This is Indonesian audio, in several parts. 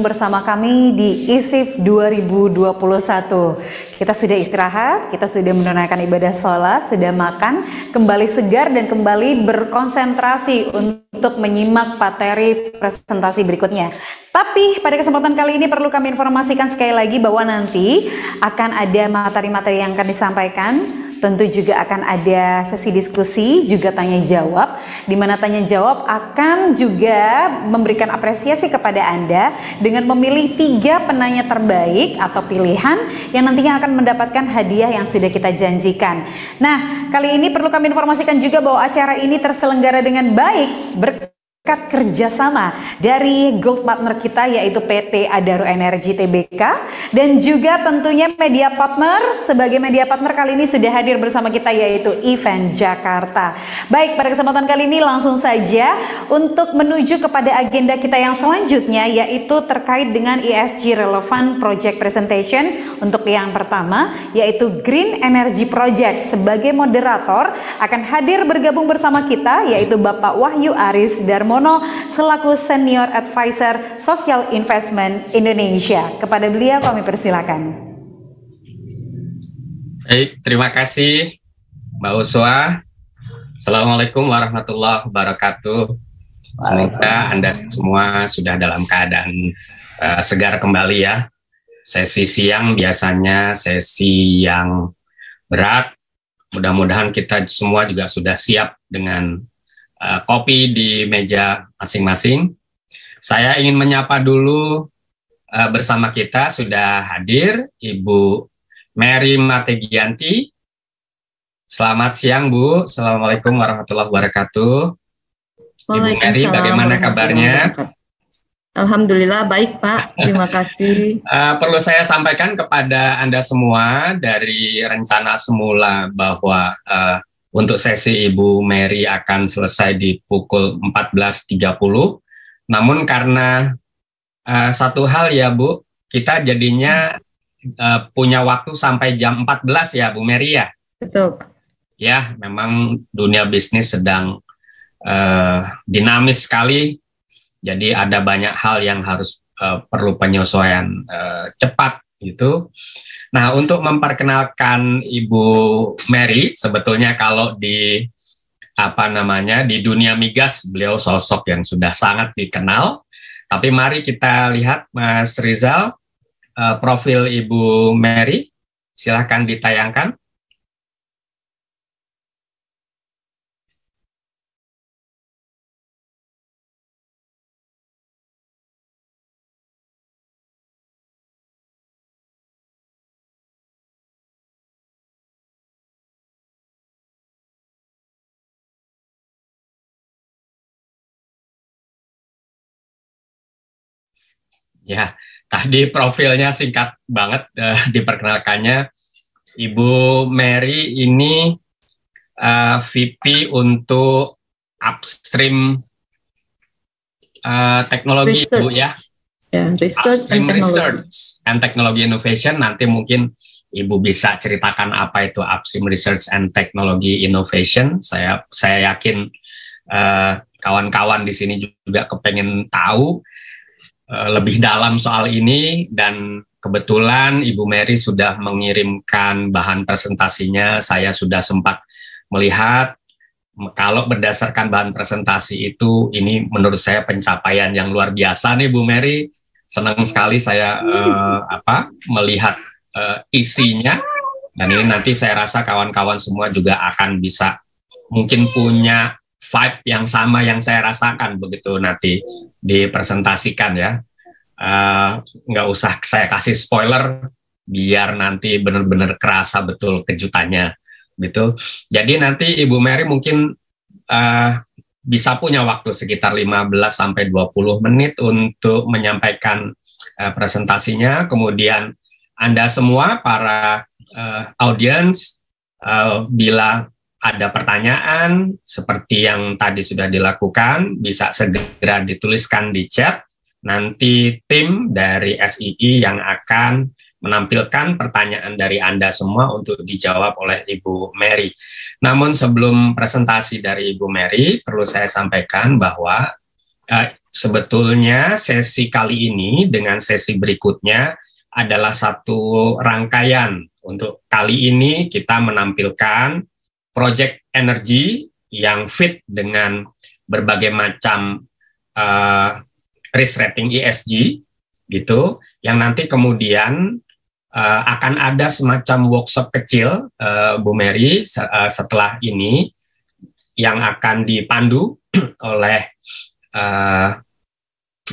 bersama kami di ISIF 2021. Kita sudah istirahat, kita sudah menunaikan ibadah sholat, sudah makan, kembali segar dan kembali berkonsentrasi untuk menyimak materi presentasi berikutnya. Tapi pada kesempatan kali ini perlu kami informasikan sekali lagi bahwa nanti akan ada materi-materi yang akan disampaikan Tentu juga akan ada sesi diskusi, juga tanya jawab, di mana tanya jawab akan juga memberikan apresiasi kepada Anda dengan memilih tiga penanya terbaik atau pilihan yang nantinya akan mendapatkan hadiah yang sudah kita janjikan. Nah, kali ini perlu kami informasikan juga bahwa acara ini terselenggara dengan baik berkat berkat kerjasama dari gold partner kita yaitu PT Adaro Energi TBK dan juga tentunya media partner sebagai media partner kali ini sudah hadir bersama kita yaitu Event Jakarta. Baik pada kesempatan kali ini langsung saja untuk menuju kepada agenda kita yang selanjutnya yaitu terkait dengan ESG Relevant Project Presentation untuk yang pertama yaitu Green Energy Project sebagai moderator akan hadir bergabung bersama kita yaitu Bapak Wahyu Aris Darmo Harmono selaku Senior Advisor Social Investment Indonesia. Kepada beliau kami persilakan. Baik, terima kasih Mbak Uswa. Assalamualaikum warahmatullahi wabarakatuh. Semoga Anda semua sudah dalam keadaan uh, segar kembali ya. Sesi siang biasanya sesi yang berat. Mudah-mudahan kita semua juga sudah siap dengan Eh, kopi di meja masing-masing. Saya ingin menyapa dulu uh, bersama kita sudah hadir Ibu Mary Martegianti. Selamat siang Bu, Assalamualaikum warahmatullahi wabarakatuh. Ibu Mary, bagaimana kabarnya? Alhamdulillah baik Pak, terima kasih. uh, perlu saya sampaikan kepada Anda semua dari rencana semula bahwa uh, untuk sesi Ibu Mary akan selesai di pukul 14.30. Namun karena uh, satu hal ya Bu, kita jadinya uh, punya waktu sampai jam 14 ya Bu Mary ya. Betul. Ya, memang dunia bisnis sedang uh, dinamis sekali. Jadi ada banyak hal yang harus uh, perlu penyesuaian uh, cepat gitu. Nah, untuk memperkenalkan Ibu Mary, sebetulnya kalau di apa namanya di dunia migas beliau sosok yang sudah sangat dikenal. Tapi mari kita lihat Mas Rizal eh, profil Ibu Mary. Silahkan ditayangkan. Ya, tadi profilnya singkat banget uh, diperkenalkannya. Ibu Mary ini uh, eh, VP untuk upstream uh, teknologi, research. Bu ya. Yeah, research upstream and research and technology innovation. Nanti mungkin Ibu bisa ceritakan apa itu upstream research and technology innovation. Saya saya yakin uh, kawan -kawan di sini juga kepengen tahu Eh, lebih dalam soal ini dan kebetulan Ibu Mary sudah mengirimkan bahan presentasinya. Saya sudah sempat melihat kalau berdasarkan bahan presentasi itu ini menurut saya pencapaian yang luar biasa nih Bu Mary. Senang sekali saya uh, apa melihat uh, isinya dan ini nanti saya rasa kawan-kawan semua juga akan bisa mungkin punya vibe yang sama yang saya rasakan begitu nanti dipresentasikan ya. Eh, nggak uh, usah saya kasih spoiler, biar nanti benar-benar kerasa betul kejutannya gitu. Jadi nanti Ibu Mary mungkin uh, bisa punya waktu sekitar 15 sampai 20 menit untuk menyampaikan uh, presentasinya. Kemudian Anda semua para uh, audiens uh, bila ada pertanyaan seperti yang tadi sudah dilakukan, bisa segera dituliskan di chat. Nanti tim dari SII yang akan menampilkan pertanyaan dari Anda semua untuk dijawab oleh Ibu Mary. Namun sebelum presentasi dari Ibu Mary, perlu saya sampaikan bahwa eh, sebetulnya sesi kali ini dengan sesi berikutnya adalah satu rangkaian. Untuk kali ini kita menampilkan project energi yang fit dengan berbagai macam uh, risk rating ESG gitu yang nanti kemudian uh, akan ada semacam workshop kecil uh, Bu Mary se uh, setelah ini yang akan dipandu oleh uh,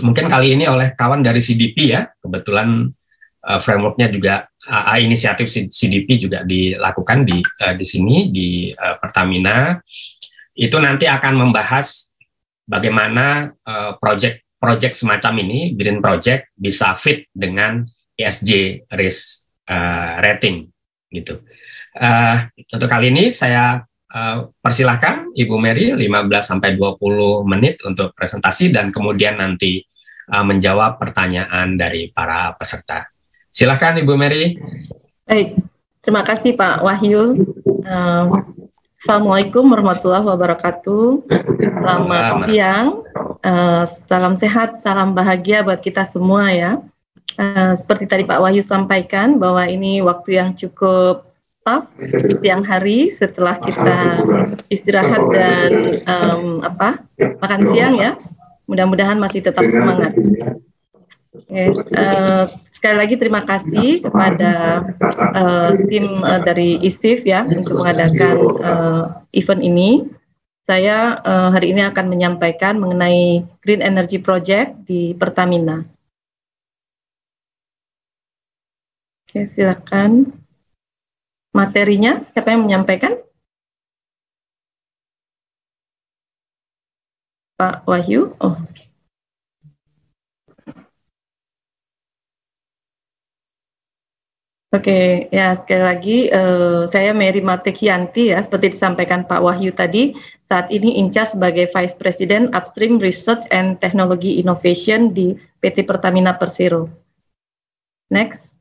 mungkin kali ini oleh kawan dari CDP ya kebetulan uh, frameworknya juga uh, inisiatif CDP juga dilakukan di uh, di sini di uh, Pertamina itu nanti akan membahas bagaimana project project project semacam ini green project bisa fit dengan ESG risk uh, rating gitu. Uh, untuk kali ini saya uh, persilahkan Ibu Mary 15 sampai 20 menit untuk presentasi dan kemudian nanti uh, menjawab pertanyaan dari para peserta. Silahkan Ibu Mary. Baik, terima kasih Pak Wahyu. Uh, Assalamualaikum warahmatullahi wabarakatuh. Selamat siang. Uh, salam sehat, salam bahagia buat kita semua ya. Uh, seperti tadi Pak Wahyu sampaikan bahwa ini waktu yang cukup tough siang hari setelah kita istirahat dan um, apa makan siang ya. Mudah-mudahan masih tetap semangat. Okay. Uh, sekali lagi terima kasih kepada uh, tim uh, dari ISIF ya untuk mengadakan uh, event ini. Saya uh, hari ini akan menyampaikan mengenai Green Energy Project di Pertamina. Oke, silakan. Materinya siapa yang menyampaikan? Pak Wahyu. Oh, oke. Oke, okay, ya sekali lagi uh, saya Mary Matekianti ya, seperti disampaikan Pak Wahyu tadi, saat ini incas sebagai Vice President Upstream Research and Technology Innovation di PT Pertamina Persero. Next.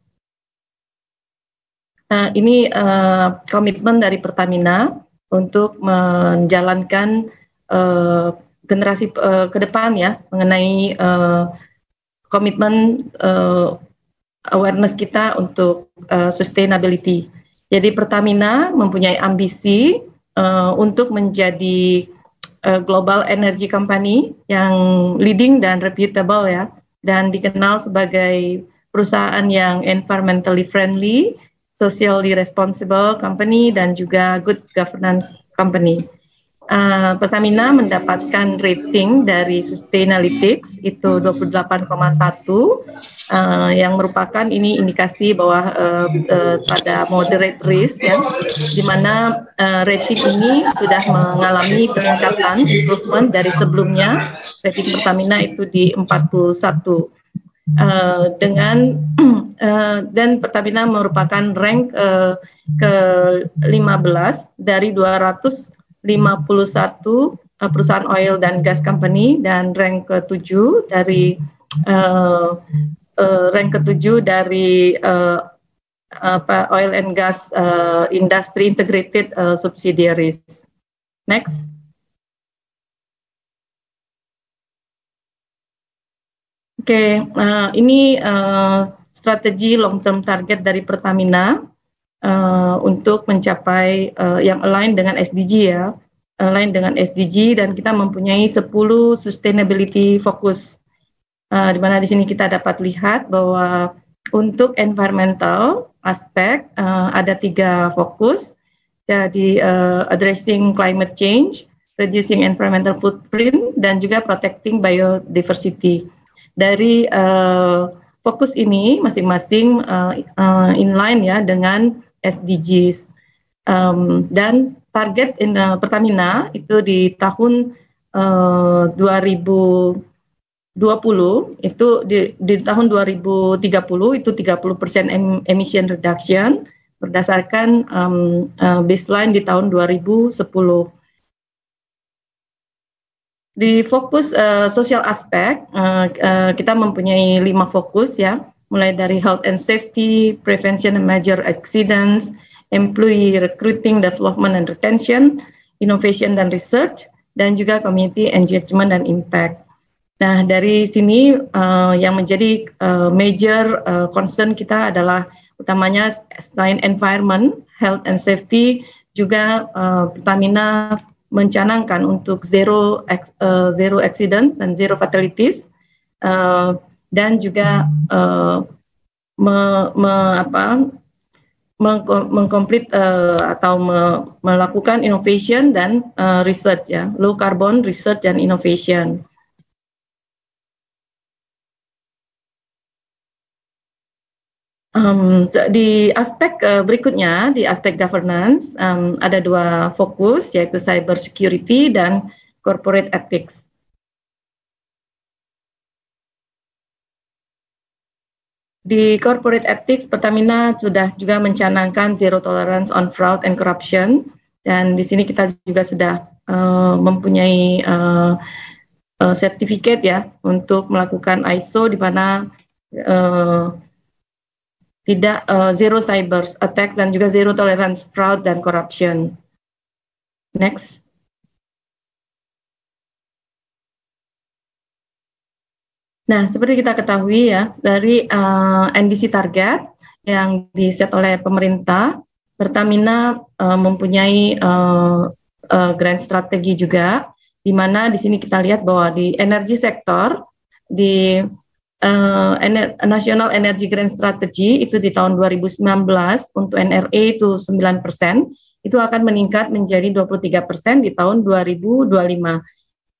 Nah, ini uh, komitmen dari Pertamina untuk menjalankan uh, generasi uh, ke depan ya, mengenai uh, komitmen uh, awareness kita untuk uh, sustainability. Jadi Pertamina mempunyai ambisi uh, untuk menjadi uh, global energy company yang leading dan reputable ya dan dikenal sebagai perusahaan yang environmentally friendly, socially responsible company dan juga good governance company uh, Pertamina mendapatkan rating dari Sustainalytics itu 28,1 uh, eh, yang merupakan ini indikasi bahwa uh, uh, pada moderate risk ya di mana uh, rating ini sudah mengalami peningkatan improvement dari sebelumnya rating Pertamina itu di 41 uh, dengan uh, dan Pertamina merupakan rank uh, ke 15 dari 200 51 eh, perusahaan oil dan gas company dan rank ke-7 dari uh, uh, rank ke-7 dari uh, apa oil and gas uh, industry integrated uh, subsidiaries. Next. Oke, okay, uh, ini uh, strategi long term target dari Pertamina uh, untuk mencapai uh, yang align dengan SDG ya, align dengan SDG dan kita mempunyai 10 sustainability focus. Uh, di mana di sini kita dapat lihat bahwa untuk environmental aspek uh, ada tiga fokus, jadi uh, addressing climate change, reducing environmental footprint, dan juga protecting biodiversity. Dari uh, fokus ini masing-masing uh, uh, inline ya dengan SDGs. Um, dan target in, uh, Pertamina itu di tahun eh, uh, 2020 itu di, di tahun 2030 itu 30 persen emission reduction berdasarkan um, uh, baseline di tahun 2010. Di fokus uh, sosial aspek uh, uh, kita mempunyai lima fokus ya mulai dari health and safety, prevention and major accidents, employee recruiting, development and retention, innovation dan research, dan juga community engagement dan impact. Nah, dari sini uh, yang menjadi uh, major uh, concern kita adalah utamanya selain environment, health and safety, juga uh, Pertamina mencanangkan untuk zero uh, zero accidents dan zero fatalities. Uh, dan juga uh, me, me, apa, mengkomplit uh, atau me, melakukan innovation dan uh, research ya low carbon research dan innovation. Um, di aspek uh, berikutnya di aspek governance um, ada dua fokus yaitu cyber security dan corporate ethics. Di corporate ethics, Pertamina sudah juga mencanangkan zero tolerance on fraud and corruption, dan di sini kita juga sudah uh, mempunyai uh, uh, sertifikat ya untuk melakukan ISO di mana uh, tidak uh, zero cyber attack dan juga zero tolerance fraud dan corruption. Next. Nah, seperti kita ketahui ya, dari uh, eh, NDC target yang diset oleh pemerintah, Pertamina uh, mempunyai uh, uh, grand strategi juga, di mana di sini kita lihat bahwa di energi sektor, di uh, Ener National Energy Grand Strategy itu di tahun 2019 untuk NRE itu 9 persen, itu akan meningkat menjadi 23 persen di tahun 2025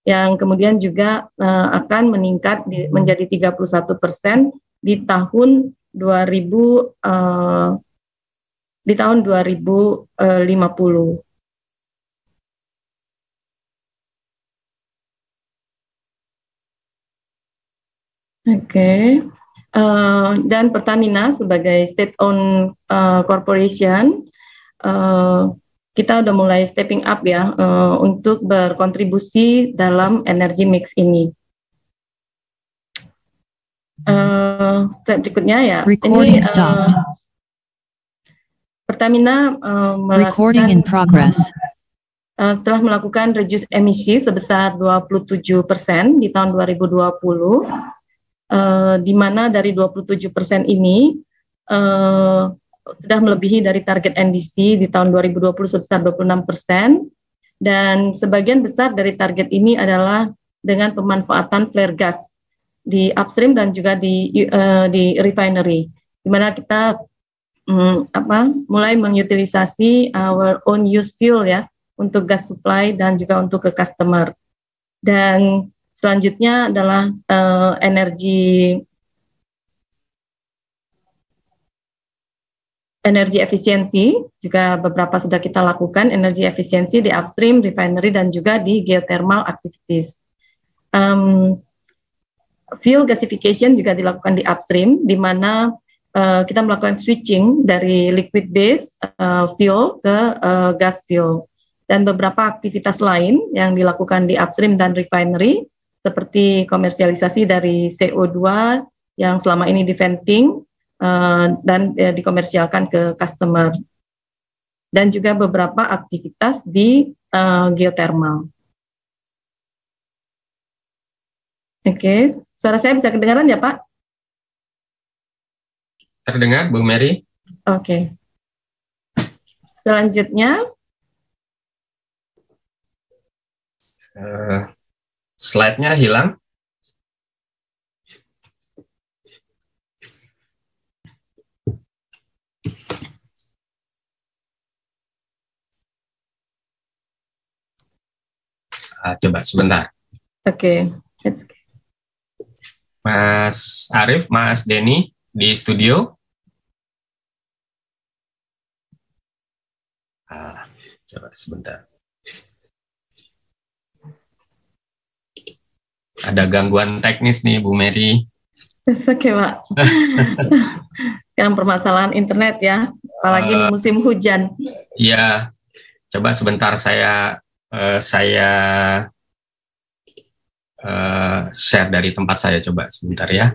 yang kemudian juga uh, akan meningkat di, menjadi 31 persen di tahun 2000 uh, eh, di tahun 2050. Eh, Oke. Okay. Uh, dan Pertamina sebagai state-owned uh, corporation uh, kita udah mulai stepping up ya uh, untuk berkontribusi dalam energi mix ini. Uh, step berikutnya ya Recording ini eh, stopped. uh, Pertamina uh, melakukan Recording in progress. Uh, setelah melakukan reduce emisi sebesar 27% di tahun 2020 uh, di mana dari 27% ini uh, sudah melebihi dari target NDC di tahun 2020 sebesar 26 persen dan sebagian besar dari target ini adalah dengan pemanfaatan flare gas di upstream dan juga di uh, di refinery di mana kita um, apa mulai mengutilisasi our own use fuel ya untuk gas supply dan juga untuk ke customer dan selanjutnya adalah uh, energi energi efisiensi juga beberapa sudah kita lakukan energi efisiensi di upstream refinery dan juga di geothermal activities. Um, fuel gasification juga dilakukan di upstream di mana uh, kita melakukan switching dari liquid base uh, fuel ke uh, gas fuel dan beberapa aktivitas lain yang dilakukan di upstream dan refinery seperti komersialisasi dari CO2 yang selama ini di venting uh, dan uh, dikomersialkan ke customer dan juga beberapa aktivitas di uh, geothermal. Oke, okay. suara saya bisa kedengaran ya Pak? Terdengar, Bu Mary. Oke. Okay. Selanjutnya. Uh, Slide-nya hilang. Ah, coba sebentar. Oke, okay. Mas Arif, Mas Denny di studio. Ah, coba sebentar. Ada gangguan teknis nih, Bu Mary. Oke, okay, Pak. yang permasalahan internet ya, apalagi uh, musim hujan. Iya, coba sebentar saya uh, saya uh, share dari tempat saya coba sebentar ya.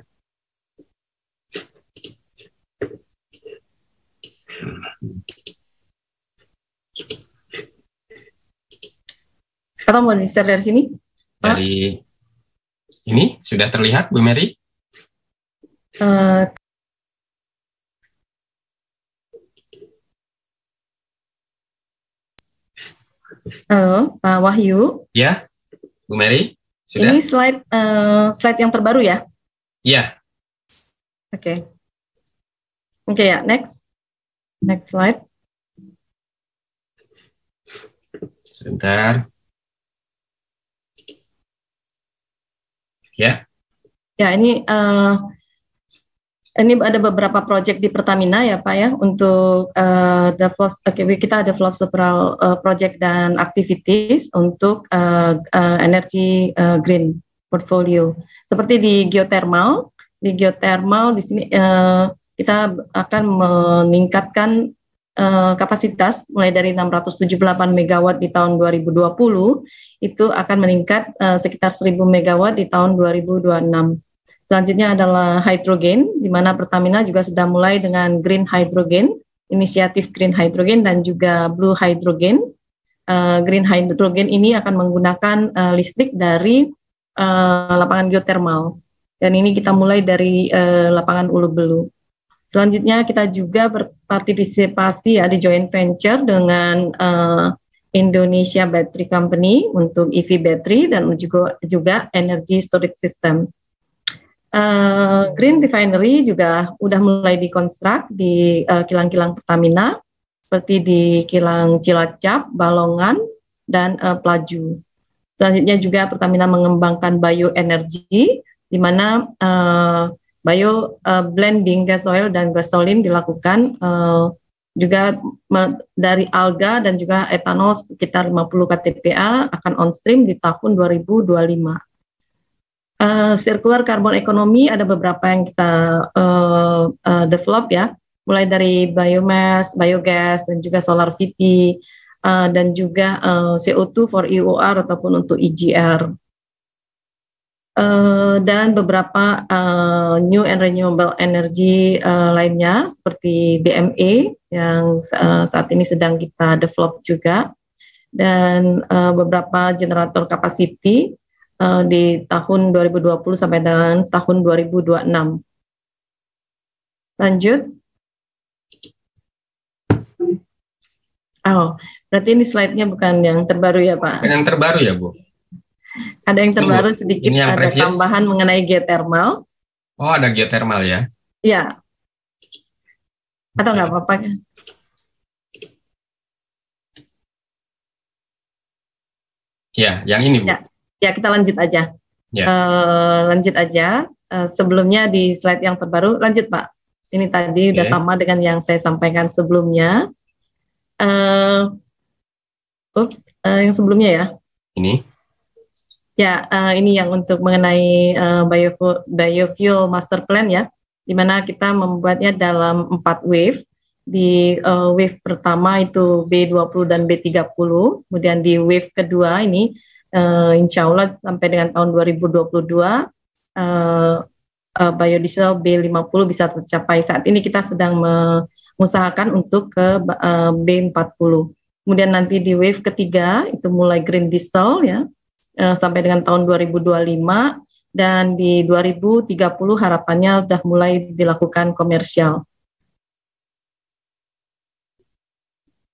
Atau mau di share dari sini? Dari ini sudah terlihat Bu Mary? Uh, Halo, Pak uh, Wahyu. Ya, Bu Mary. Sudah? Ini slide uh, slide yang terbaru ya? Ya. Oke. Okay. Oke okay, ya, next. Next slide. Sebentar. Ya. Ya, ini uh, ini ada beberapa proyek di Pertamina ya Pak ya untuk uh, eh, okay, kita ada flow several uh, eh, project dan activities untuk uh, eh, uh, energi uh, green portfolio seperti di geothermal di geothermal di sini uh, kita akan meningkatkan uh, kapasitas mulai dari 678 megawatt di tahun 2020 itu akan meningkat uh, sekitar 1000 megawatt di tahun 2026 Selanjutnya adalah hidrogen, di mana Pertamina juga sudah mulai dengan green hydrogen, inisiatif green hydrogen dan juga blue hydrogen. Uh, green hydrogen ini akan menggunakan uh, listrik dari uh, lapangan geotermal. Dan ini kita mulai dari uh, lapangan Ulu Belu. Selanjutnya kita juga berpartisipasi ya di joint venture dengan uh, Indonesia Battery Company untuk EV battery dan juga juga energy storage system. Eh, green refinery juga udah mulai dikonstruk di kilang eh, kilang-kilang Pertamina seperti di kilang Cilacap, Balongan, dan uh, Pelaju. Selanjutnya juga Pertamina mengembangkan bioenergi di mana uh, bio uh, blending gas oil dan gasolin dilakukan uh, juga dari alga dan juga etanol sekitar 50 KTPA akan on stream di tahun 2025. Uh, eh, circular carbon economy ada beberapa yang kita uh, uh, develop ya, mulai dari biomass, biogas, dan juga solar PV uh, dan juga uh, CO2 for EOR ataupun untuk EGR. Uh, dan beberapa uh, new and renewable energy uh, lainnya seperti BME yang uh, saat ini sedang kita develop juga dan uh, beberapa generator capacity uh, di tahun 2020 sampai dengan tahun 2026. Lanjut. Oh, berarti ini slide-nya bukan yang terbaru ya Pak? yang terbaru ya Bu? Ada yang terbaru Tunggu. sedikit, yang ada previous. tambahan mengenai geothermal. Oh, ada geothermal ya? Iya. Atau nggak apa-apa kan? Ya, yang ini Bu. Ya. Ya, kita lanjut aja. Yeah. Ya. Uh, lanjut aja. Uh, sebelumnya di slide yang terbaru, lanjut Pak. Ini tadi okay. udah ya. sama dengan yang saya sampaikan sebelumnya. Uh, ups, uh, yang sebelumnya ya. Ini. Ya, uh, ini yang untuk mengenai uh, biofuel, biofuel master plan ya, di mana kita membuatnya dalam empat wave di uh, wave pertama itu B20 dan B30, kemudian di wave kedua ini uh, insya Allah sampai dengan tahun 2022 uh, uh, biodiesel B50 bisa tercapai. Saat ini kita sedang mengusahakan untuk ke eh, uh, B40. Kemudian nanti di wave ketiga itu mulai green diesel ya uh, sampai dengan tahun 2025 dan di 2030 harapannya sudah mulai dilakukan komersial.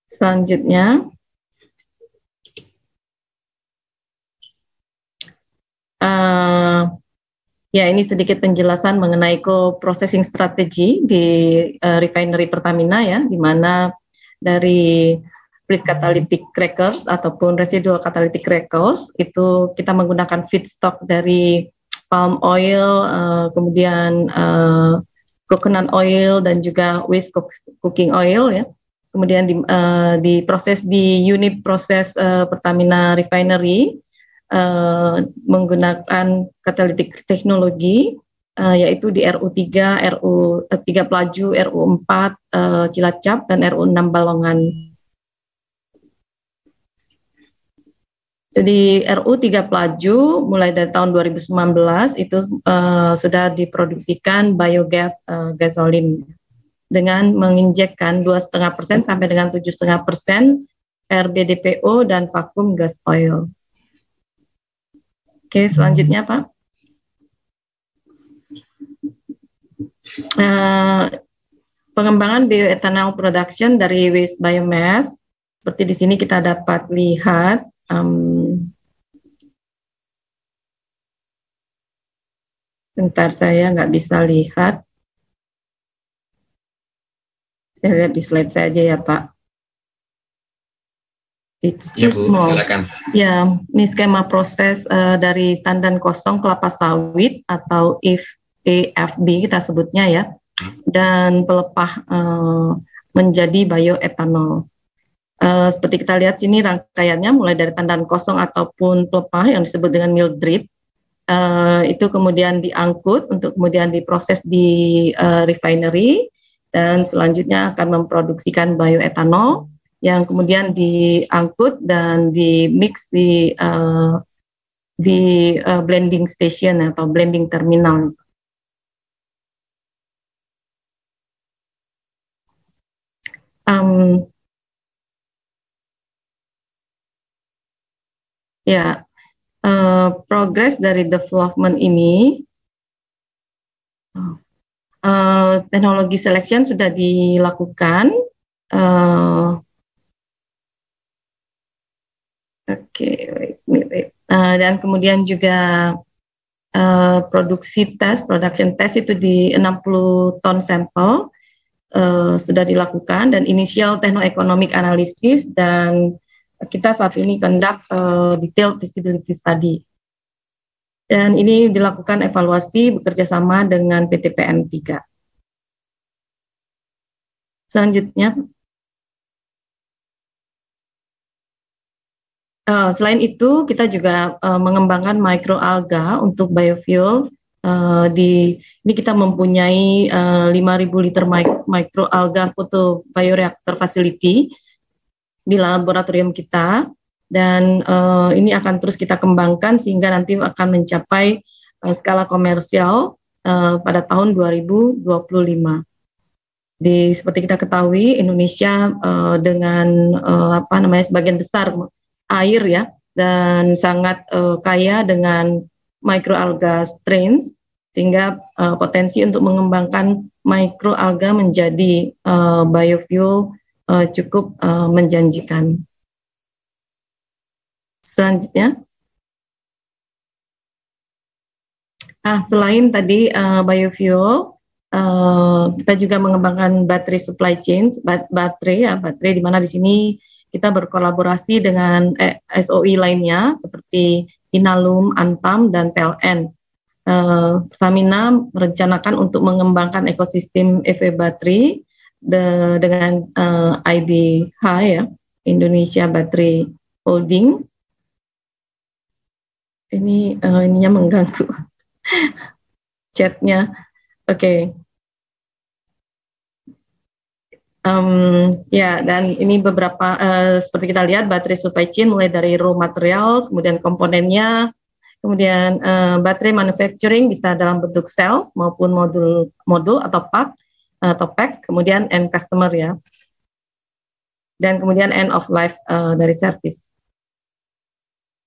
Selanjutnya, Uh, ya, ini sedikit penjelasan mengenai co-processing strategy di uh, refinery Pertamina ya, di mana dari split catalytic crackers ataupun residual catalytic crackers itu kita menggunakan feedstock dari palm oil, uh, kemudian uh, coconut oil dan juga waste cooking oil ya. Kemudian di, uh, diproses di unit proses uh, Pertamina Refinery Eh, menggunakan katalitik teknologi uh, yaitu di RU3, RU 3 Pelaju, RU 4 uh, Cilacap dan RU 6 Balongan. Di RU 3 Pelaju mulai dari tahun 2019 itu uh, sudah diproduksikan biogas uh, gasolin dengan menginjekkan 2,5% sampai dengan 7,5% RBDPO dan vakum gas oil. Oke, selanjutnya apa Uh, eh, pengembangan bioethanol production dari waste biomass. Seperti di sini kita dapat lihat um, Bentar saya nggak bisa lihat. Saya lihat di slide saja ya Pak. It's iya, too ya, Bu, small. Silakan. Ya, ini skema proses uh, dari tandan kosong kelapa sawit atau if AFB kita sebutnya ya, hmm. dan pelepah uh, menjadi bioetanol. Uh, seperti kita lihat sini rangkaiannya mulai dari tandan kosong ataupun pelepah yang disebut dengan mill drip uh, itu kemudian diangkut untuk kemudian diproses di uh, refinery dan selanjutnya akan memproduksikan bioetanol yang kemudian diangkut dan di mix eh, di uh, eh, di uh, blending station atau blending terminal. Um, ya, yeah, uh, progres dari development ini. Uh, teknologi selection sudah dilakukan uh, Oke, okay. Uh, eh, dan kemudian juga uh, produksi tes, production test itu di 60 ton sampel uh, sudah dilakukan dan inisial techno-economic analysis dan kita saat ini conduct uh, detailed feasibility study. Dan ini dilakukan evaluasi bekerja sama dengan PT PM3. Selanjutnya, Eh, selain itu, kita juga uh, mengembangkan mikroalga untuk biofuel. Uh, di ini kita mempunyai uh, 5.000 liter mikroalga foto bioreaktor facility di laboratorium kita dan uh, ini akan terus kita kembangkan sehingga nanti akan mencapai uh, skala komersial uh, pada tahun 2025. Di seperti kita ketahui Indonesia uh, dengan uh, apa namanya sebagian besar air ya dan sangat uh, kaya dengan microalga strains sehingga uh, potensi untuk mengembangkan microalga menjadi uh, biofuel uh, cukup uh, menjanjikan. Selanjutnya, ah selain tadi uh, biofuel, uh, kita juga mengembangkan baterai supply chain, baterai ya baterai di mana di sini kita berkolaborasi dengan eh, SOI e lainnya seperti Inalum, Antam, dan PLN. Eh, Pertamina merencanakan untuk mengembangkan ekosistem EV baterai de, dengan eh, IBH ya, Indonesia Battery Holding. Ini uh, ininya mengganggu chatnya. Oke. Okay. Um, ya, dan ini beberapa uh, seperti kita lihat baterai supply chain mulai dari raw material, kemudian komponennya, kemudian uh, baterai manufacturing bisa dalam bentuk sel maupun modul modul atau pack eh, atau pack, kemudian end customer ya, dan kemudian end of life uh, dari service.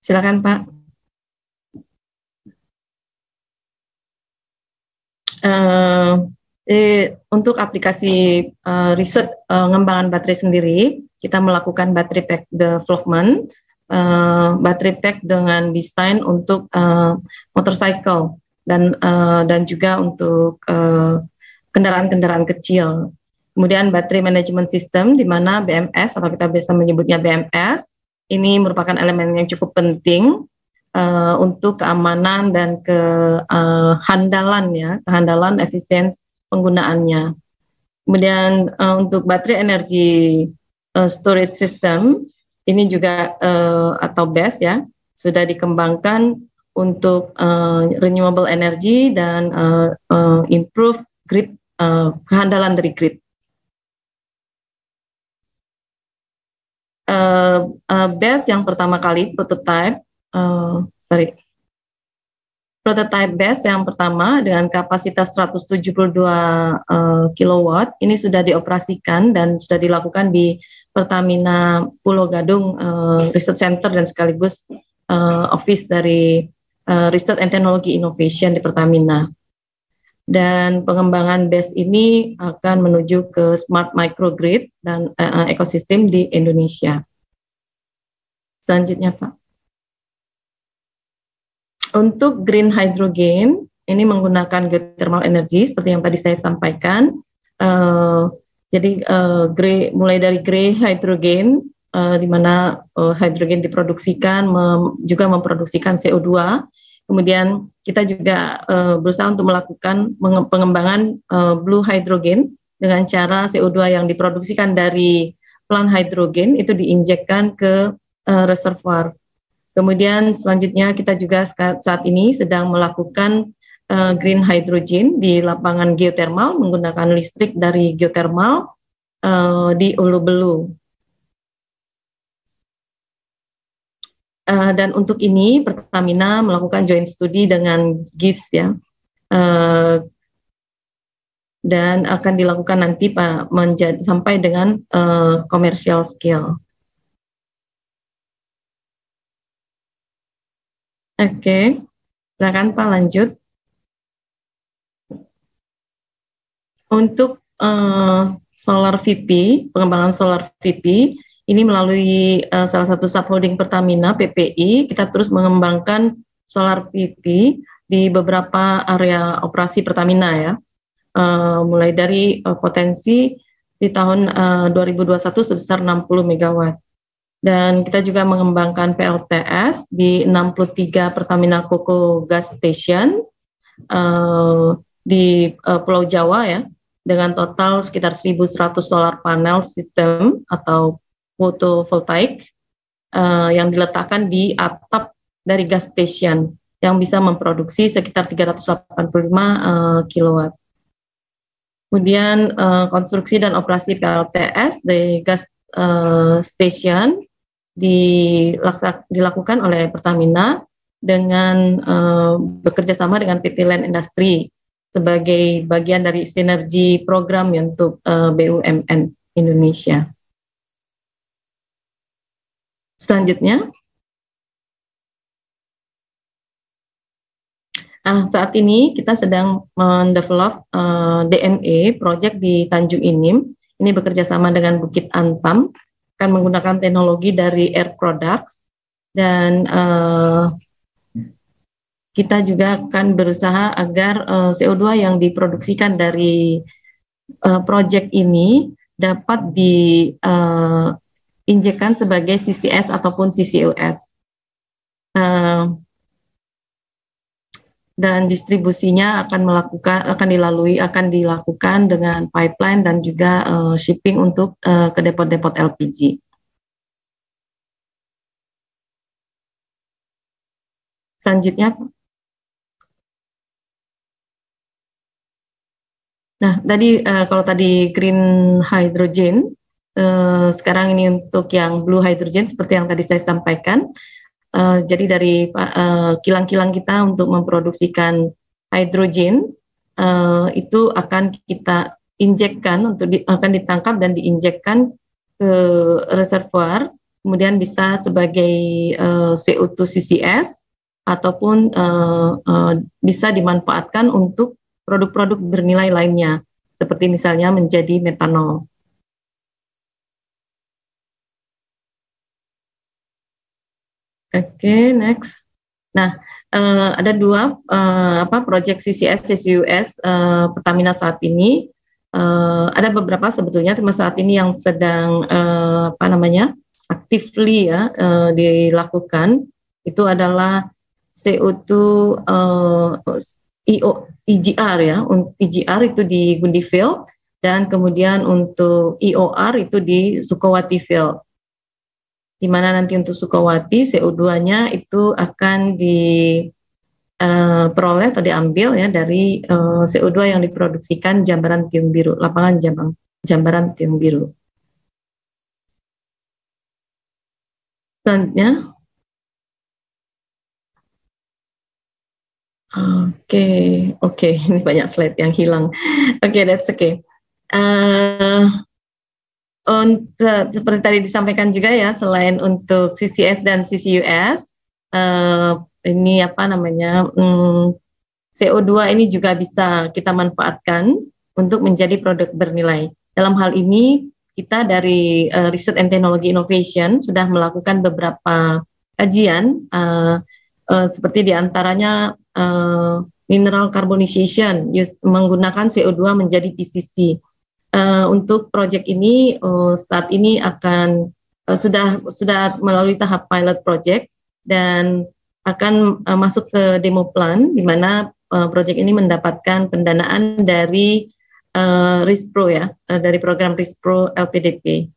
Silakan Pak. Uh, eh, untuk aplikasi uh, riset uh, eh, pengembangan baterai sendiri, kita melakukan battery pack development, uh, battery pack dengan desain untuk uh, motorcycle dan uh, dan juga untuk kendaraan-kendaraan uh, kecil. Kemudian battery management system di mana BMS atau kita biasa menyebutnya BMS ini merupakan elemen yang cukup penting uh, untuk keamanan dan kehandalan uh, ya, kehandalan efisiensi penggunaannya. Kemudian uh, untuk baterai energi uh, storage system ini juga uh, atau BES ya sudah dikembangkan untuk uh, renewable energy dan uh, uh, improve grid uh, kehandalan dari grid. Uh, uh, BES yang pertama kali prototype, uh, sorry, prototype base yang pertama dengan kapasitas 172 uh, eh, kilowatt ini sudah dioperasikan dan sudah dilakukan di Pertamina Pulau Gadung uh, Research Center dan sekaligus uh, office dari uh, Research and Technology Innovation di Pertamina. Dan pengembangan base ini akan menuju ke smart microgrid dan uh, ekosistem di Indonesia. Selanjutnya, Pak. Untuk green hydrogen, ini menggunakan geothermal energy seperti yang tadi saya sampaikan. Uh, jadi uh, eh, gray, mulai dari grey hydrogen, uh, di mana uh, hydrogen diproduksikan, mem, juga memproduksikan CO2. Kemudian kita juga uh, berusaha untuk melakukan pengembangan uh, blue hydrogen dengan cara CO2 yang diproduksikan dari plant hydrogen itu diinjekkan ke uh, reservoir Kemudian selanjutnya kita juga saat ini sedang melakukan uh, green hydrogen di lapangan geotermal menggunakan listrik dari geotermal uh, di Ulu Uh, eh, dan untuk ini Pertamina melakukan joint study dengan GIS ya. Uh, dan akan dilakukan nanti Pak menjadi sampai dengan uh, commercial scale. Oke, silakan Pak lanjut. Untuk uh, solar VP, pengembangan solar VP, ini melalui uh, salah satu subholding Pertamina PPI, kita terus mengembangkan solar VP di beberapa area operasi Pertamina ya. Uh, mulai dari uh, potensi di tahun uh, 2021 sebesar 60 megawatt dan kita juga mengembangkan PLTS di 63 Pertamina Koko Gas Station uh, di uh, Pulau Jawa ya dengan total sekitar 1.100 solar panel sistem atau photovoltaik uh, eh, yang diletakkan di atap dari gas station yang bisa memproduksi sekitar 385 uh, kilowatt. Kemudian uh, konstruksi dan operasi PLTS di gas uh, station dilakukan oleh Pertamina dengan uh, bekerja sama dengan PT Land Industry sebagai bagian dari sinergi program untuk uh, eh, BUMN Indonesia. Selanjutnya, Nah, saat ini kita sedang mendevelop uh, eh, DME project di Tanjung Inim. Ini bekerja sama dengan Bukit Antam akan menggunakan teknologi dari Air Products dan uh, kita juga akan berusaha agar uh, eh, CO2 yang diproduksikan dari uh, eh, proyek ini dapat diinjekkan uh, sebagai CCS ataupun CCUS. Uh, dan distribusinya akan melakukan akan dilalui akan dilakukan dengan pipeline dan juga uh, shipping untuk uh, ke depot-depot LPG. Selanjutnya Nah, tadi uh, kalau tadi green hydrogen, uh, sekarang ini untuk yang blue hydrogen seperti yang tadi saya sampaikan, Uh, jadi dari eh, kilang-kilang uh, kita untuk memproduksikan hidrogen uh, itu akan kita injekkan untuk di, akan ditangkap dan diinjekkan ke reservoir, kemudian bisa sebagai uh, CO2 CCS ataupun uh, uh, bisa dimanfaatkan untuk produk-produk bernilai lainnya seperti misalnya menjadi metanol. Oke, okay, next. Nah, uh, ada dua uh, apa proyek CCS CCUS uh, eh, Pertamina saat ini. Uh, ada beberapa sebetulnya tema saat ini yang sedang uh, apa namanya? actively ya uh, dilakukan. Itu adalah CO2 uh, EO, IGR ya, EGR itu di Gundiville dan kemudian untuk IOR itu di Sukowati Field di mana nanti untuk Sukawati CO2-nya itu akan diperoleh eh, atau diambil ya dari eh, CO2 yang diproduksikan Jambaran Tiung Biru, lapangan Jambang, Jambaran Tiung Biru. Selanjutnya. Oke, okay, oke, okay. ini banyak slide yang hilang. Oke, okay, that's okay. Uh, untuk seperti tadi disampaikan juga ya, selain untuk CCS dan CCUS, uh, eh, ini apa namanya um, hmm, CO2 ini juga bisa kita manfaatkan untuk menjadi produk bernilai. Dalam hal ini kita dari uh, Research and Technology Innovation sudah melakukan beberapa kajian, uh, uh, seperti diantaranya uh, mineral carbonization use, menggunakan CO2 menjadi PCC uh, untuk proyek ini uh, saat ini akan uh, sudah sudah melalui tahap pilot project dan akan uh, masuk ke demo plan di mana uh, proyek ini mendapatkan pendanaan dari uh, RISPRO ya, uh, dari program RISPRO LPDP.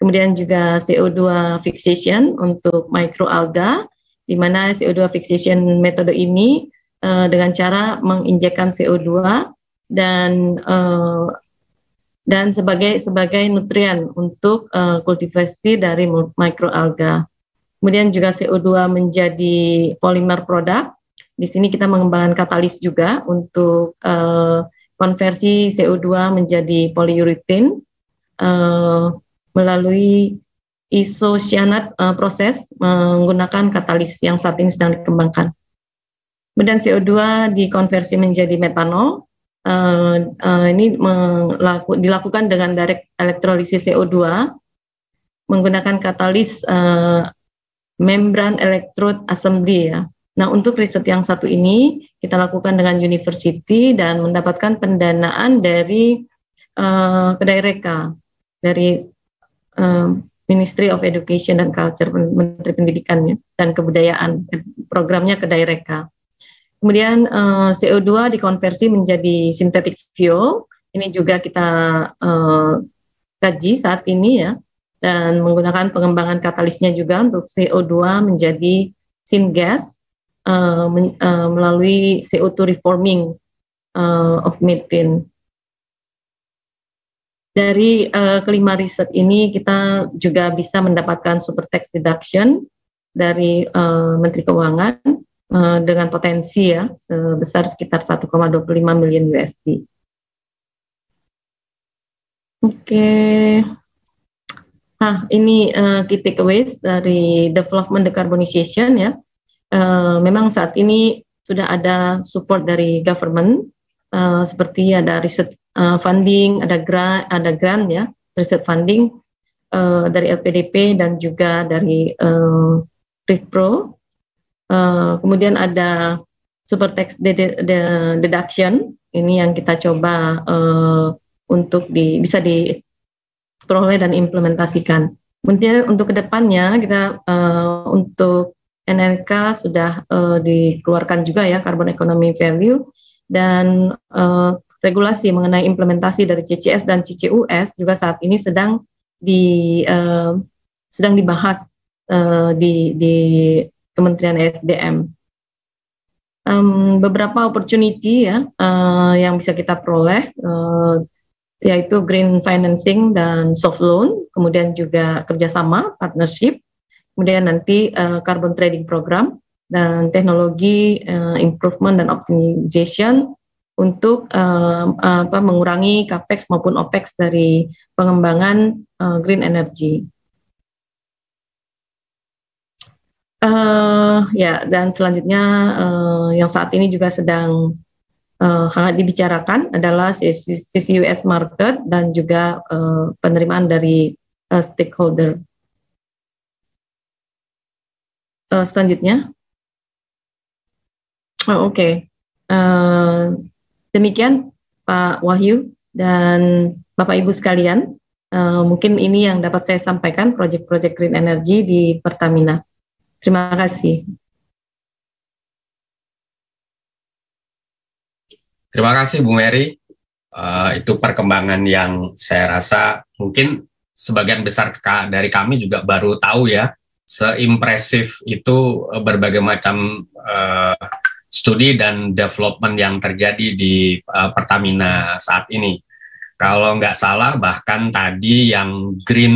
Kemudian juga CO2 fixation untuk microalga, di mana CO2 fixation metode ini uh, dengan cara menginjekkan CO2 dan dan sebagai sebagai nutrien untuk uh, kultivasi dari mikroalga. Kemudian juga CO2 menjadi polimer produk. Di sini kita mengembangkan katalis juga untuk uh, konversi CO2 menjadi polyurethane uh, melalui isosianat uh, eh, proses menggunakan katalis yang saat ini sedang dikembangkan. Kemudian CO2 dikonversi menjadi metanol Uh, uh, ini melaku, dilakukan dengan direct elektrolisis CO2 menggunakan katalis uh, membran elektrode assembly ya. Nah, untuk riset yang satu ini kita lakukan dengan university dan mendapatkan pendanaan dari uh, reka dari uh, Ministry of Education dan Culture Menteri Pendidikan dan Kebudayaan programnya kedai reka. Kemudian uh, eh, CO2 dikonversi menjadi synthetic fuel. Ini juga kita uh, kaji saat ini ya dan menggunakan pengembangan katalisnya juga untuk CO2 menjadi syngas uh, men, uh, melalui CO2 reforming uh, of methane. Dari uh, kelima riset ini kita juga bisa mendapatkan super tax deduction dari uh, Menteri Keuangan Eh, dengan potensi ya sebesar sekitar 1,25 miliar USD. Oke. Okay. Nah, ini uh, key takeaways dari development decarbonization ya. Uh, memang saat ini sudah ada support dari government uh, seperti ada riset uh, funding, ada grant, ada grant ya, riset funding uh, dari LPDP dan juga dari uh, RISPRO Eh, kemudian ada super tax deduction ini yang kita coba uh, untuk di, bisa diperoleh dan implementasikan. Kemudian untuk kedepannya kita uh, untuk NNK sudah uh, dikeluarkan juga ya carbon economy value dan uh, regulasi mengenai implementasi dari CCS dan CCUS juga saat ini sedang di uh, sedang dibahas uh, di, di Kementerian SDM. Um, beberapa opportunity ya uh, yang bisa kita peroleh uh, yaitu green financing dan soft loan, kemudian juga kerjasama partnership, kemudian nanti uh, carbon trading program dan teknologi uh, improvement dan optimization untuk uh, apa, mengurangi capex maupun opex dari pengembangan uh, green energy. Uh, ya, dan selanjutnya uh, yang saat ini juga sedang uh, hangat dibicarakan adalah CCUS market dan juga uh, penerimaan dari uh, stakeholder. Uh, selanjutnya, oh, oke, okay. uh, demikian Pak Wahyu dan Bapak Ibu sekalian. Uh, mungkin ini yang dapat saya sampaikan proyek-proyek green energy di Pertamina. Terima kasih. Terima kasih Bu Mary. Uh, itu perkembangan yang saya rasa mungkin sebagian besar dari kami juga baru tahu ya seimpresif itu berbagai macam uh, studi dan development yang terjadi di uh, Pertamina saat ini. Kalau nggak salah bahkan tadi yang green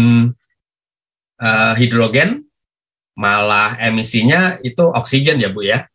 uh, hidrogen malah emisinya itu oksigen ya Bu ya.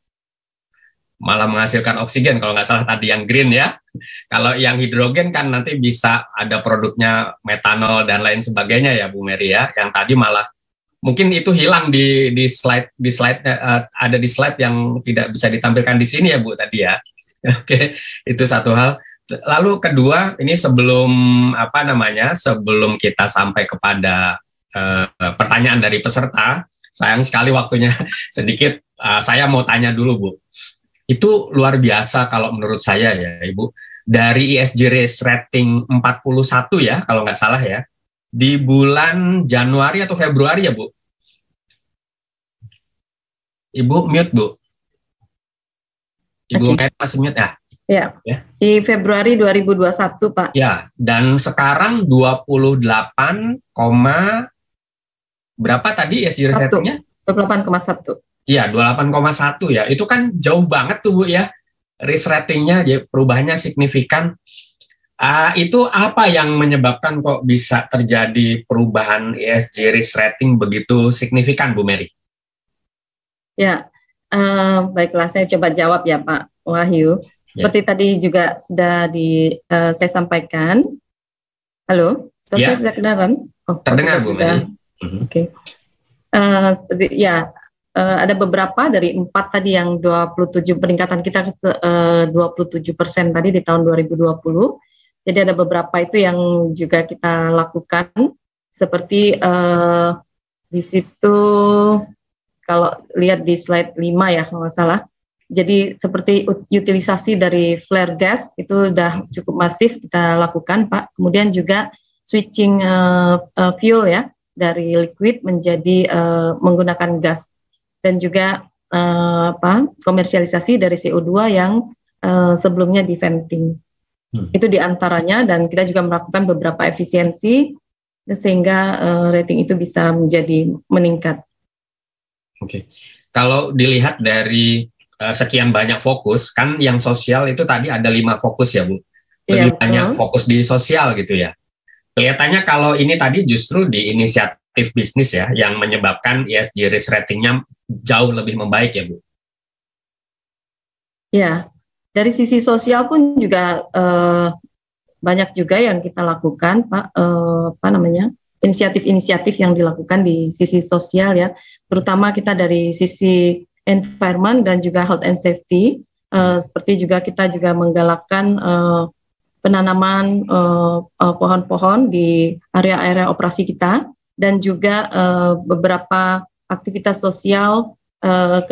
Malah menghasilkan oksigen kalau nggak salah tadi yang green ya. Kalau yang hidrogen kan nanti bisa ada produknya metanol dan lain sebagainya ya Bu Mary ya. Yang tadi malah mungkin itu hilang di di slide di slide eh, ada di slide yang tidak bisa ditampilkan di sini ya Bu tadi ya. Oke, itu satu hal. Lalu kedua, ini sebelum apa namanya? Sebelum kita sampai kepada uh, pertanyaan dari peserta, sayang sekali waktunya sedikit. Uh, saya mau tanya dulu Bu, itu luar biasa kalau menurut saya ya Ibu. Dari ESG rating 41 ya, kalau nggak salah ya, di bulan Januari atau Februari ya Bu? Ibu mute Bu. Ibu okay. masih mute ya? Ya. ya. Di Februari 2021, Pak. Ya, dan sekarang koma berapa tadi SG settingnya? 28,1. Iya, 28,1 ya. Itu kan jauh banget tuh Bu ya. Risk ratingnya ya, perubahannya signifikan. Uh, itu apa yang menyebabkan kok bisa terjadi perubahan ESG risk rating begitu signifikan, Bu Mary? Ya, uh, baiklah saya coba jawab ya Pak Wahyu. Ya. Seperti tadi juga sudah di uh, saya sampaikan. Halo, so, ya. saya bisa kedengaran? Oh, terdengar Bu Mary. Mm-hmm. Oke. Okay. Uh, eh, ya, uh, ada beberapa dari empat tadi yang 27 peningkatan kita eh, uh, 27 persen tadi di tahun 2020. Jadi ada beberapa itu yang juga kita lakukan seperti uh, di situ kalau lihat di slide 5 ya kalau salah. Jadi seperti utilisasi dari flare gas itu sudah cukup masif kita lakukan Pak. Kemudian juga switching uh, uh, fuel ya dari liquid menjadi uh, menggunakan gas dan juga uh, apa komersialisasi dari CO2 yang uh, sebelumnya di venting. Hmm. Itu diantaranya dan kita juga melakukan beberapa efisiensi sehingga uh, rating itu bisa menjadi meningkat. Oke, okay. kalau dilihat dari sekian banyak fokus, kan yang sosial itu tadi ada lima fokus ya Bu. Iya, Lebih ya, banyak fokus di sosial gitu ya. Kelihatannya kalau ini tadi justru di inisiatif bisnis ya yang menyebabkan ESG risk ratingnya jauh lebih membaik ya Bu. Ya, dari sisi sosial pun juga eh, banyak juga yang kita lakukan Pak eh, apa namanya inisiatif-inisiatif yang dilakukan di sisi sosial ya, terutama kita dari sisi environment dan juga health and safety. Eh, seperti juga kita juga menggalakkan eh, penanaman eh, eh, pohon-pohon di area-area operasi kita dan juga eh, beberapa aktivitas sosial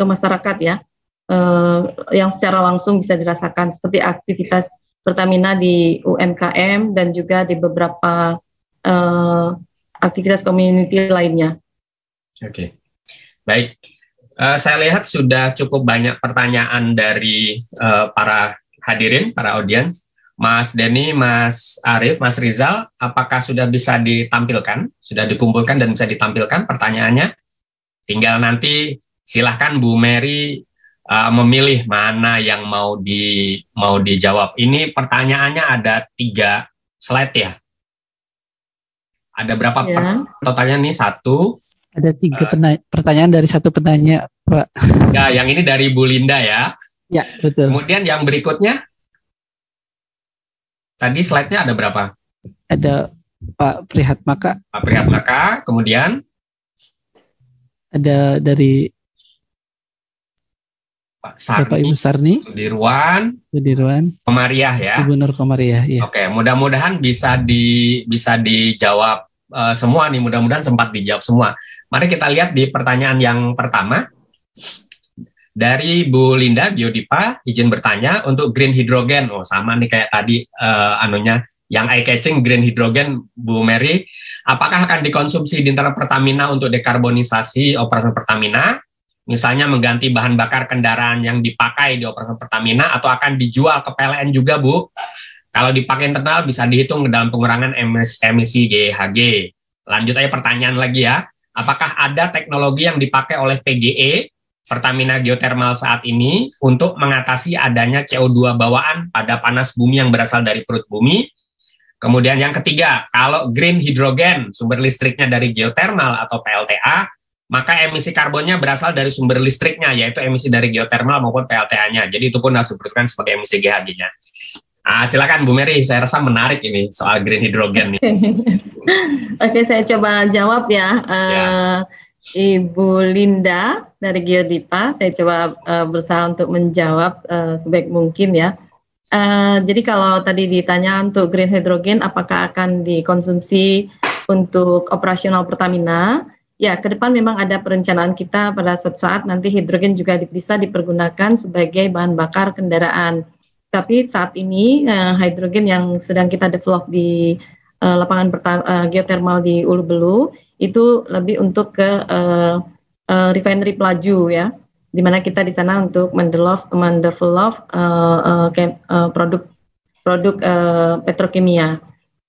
ke masyarakat ya yang secara langsung bisa dirasakan seperti aktivitas Pertamina di UMKM dan juga di beberapa uh, aktivitas community lainnya. Oke, okay. baik. Uh, saya lihat sudah cukup banyak pertanyaan dari uh, para hadirin, para audiens. Mas Denny, Mas Arief, Mas Rizal, apakah sudah bisa ditampilkan, sudah dikumpulkan dan bisa ditampilkan pertanyaannya? Tinggal nanti silahkan Bu Mary uh, memilih mana yang mau di mau dijawab. Ini pertanyaannya ada tiga slide ya. Ada berapa ya. per, totalnya nih satu? Ada tiga uh, pertanyaan dari satu penanya, Pak. Ya, yang ini dari Bu Linda ya. Ya, betul. Kemudian yang berikutnya Tadi slide-nya ada berapa? Ada Pak Prihatmaka. Pak Prihatmaka, kemudian ada dari Pak Sarni, Bapak Ibu Sarni, Sudirwan, Sudirwan, Komariah ya. Ibu Nur Komariah. Ya. Oke, mudah-mudahan bisa di bisa dijawab uh, semua nih. Mudah-mudahan sempat dijawab semua. Mari kita lihat di pertanyaan yang pertama. Dari Bu Linda Biodipa, izin bertanya untuk green hidrogen. Oh, sama nih kayak tadi uh, anunya yang eye catching green hidrogen Bu Mary. Apakah akan dikonsumsi di internal Pertamina untuk dekarbonisasi operasi Pertamina? Misalnya mengganti bahan bakar kendaraan yang dipakai di operasi Pertamina atau akan dijual ke PLN juga, Bu? Kalau dipakai internal bisa dihitung dalam pengurangan emisi, emisi GHG. Lanjut aja pertanyaan lagi ya. Apakah ada teknologi yang dipakai oleh PGE Pertamina Geothermal saat ini untuk mengatasi adanya CO2 bawaan pada panas bumi yang berasal dari perut bumi. Kemudian yang ketiga, kalau green hidrogen sumber listriknya dari geothermal atau PLTA, maka emisi karbonnya berasal dari sumber listriknya yaitu emisi dari geothermal maupun PLTA-nya. Jadi itu pun harus diperlukan sebagai emisi GHG-nya. Ah, silakan Bu Mary, saya rasa menarik ini soal green hidrogen Oke, okay, saya coba jawab ya. yeah ya. Ibu Linda dari Geodipa. Saya coba uh, berusaha untuk menjawab uh, sebaik mungkin ya. Uh, jadi kalau tadi ditanya untuk green hydrogen apakah akan dikonsumsi untuk operasional Pertamina? Ya, ke depan memang ada perencanaan kita pada suatu saat nanti hidrogen juga bisa dipergunakan sebagai bahan bakar kendaraan. Tapi saat ini uh, hidrogen yang sedang kita develop di uh, lapangan uh, geotermal di Ulu Belu itu lebih untuk ke uh, uh, refinery pelaju ya di mana kita di sana untuk mendevelop mendevelop uh, uh, uh, produk produk uh, petrokimia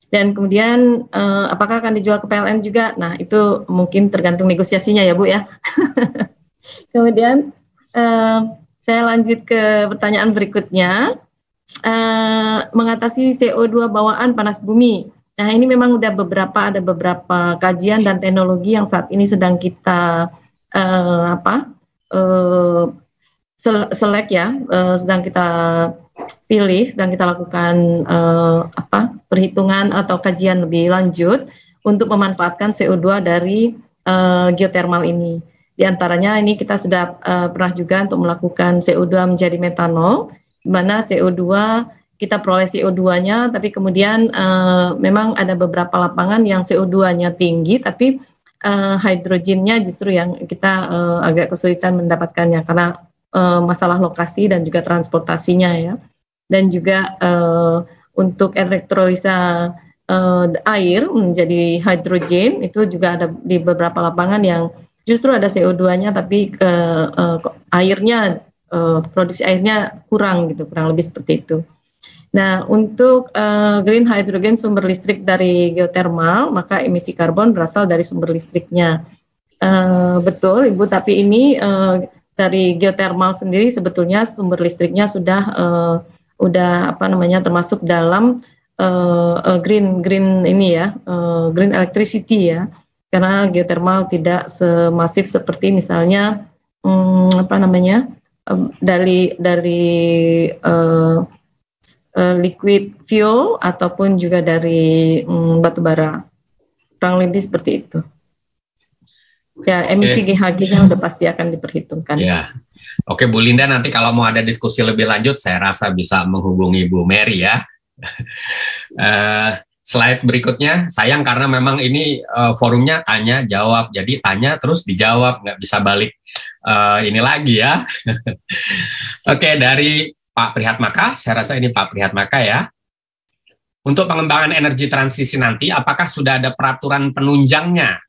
dan kemudian uh, apakah akan dijual ke PLN juga nah itu mungkin tergantung negosiasinya ya bu ya kemudian uh, saya lanjut ke pertanyaan berikutnya uh, mengatasi CO2 bawaan panas bumi Nah, ini memang udah beberapa ada beberapa kajian dan teknologi yang saat ini sedang kita uh, apa? Uh, selek ya, uh, sedang kita pilih dan kita lakukan uh, apa? perhitungan atau kajian lebih lanjut untuk memanfaatkan CO2 dari uh, geotermal ini. Di antaranya ini kita sudah uh, pernah juga untuk melakukan CO2 menjadi metanol, di mana CO2 kita peroleh CO2-nya, tapi kemudian uh, memang ada beberapa lapangan yang CO2-nya tinggi, tapi uh, hidrogennya justru yang kita uh, agak kesulitan mendapatkannya karena uh, masalah lokasi dan juga transportasinya ya, dan juga uh, untuk elektrolisa uh, air menjadi hidrogen itu juga ada di beberapa lapangan yang justru ada CO2-nya tapi ke uh, airnya uh, produksi airnya kurang gitu kurang lebih seperti itu. Nah, untuk uh, green hydrogen sumber listrik dari geotermal, maka emisi karbon berasal dari sumber listriknya. Uh, betul, Ibu, tapi ini uh, dari geotermal sendiri sebetulnya sumber listriknya sudah uh, udah apa namanya termasuk dalam uh, uh, green green ini ya, uh, green electricity ya. Karena geotermal tidak semasif seperti misalnya um, apa namanya? Um, dari dari uh, Eh, liquid fuel ataupun juga dari um, batu bara. Kurang lebih seperti itu. Ya, emisi okay. GHG-nya udah pasti akan diperhitungkan. Ya. Oke, Bu Linda nanti kalau mau ada diskusi lebih lanjut saya rasa bisa menghubungi Bu Mary ya. uh, slide berikutnya. Sayang karena memang ini uh, forumnya tanya jawab. Jadi tanya terus dijawab, nggak bisa balik uh, ini lagi ya. Oke, okay, dari Pak Prihat Maka, saya rasa ini Pak Prihat Maka ya. Untuk pengembangan energi transisi nanti, apakah sudah ada peraturan penunjangnya?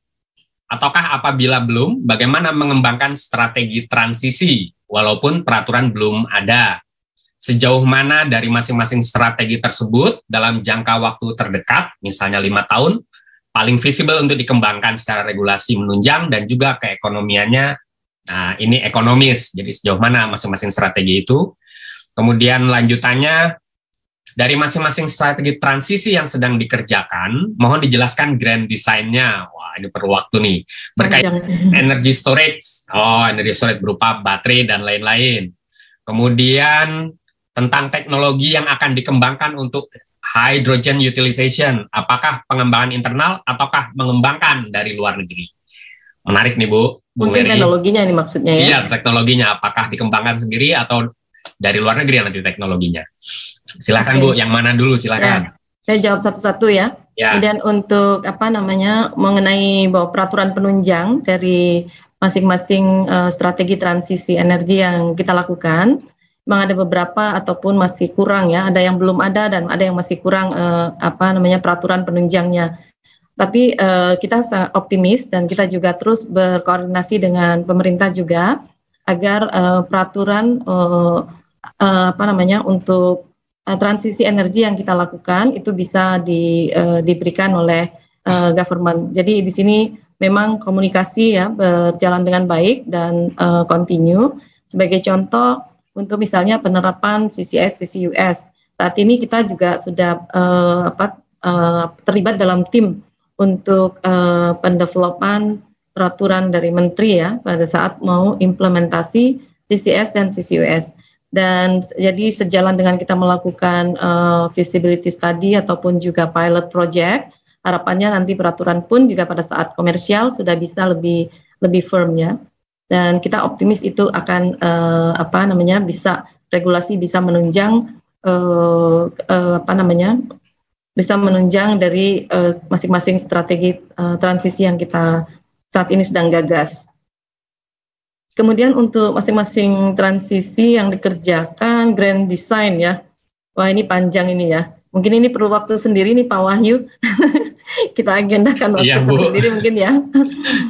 Ataukah apabila belum, bagaimana mengembangkan strategi transisi walaupun peraturan belum ada? Sejauh mana dari masing-masing strategi tersebut dalam jangka waktu terdekat, misalnya lima tahun, paling visible untuk dikembangkan secara regulasi menunjang dan juga keekonomiannya Nah, ini ekonomis, jadi sejauh mana masing-masing strategi itu Kemudian lanjutannya dari masing-masing strategi transisi yang sedang dikerjakan, mohon dijelaskan grand design-nya. Wah, ini perlu waktu nih. Berkait energi storage, oh energi storage berupa baterai dan lain-lain. Kemudian tentang teknologi yang akan dikembangkan untuk hydrogen utilization, apakah pengembangan internal ataukah mengembangkan dari luar negeri? Menarik nih Bu. Mungkin Bu teknologinya ini maksudnya ya? Iya, teknologinya apakah dikembangkan sendiri atau dari luar negeri nanti teknologinya. Silakan Bu, yang mana dulu silakan. Ya. saya jawab satu-satu ya. ya. Dan untuk apa namanya mengenai bahwa peraturan penunjang dari masing-masing uh, strategi transisi energi yang kita lakukan memang ada beberapa ataupun masih kurang ya, ada yang belum ada dan ada yang masih kurang uh, apa namanya peraturan penunjangnya. Tapi uh, kita sangat optimis dan kita juga terus berkoordinasi dengan pemerintah juga agar uh, peraturan uh, uh, apa namanya untuk uh, transisi energi yang kita lakukan itu bisa di, uh, diberikan oleh uh, government. Jadi di sini memang komunikasi ya berjalan dengan baik dan uh, continue. Sebagai contoh untuk misalnya penerapan CCS CCUS. Saat ini kita juga sudah uh, apa, uh, terlibat dalam tim untuk uh, pendevelopan peraturan dari menteri ya pada saat mau implementasi CCS dan CCUS. Dan jadi sejalan dengan kita melakukan uh, feasibility study ataupun juga pilot project, harapannya nanti peraturan pun juga pada saat komersial sudah bisa lebih lebih firm ya. Dan kita optimis itu akan uh, apa namanya bisa regulasi bisa menunjang uh, uh, apa namanya bisa menunjang dari masing-masing uh, strategi uh, transisi yang kita saat ini sedang gagas. Kemudian untuk masing-masing transisi yang dikerjakan grand design ya. Wah ini panjang ini ya. Mungkin ini perlu waktu sendiri nih Pak Wahyu. Kita agendakan waktu ya, sendiri mungkin ya.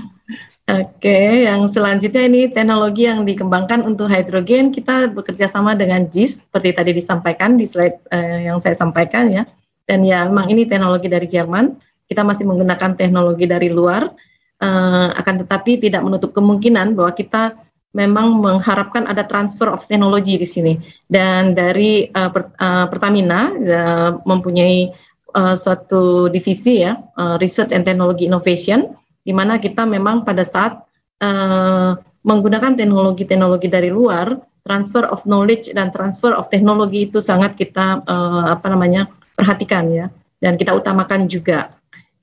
Oke, yang selanjutnya ini teknologi yang dikembangkan untuk hidrogen kita bekerja sama dengan JIS seperti tadi disampaikan di slide eh, yang saya sampaikan ya. Dan ya memang ini teknologi dari Jerman. Kita masih menggunakan teknologi dari luar Eh, akan tetapi tidak menutup kemungkinan bahwa kita memang mengharapkan ada transfer of technology di sini dan dari uh, per, uh, Pertamina uh, mempunyai uh, suatu divisi ya uh, research and technology innovation di mana kita memang pada saat uh, menggunakan teknologi-teknologi dari luar transfer of knowledge dan transfer of technology itu sangat kita uh, apa namanya perhatikan ya dan kita utamakan juga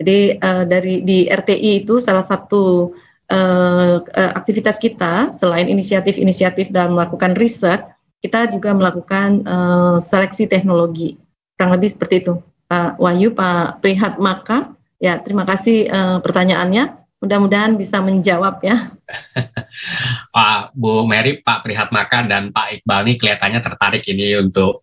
jadi uh, dari di RTI itu salah satu uh, aktivitas kita selain inisiatif-inisiatif dan melakukan riset, kita juga melakukan uh, seleksi teknologi. Kurang lebih seperti itu. Pak Wahyu, Pak Prihat Maka, ya terima kasih uh, pertanyaannya. Mudah-mudahan bisa menjawab ya. Pak Bu Mary, Pak Prihat Maka dan Pak Iqbal ini kelihatannya tertarik ini untuk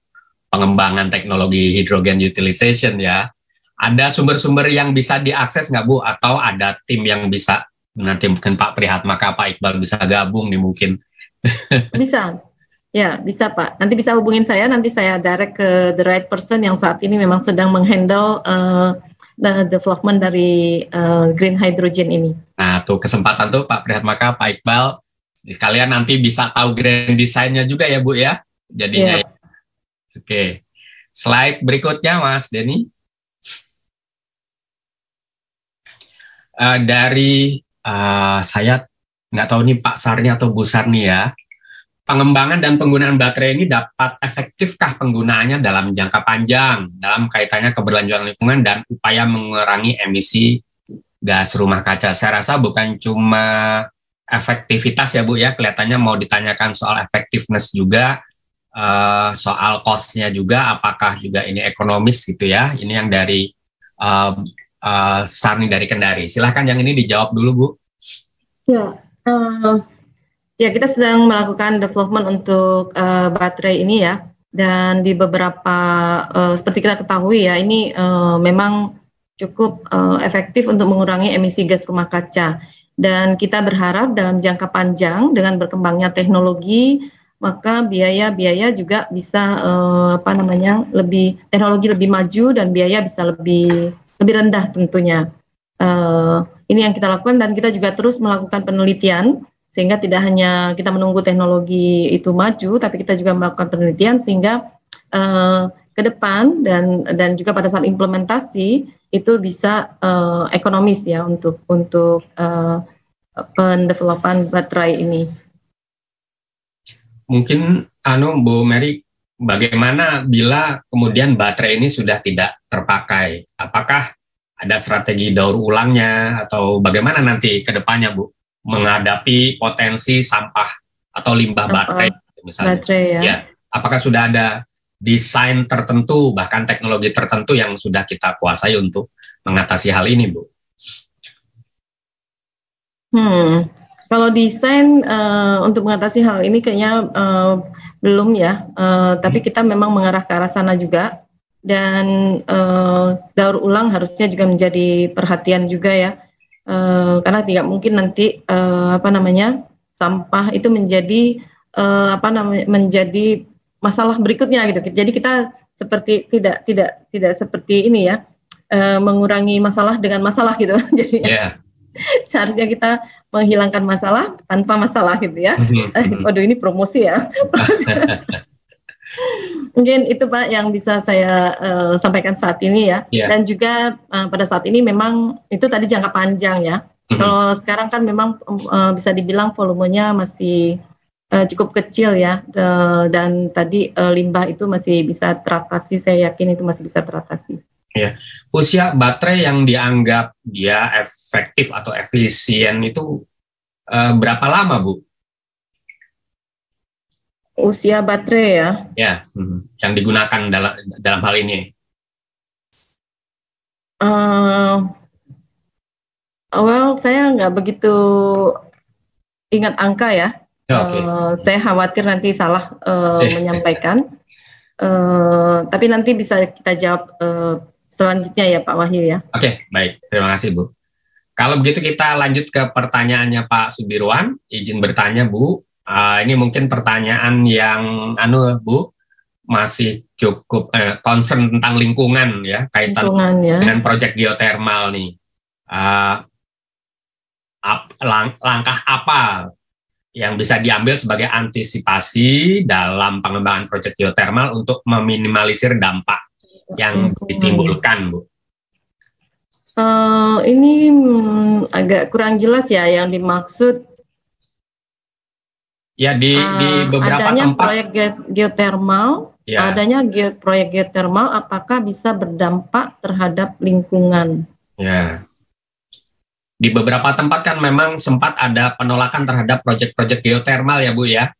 pengembangan teknologi hidrogen utilization ya. Ada sumber-sumber yang bisa diakses nggak Bu? Atau ada tim yang bisa nanti mungkin Pak Prihat maka Pak Iqbal bisa gabung nih mungkin. bisa, ya bisa Pak. Nanti bisa hubungin saya, nanti saya direct ke the right person yang saat ini memang sedang menghandle uh, eh, the eh, development dari uh, green hydrogen ini. Nah tuh kesempatan tuh Pak Prihat maka Pak Iqbal kalian nanti bisa tahu grand desainnya juga ya Bu ya jadinya. Iya. Ya. Oke, slide berikutnya Mas Denny. uh, dari uh, saya nggak tahu nih Pak Sarni atau Bu Sarni ya. Pengembangan dan penggunaan baterai ini dapat efektifkah penggunaannya dalam jangka panjang dalam kaitannya keberlanjutan lingkungan dan upaya mengurangi emisi gas rumah kaca. Saya rasa bukan cuma efektivitas ya Bu ya, kelihatannya mau ditanyakan soal effectiveness juga, uh, soal costnya juga, apakah juga ini ekonomis gitu ya. Ini yang dari uh, uh, eh, Sarni dari Kendari. Silahkan yang ini dijawab dulu, Bu. Ya, uh, ya kita sedang melakukan development untuk uh, baterai ini ya. Dan di beberapa, uh, seperti kita ketahui ya, ini uh, memang cukup uh, efektif untuk mengurangi emisi gas rumah kaca. Dan kita berharap dalam jangka panjang dengan berkembangnya teknologi, maka biaya-biaya juga bisa uh, apa namanya lebih teknologi lebih maju dan biaya bisa lebih lebih rendah tentunya. Uh, ini yang kita lakukan dan kita juga terus melakukan penelitian sehingga tidak hanya kita menunggu teknologi itu maju, tapi kita juga melakukan penelitian sehingga uh, ke depan dan dan juga pada saat implementasi itu bisa uh, ekonomis ya untuk untuk uh, pendevelopan baterai ini. Mungkin Anu Bu Mary bagaimana bila kemudian baterai ini sudah tidak terpakai? Apakah ada strategi daur ulangnya atau bagaimana nanti ke depannya, Bu, menghadapi potensi sampah atau limbah baterai misalnya? Baterai ya. ya. Apakah sudah ada desain tertentu bahkan teknologi tertentu yang sudah kita kuasai untuk mengatasi hal ini, Bu? Hmm, kalau desain uh, untuk mengatasi hal ini kayaknya uh, belum ya, uh, tapi hmm. kita memang mengarah ke arah sana juga dan uh, daur ulang harusnya juga menjadi perhatian juga ya, uh, karena tidak mungkin nanti uh, apa namanya sampah itu menjadi uh, apa namanya menjadi masalah berikutnya gitu. Jadi kita seperti tidak tidak tidak seperti ini ya uh, mengurangi masalah dengan masalah gitu. Jadi yeah. seharusnya kita menghilangkan masalah tanpa masalah gitu ya. Mm-hmm, mm-hmm. Waduh ini promosi ya. Mungkin itu Pak yang bisa saya uh, sampaikan saat ini ya. Yeah. Dan juga uh, pada saat ini memang itu tadi jangka panjang ya. Mm-hmm. Kalau sekarang kan memang uh, bisa dibilang volumenya masih uh, cukup kecil ya uh, dan tadi uh, limbah itu masih bisa teratasi saya yakin itu masih bisa teratasi. Ya, usia baterai yang dianggap dia efektif atau efisien itu e, berapa lama, Bu? Usia baterai ya? Ya, mhm. yang digunakan dalam dalam hal ini. Uh, well, saya nggak begitu ingat angka ya. ya okay. Uh, eh, saya khawatir nanti salah uh, menyampaikan. Uh, tapi nanti bisa kita jawab uh, selanjutnya ya Pak Wahyu ya. Oke, okay, baik. Terima kasih Bu. Kalau begitu kita lanjut ke pertanyaannya Pak Subirwan. Izin bertanya Bu, uh, ini mungkin pertanyaan yang anu Bu masih cukup uh, concern tentang lingkungan ya kaitan lingkungan, ya. dengan proyek geotermal nih. Uh, ap, lang, langkah apa yang bisa diambil sebagai antisipasi dalam pengembangan proyek geotermal untuk meminimalisir dampak yang hmm. ditimbulkan, Bu? Uh, ini hmm, agak kurang jelas ya yang dimaksud. Ya di, uh, di beberapa adanya tempat. proyek ge geotermal, ya. adanya ge proyek geotermal, apakah bisa berdampak terhadap lingkungan? Ya. Di beberapa tempat kan memang sempat ada penolakan terhadap proyek-proyek geotermal ya Bu ya,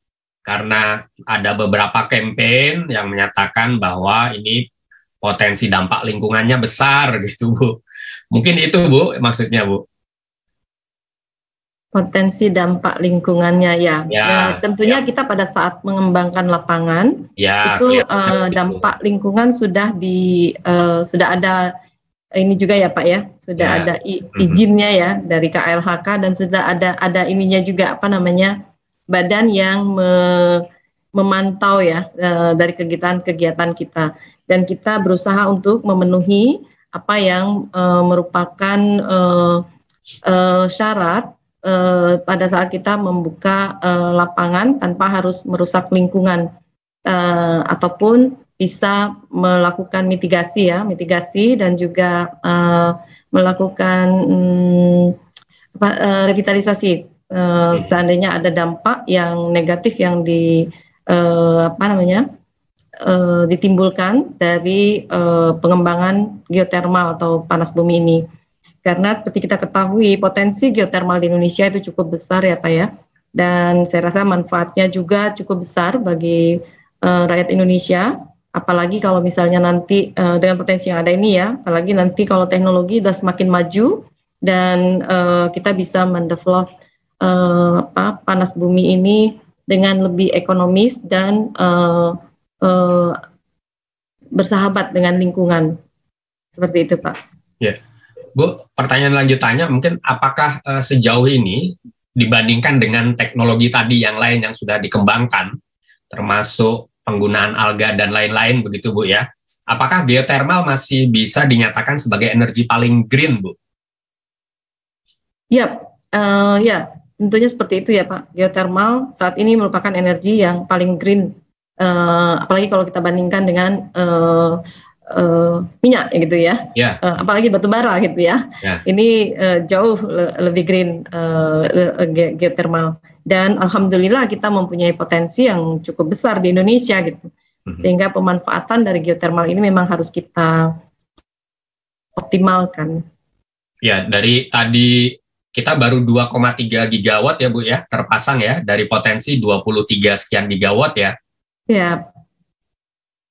karena ada beberapa campaign yang menyatakan bahwa ini potensi dampak lingkungannya besar gitu Bu. Mungkin itu Bu maksudnya Bu. Potensi dampak lingkungannya ya. Ya, ya tentunya ya. kita pada saat mengembangkan lapangan ya, itu ya. Uh, dampak lingkungan sudah di uh, sudah ada ini juga ya Pak ya, sudah ya. ada mhm. izinnya ya dari KLHK dan sudah ada ada ininya juga apa namanya badan yang me, memantau ya uh, dari kegiatan-kegiatan kita dan kita berusaha untuk memenuhi apa yang uh, merupakan uh, uh, syarat uh, pada saat kita membuka uh, lapangan tanpa harus merusak lingkungan uh, ataupun bisa melakukan mitigasi ya mitigasi dan juga uh, melakukan um, apa, uh, revitalisasi uh, seandainya ada dampak yang negatif yang di uh, apa namanya uh, ditimbulkan dari uh, pengembangan geotermal atau panas bumi ini. Karena seperti kita ketahui potensi geotermal di Indonesia itu cukup besar ya Pak ya. Dan saya rasa manfaatnya juga cukup besar bagi uh, rakyat Indonesia. Apalagi kalau misalnya nanti uh, dengan potensi yang ada ini ya, apalagi nanti kalau teknologi sudah semakin maju dan uh, kita bisa mendevelop uh, apa, panas bumi ini dengan lebih ekonomis dan uh, uh, bersahabat dengan lingkungan seperti itu pak. Ya, Bu pertanyaan lanjutannya mungkin apakah uh, sejauh ini dibandingkan dengan teknologi tadi yang lain yang sudah dikembangkan termasuk penggunaan alga dan lain-lain begitu Bu ya. Apakah geothermal masih bisa dinyatakan sebagai energi paling green Bu? Ya, uh, ya tentunya seperti itu ya Pak. Geotermal saat ini merupakan energi yang paling green uh, apalagi kalau kita bandingkan dengan uh, uh, minyak ya gitu ya, yeah. Ya. uh, apalagi batu bara gitu ya. Yeah. Ini uh, jauh le lebih green uh, geothermal dan alhamdulillah kita mempunyai potensi yang cukup besar di Indonesia gitu. Mm -hmm. Sehingga pemanfaatan dari geothermal ini memang harus kita optimalkan. Ya, dari tadi kita baru 2,3 gigawatt ya Bu ya, terpasang ya dari potensi 23 sekian gigawatt ya. Ya.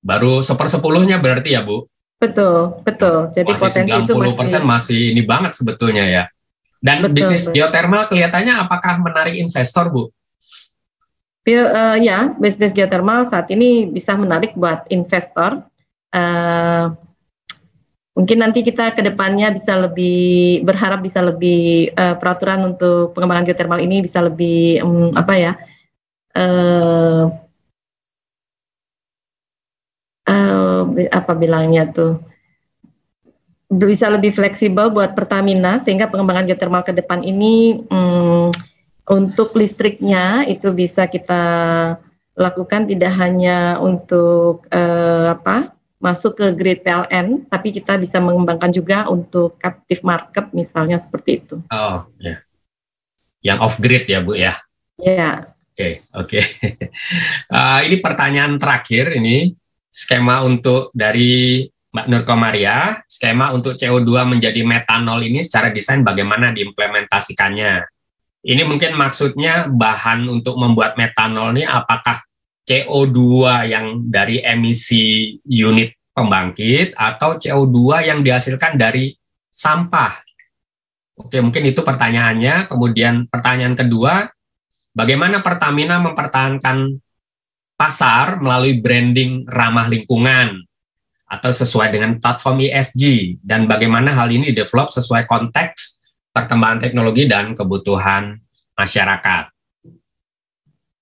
Baru sepersepuluhnya berarti ya, Bu? Betul, betul. Jadi masih potensi 90 itu masih... masih ini banget sebetulnya ya. Dan betul, bisnis betul. geothermal kelihatannya apakah menarik investor, Bu? Bio, uh, ya, bisnis geothermal saat ini bisa menarik buat investor. Uh, mungkin nanti kita ke depannya bisa lebih berharap bisa lebih uh, peraturan untuk pengembangan geothermal ini bisa lebih um, apa ya? Uh, uh, apa bilangnya tuh bisa lebih fleksibel buat Pertamina sehingga pengembangan geothermal ke depan ini um, untuk listriknya itu bisa kita lakukan tidak hanya untuk uh, apa masuk ke grid PLN tapi kita bisa mengembangkan juga untuk captive market misalnya seperti itu. Oh ya. Yeah. Yang off grid ya Bu ya. Ya. Oke, oke. Eh, ini pertanyaan terakhir ini skema untuk dari Mbak Nur Komaria, skema untuk CO2 menjadi metanol ini secara desain bagaimana diimplementasikannya. Ini mungkin maksudnya bahan untuk membuat metanol ini apakah CO2 yang dari emisi unit pembangkit atau CO2 yang dihasilkan dari sampah. Oke, mungkin itu pertanyaannya. Kemudian pertanyaan kedua, bagaimana Pertamina mempertahankan pasar melalui branding ramah lingkungan atau sesuai dengan platform ESG dan bagaimana hal ini develop sesuai konteks perkembangan teknologi dan kebutuhan masyarakat.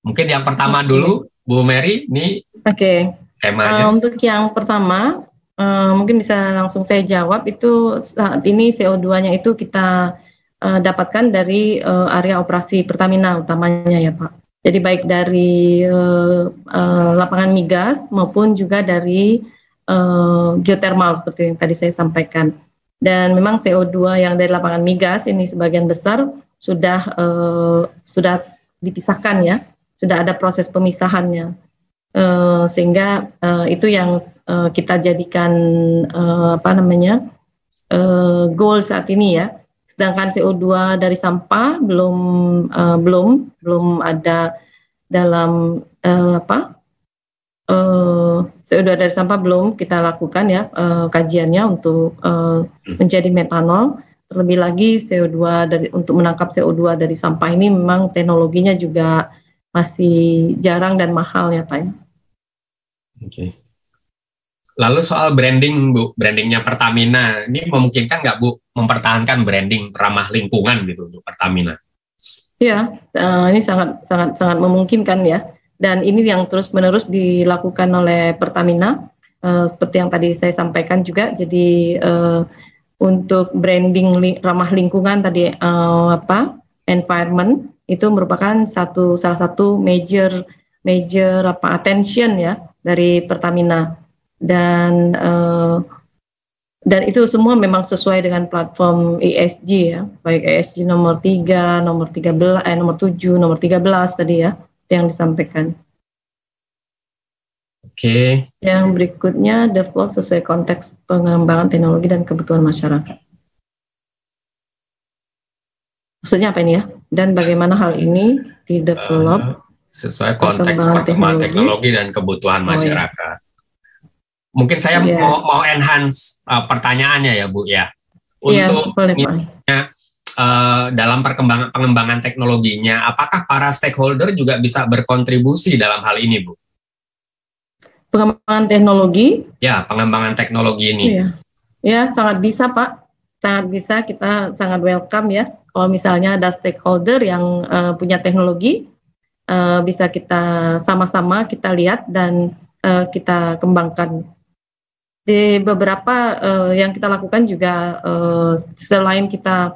Mungkin yang pertama okay. dulu Bu Mary ini Oke. Okay. Temanya. Uh, untuk yang pertama uh, mungkin bisa langsung saya jawab itu saat ini CO2-nya itu kita uh, dapatkan dari uh, area operasi Pertamina utamanya ya Pak. Jadi baik dari uh, uh, lapangan migas maupun juga dari uh, eh, geothermal seperti yang tadi saya sampaikan. Dan memang CO2 yang dari lapangan migas ini sebagian besar sudah uh, sudah dipisahkan ya, sudah ada proses pemisahannya. Uh, sehingga uh, itu yang uh, kita jadikan uh, apa namanya uh, goal saat ini ya Sedangkan CO2 dari sampah belum uh, belum belum ada dalam uh, apa uh, eh, CO2 dari sampah belum kita lakukan ya uh, kajiannya untuk uh, menjadi metanol. Terlebih lagi CO2 dari untuk menangkap CO2 dari sampah ini memang teknologinya juga masih jarang dan mahal ya Pak. Ya. Oke. Okay. Lalu soal branding Bu, brandingnya Pertamina ini memungkinkan nggak Bu mempertahankan branding ramah lingkungan gitu untuk Pertamina. Ya, uh, ini sangat sangat sangat memungkinkan ya. Dan ini yang terus menerus dilakukan oleh Pertamina, uh, seperti yang tadi saya sampaikan juga. Jadi uh, untuk branding li ramah lingkungan tadi uh, apa environment itu merupakan satu salah satu major major apa attention ya dari Pertamina dan uh, dan itu semua memang sesuai dengan platform ESG ya, baik ESG nomor 3, nomor 13, eh, nomor 7, nomor 13 tadi ya, yang disampaikan. Oke. Okay. Yang berikutnya, develop sesuai konteks pengembangan teknologi dan kebutuhan masyarakat. Maksudnya apa ini ya? Dan bagaimana hal ini di develop uh, sesuai konteks pengembangan, teknologi, teknologi dan kebutuhan masyarakat. Oh, iya. Mungkin saya yeah. mau, mau enhance uh, pertanyaannya ya Bu ya. Iya, Untuk yeah, uh, dalam perkembangan pengembangan teknologinya, apakah para stakeholder juga bisa berkontribusi dalam hal ini Bu? Pengembangan teknologi? Ya, pengembangan teknologi ini. Ya, ya sangat bisa Pak. Sangat bisa, kita sangat welcome ya. Kalau misalnya ada stakeholder yang uh, punya teknologi, uh, bisa kita sama-sama kita lihat dan uh, kita kembangkan di beberapa uh, yang kita lakukan juga uh, selain kita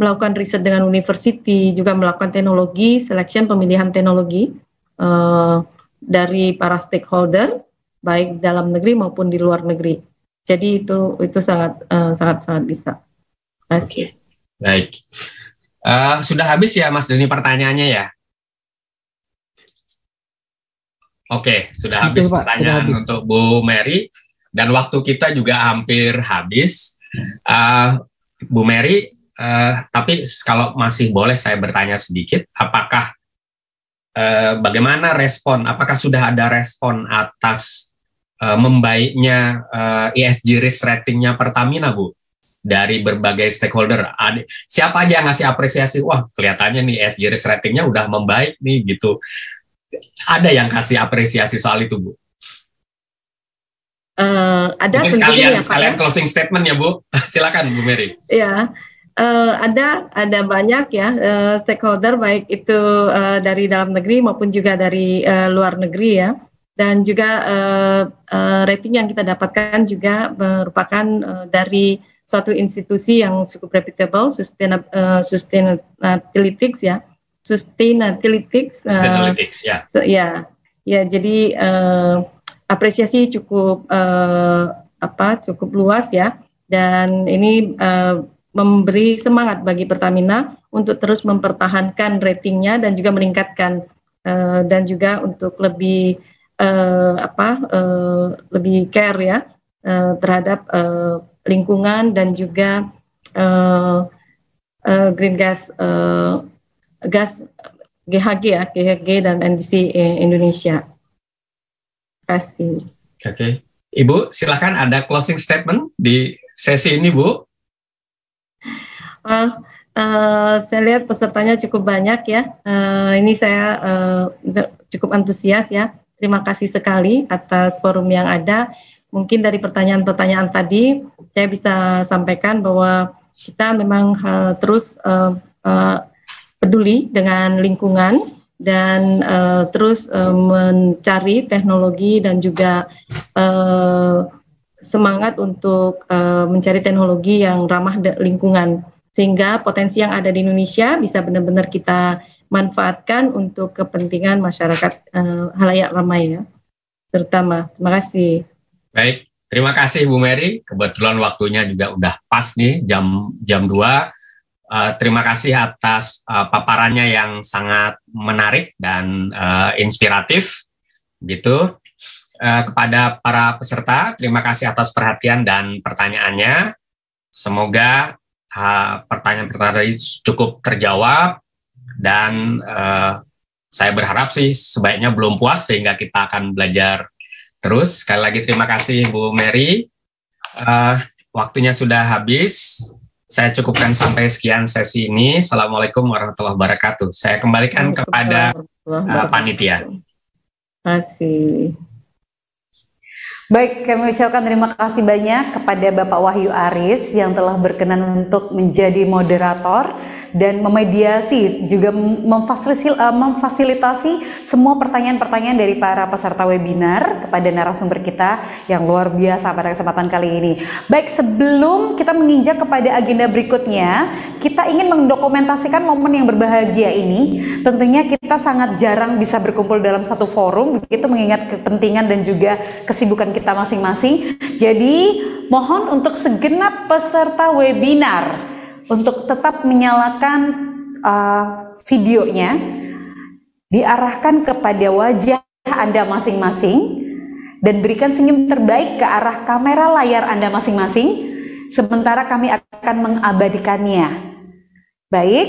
melakukan riset dengan university juga melakukan teknologi selection pemilihan teknologi uh, dari para stakeholder baik dalam negeri maupun di luar negeri jadi itu itu sangat uh, sangat sangat bisa oke okay. baik uh, sudah habis ya Mas Denny pertanyaannya ya Oke, okay, sudah habis itu, Pak, pertanyaan sudah habis. untuk Bu Mary dan waktu kita juga hampir habis. Uh, Bu Mary, uh, tapi kalau masih boleh saya bertanya sedikit, apakah uh, bagaimana respon? Apakah sudah ada respon atas uh, membaiknya uh, ESG risk ratingnya Pertamina, Bu? dari berbagai stakeholder. Ad, siapa aja yang ngasih apresiasi? Wah, kelihatannya nih ESG risk ratingnya udah membaik nih gitu. Ada yang kasih apresiasi soal itu, Bu? Uh, ada Mungkin tentunya sekalian, ya, Pak. Sekalian ya. closing statement ya Bu. Silakan Bu Mary. Ya. Uh, ada ada banyak ya uh, stakeholder baik itu uh, dari dalam negeri maupun juga dari uh, luar negeri ya dan juga uh, uh, rating yang kita dapatkan juga merupakan uh, dari suatu institusi yang cukup reputable sustainab uh, ya sustainalytics. uh, ya so, ya ya jadi uh, apresiasi cukup uh, apa cukup luas ya dan ini uh, memberi semangat bagi Pertamina untuk terus mempertahankan ratingnya dan juga meningkatkan uh, dan juga untuk lebih uh, apa uh, lebih care ya uh, terhadap uh, lingkungan dan juga uh, uh, green gas uh, gas GHG ya GHG dan NDC Indonesia. Oke. Okay. Ibu, silakan ada closing statement di sesi ini, Bu. Uh, uh, saya lihat pesertanya cukup banyak ya. Uh, ini saya uh, cukup antusias ya. Terima kasih sekali atas forum yang ada. Mungkin dari pertanyaan-pertanyaan tadi, saya bisa sampaikan bahwa kita memang uh, terus uh, uh, peduli dengan lingkungan dan uh, terus uh, mencari teknologi dan juga uh, semangat untuk uh, mencari teknologi yang ramah lingkungan sehingga potensi yang ada di Indonesia bisa benar-benar kita manfaatkan untuk kepentingan masyarakat uh, halayak ramai ya terutama terima kasih baik terima kasih Bu Mary kebetulan waktunya juga udah pas nih jam jam 2 uh, terima kasih atas uh, paparannya yang sangat menarik dan uh, inspiratif gitu. Uh, kepada para peserta, terima kasih atas perhatian dan pertanyaannya. Semoga pertanyaan-pertanyaan uh, cukup terjawab dan uh, saya berharap sih sebaiknya belum puas sehingga kita akan belajar terus. Sekali lagi terima kasih Bu Mary. Uh, waktunya sudah habis. Saya cukupkan sampai sekian sesi ini. Assalamualaikum warahmatullahi wabarakatuh. Saya kembalikan kepada uh, panitia. Terima kasih. Baik, kami ucapkan terima kasih banyak kepada Bapak Wahyu Aris yang telah berkenan untuk menjadi moderator dan memediasi juga eh, memfasilitasi, semua pertanyaan-pertanyaan dari para peserta webinar kepada narasumber kita yang luar biasa pada kesempatan kali ini. Baik, sebelum kita menginjak kepada agenda berikutnya, kita ingin mendokumentasikan momen yang berbahagia ini. Tentunya kita sangat jarang bisa berkumpul dalam satu forum begitu mengingat kepentingan dan juga kesibukan kita masing-masing. Jadi, mohon untuk segenap peserta webinar untuk tetap menyalakan uh, videonya diarahkan kepada wajah Anda masing-masing dan berikan senyum terbaik ke arah kamera layar Anda masing-masing sementara kami akan mengabadikannya. Baik,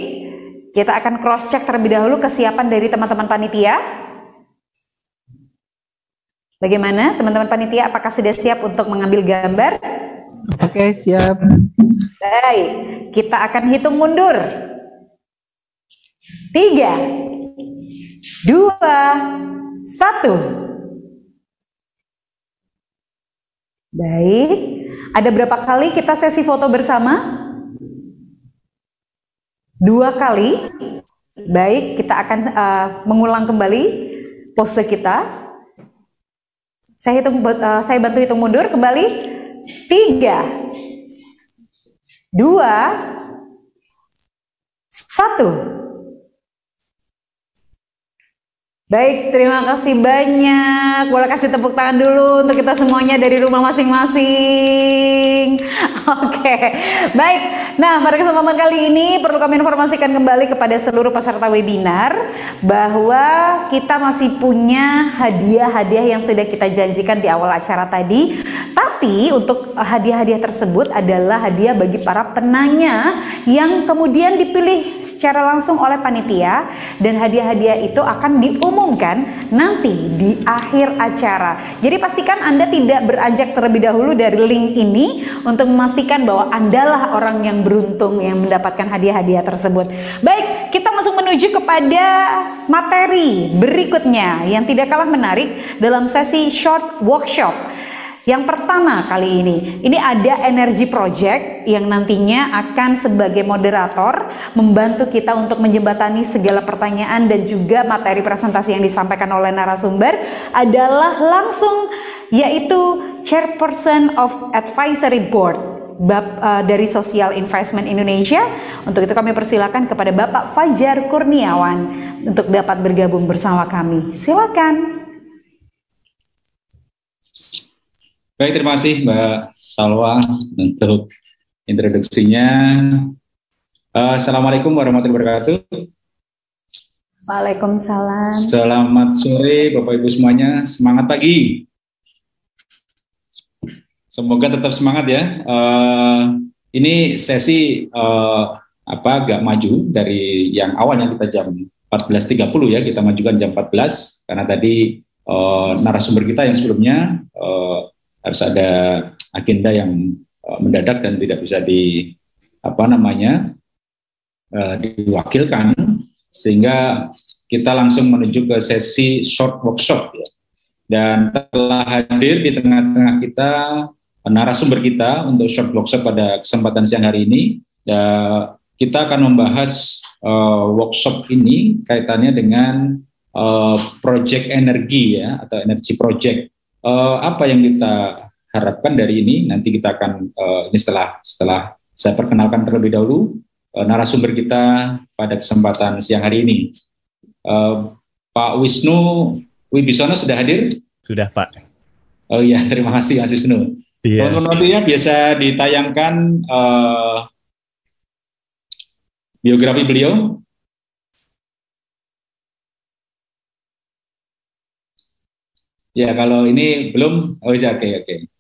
kita akan cross check terlebih dahulu kesiapan dari teman-teman panitia. Bagaimana teman-teman panitia apakah sudah siap untuk mengambil gambar? Oke, okay, siap. Baik, kita akan hitung mundur. Tiga, dua, satu. Baik, ada berapa kali kita sesi foto bersama? Dua kali. Baik, kita akan uh, mengulang kembali pose kita. Saya hitung, uh, saya bantu hitung mundur kembali tiga, dua, satu. Baik, terima kasih banyak. Boleh kasih tepuk tangan dulu untuk kita semuanya dari rumah masing-masing. Oke, baik. Nah, pada kesempatan kali ini perlu kami informasikan kembali kepada seluruh peserta webinar bahwa kita masih punya hadiah-hadiah yang sudah kita janjikan di awal acara tadi. Tapi untuk hadiah-hadiah tersebut adalah hadiah bagi para penanya yang kemudian dipilih secara langsung oleh panitia dan hadiah-hadiah itu akan diumumkan diumumkan nanti di akhir acara. Jadi pastikan Anda tidak beranjak terlebih dahulu dari link ini untuk memastikan bahwa anda Andalah orang yang beruntung yang mendapatkan hadiah-hadiah tersebut. Baik, kita langsung menuju kepada materi berikutnya yang tidak kalah menarik dalam sesi short workshop yang pertama kali ini, ini ada energi project yang nantinya akan sebagai moderator membantu kita untuk menjembatani segala pertanyaan dan juga materi presentasi yang disampaikan oleh narasumber adalah langsung yaitu Chairperson of Advisory Board Bap, uh, dari Social Investment Indonesia. Untuk itu kami persilakan kepada Bapak Fajar Kurniawan untuk dapat bergabung bersama kami. Silakan. Baik, terima kasih Mbak Salwa untuk introduksinya. Uh, Assalamualaikum warahmatullahi wabarakatuh. Waalaikumsalam. Selamat sore Bapak Ibu semuanya, semangat pagi. Semoga tetap semangat ya. Uh, ini sesi uh, apa agak maju dari yang awalnya kita jam 14.30 ya, kita majukan jam 14 karena tadi uh, narasumber kita yang sebelumnya uh, harus ada agenda yang eh, mendadak dan tidak bisa di apa namanya eh, diwakilkan sehingga kita langsung menuju ke sesi short workshop ya. Dan telah hadir di tengah-tengah kita narasumber kita untuk short workshop pada kesempatan siang hari ini. kita akan membahas uh, workshop ini kaitannya dengan uh, project energi ya atau energi project uh, apa yang kita harapkan dari ini nanti kita akan uh, ini setelah setelah saya perkenalkan terlebih dahulu uh, narasumber kita pada kesempatan siang hari ini. Uh, Pak Wisnu Wibisono sudah hadir? Sudah Pak. Oh iya, terima kasih Mas Wisnu. nanti iya. ya biasa ditayangkan uh, biografi beliau Ya kalau ini belum, oh iya, oke okay, oke. Okay.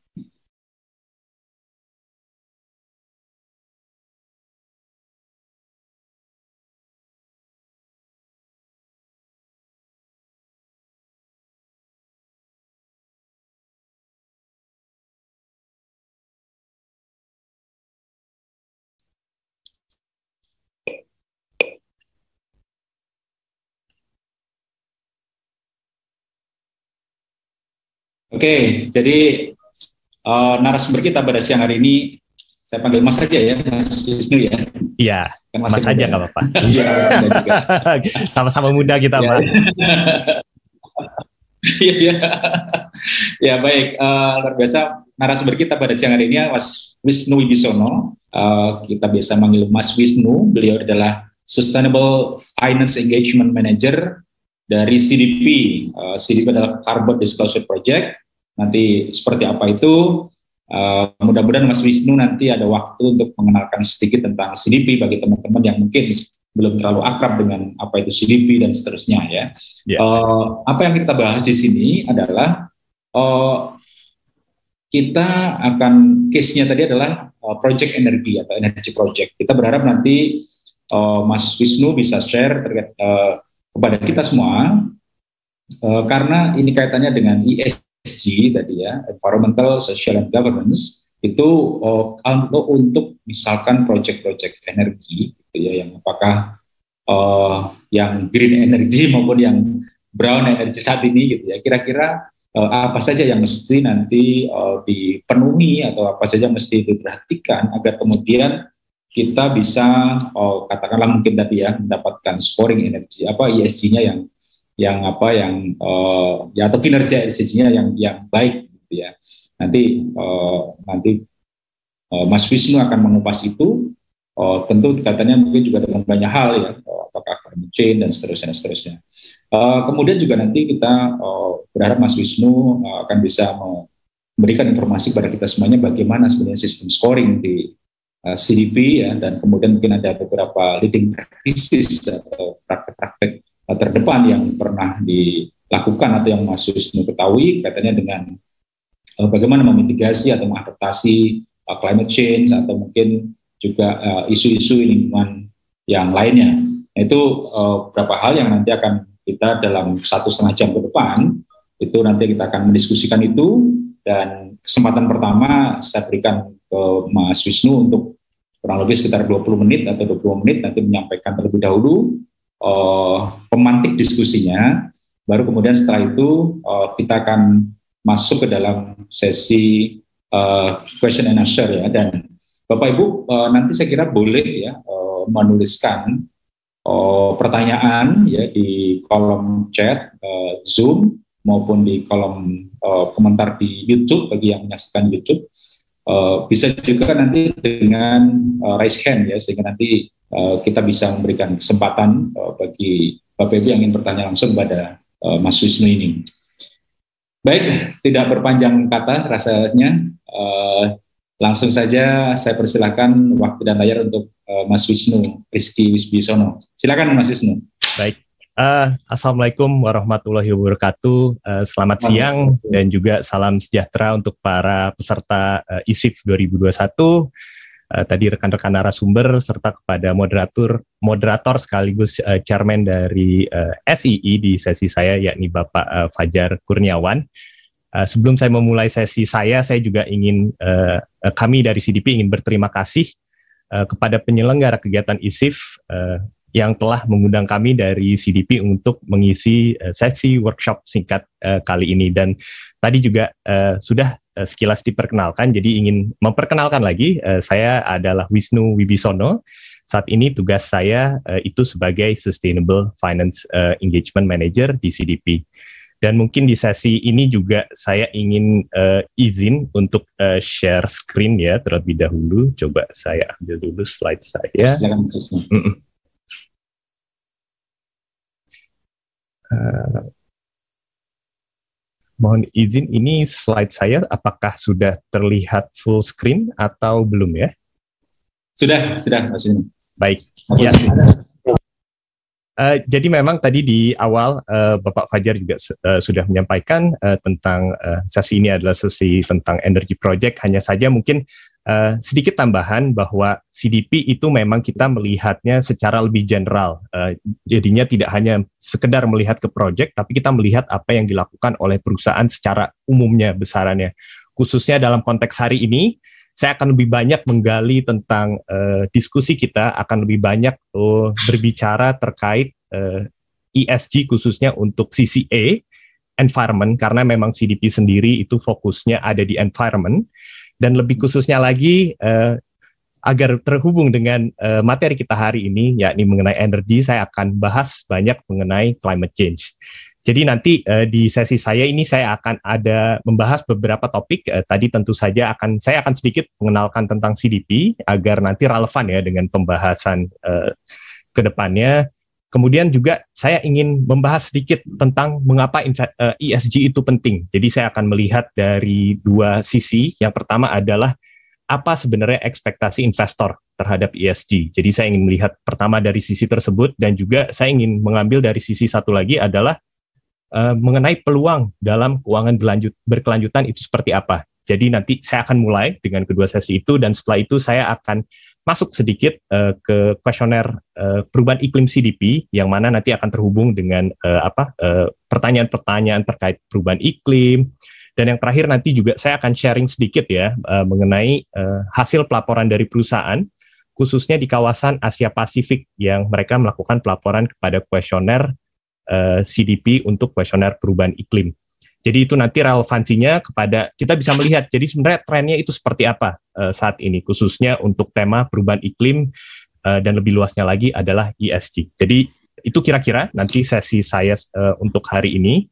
Oke, jadi uh, narasumber kita pada siang hari ini saya panggil Mas aja ya, Mas Wisnu ya. Iya, Mas, mas aja nggak apa-apa. Iya, sama-sama muda kita, iya. Pak. Iya, iya. Ya baik, uh, luar biasa narasumber kita pada siang hari ini Mas Wisnu Wibisono. Uh, kita biasa manggil Mas Wisnu, beliau adalah Sustainable Finance Engagement Manager dari CDP. Uh, eh, CDP adalah Carbon Disclosure Project. Nanti seperti apa itu? Uh, mudah-mudahan Mas Wisnu nanti ada waktu untuk mengenalkan sedikit tentang CDP bagi teman-teman yang mungkin belum terlalu akrab dengan apa itu CDP dan seterusnya ya. Yeah. Ya. Uh, apa yang kita bahas di sini adalah uh, kita akan case-nya tadi adalah uh, project energi atau energy project. Kita berharap nanti uh, Mas Wisnu bisa share terkait uh, kepada kita semua uh, karena ini kaitannya dengan ESG tadi ya, environmental, social and governance itu uh, kalau untuk misalkan proyek-proyek energi gitu ya yang apakah uh, yang green energy maupun yang brown energy saat ini gitu ya kira-kira uh, apa saja yang mesti nanti uh, dipenuhi atau apa saja yang mesti diperhatikan agar kemudian kita bisa oh, katakanlah mungkin tadi ya mendapatkan scoring energi apa ESG-nya yang yang apa yang uh, ya atau kinerja ESG-nya yang yang baik gitu ya. Nanti uh, nanti uh, Mas Wisnu akan mengupas itu uh, tentu katanya mungkin juga dengan banyak hal ya oh, apakah climate change dan seterusnya dan seterusnya. Uh, kemudian juga nanti kita uh, berharap Mas Wisnu uh, akan bisa memberikan informasi kepada kita semuanya bagaimana sebenarnya sistem scoring di Eh, CDP ya dan kemudian mungkin ada beberapa leading practices atau praktek-praktek eh, terdepan yang pernah dilakukan atau yang Mas mengetahui ketahui kaitannya dengan uh, bagaimana memitigasi atau mengadaptasi climate change atau mungkin juga isu isu-isu lingkungan yang lainnya. Nah, itu uh, beberapa hal yang nanti akan kita dalam satu setengah jam ke depan itu nanti kita akan mendiskusikan itu dan kesempatan pertama saya berikan ke Mas Wisnu untuk kurang lebih sekitar 20 menit atau 20 menit nanti menyampaikan terlebih dahulu uh, pemantik diskusinya baru kemudian setelah itu uh, kita akan masuk ke dalam sesi uh, question and answer ya dan Bapak Ibu uh, nanti saya kira boleh ya uh, menuliskan uh, pertanyaan ya di kolom chat uh, Zoom maupun di kolom uh, komentar di YouTube bagi yang menyaksikan YouTube Eh, bisa juga nanti dengan uh, raise hand ya sehingga nanti uh, kita bisa memberikan kesempatan uh, bagi Bapak Ibu yang ingin bertanya langsung kepada uh, Mas Wisnu ini. Baik, tidak berpanjang kata rasanya. Uh, langsung saja saya persilahkan waktu dan layar untuk uh, Mas Wisnu Rizky Wisbisono. Silakan Mas Wisnu. Baik, Uh, Assalamualaikum warahmatullahi wabarakatuh. Uh, selamat siang dan juga salam sejahtera untuk para peserta uh, ISIF 2021. Uh, tadi rekan-rekan narasumber serta kepada moderator moderator sekaligus uh, chairman dari uh, SII di sesi saya yakni Bapak uh, Fajar Kurniawan. Uh, sebelum saya memulai sesi saya, saya juga ingin uh, kami dari CDP ingin berterima kasih uh, kepada penyelenggara kegiatan ISIF uh, yang telah mengundang kami dari CDP untuk mengisi uh, sesi workshop singkat uh, kali ini dan tadi juga uh, sudah uh, sekilas diperkenalkan jadi ingin memperkenalkan lagi uh, saya adalah Wisnu Wibisono saat ini tugas saya uh, itu sebagai Sustainable Finance uh, Engagement Manager di CDP dan mungkin di sesi ini juga saya ingin uh, izin untuk uh, share screen ya terlebih dahulu coba saya ambil dulu slide saya Silakan, Eh, mohon izin, ini slide saya apakah sudah terlihat full screen atau belum ya? Sudah, sudah Mas Baik. Aku ya. Uh, jadi memang tadi di awal uh, Bapak Fajar juga uh, sudah menyampaikan uh, tentang uh, sesi ini adalah sesi tentang energi project. Hanya saja mungkin Uh, sedikit tambahan bahwa CDP itu memang kita melihatnya secara lebih general. Uh, jadinya tidak hanya sekedar melihat ke proyek tapi kita melihat apa yang dilakukan oleh perusahaan secara umumnya besarannya. Khususnya dalam konteks hari ini, saya akan lebih banyak menggali tentang uh, diskusi kita, akan lebih banyak uh, berbicara terkait uh, ESG khususnya untuk CCA, e, environment, karena memang CDP sendiri itu fokusnya ada di environment dan lebih khususnya lagi uh, agar terhubung dengan uh, materi kita hari ini yakni mengenai energi saya akan bahas banyak mengenai climate change. Jadi nanti uh, di sesi saya ini saya akan ada membahas beberapa topik. Uh, tadi tentu saja akan saya akan sedikit mengenalkan tentang CDP agar nanti relevan ya dengan pembahasan uh, kedepannya. Kemudian juga saya ingin membahas sedikit tentang mengapa ESG eh, e itu penting. Jadi saya akan melihat dari dua sisi. Yang pertama adalah apa sebenarnya ekspektasi investor terhadap ESG. Jadi saya ingin melihat pertama dari sisi tersebut dan juga saya ingin mengambil dari sisi satu lagi adalah uh, mengenai peluang dalam keuangan berlanjut, berkelanjutan itu seperti apa. Jadi nanti saya akan mulai dengan kedua sesi itu dan setelah itu saya akan masuk sedikit uh, ke kuesioner uh, perubahan iklim CDP yang mana nanti akan terhubung dengan uh, apa pertanyaan pertanyaan-pertanyaan terkait perubahan iklim dan yang terakhir nanti juga saya akan sharing sedikit ya uh, mengenai uh, hasil pelaporan dari perusahaan khususnya di kawasan Asia Pasifik yang mereka melakukan pelaporan kepada kuesioner uh, CDP untuk kuesioner perubahan iklim. Jadi itu nanti relevansinya kepada kita bisa melihat. Jadi sebenarnya trennya itu seperti apa uh, saat ini khususnya untuk tema perubahan iklim uh, dan lebih luasnya lagi adalah ESG. Jadi itu kira-kira nanti sesi saya uh, untuk hari ini.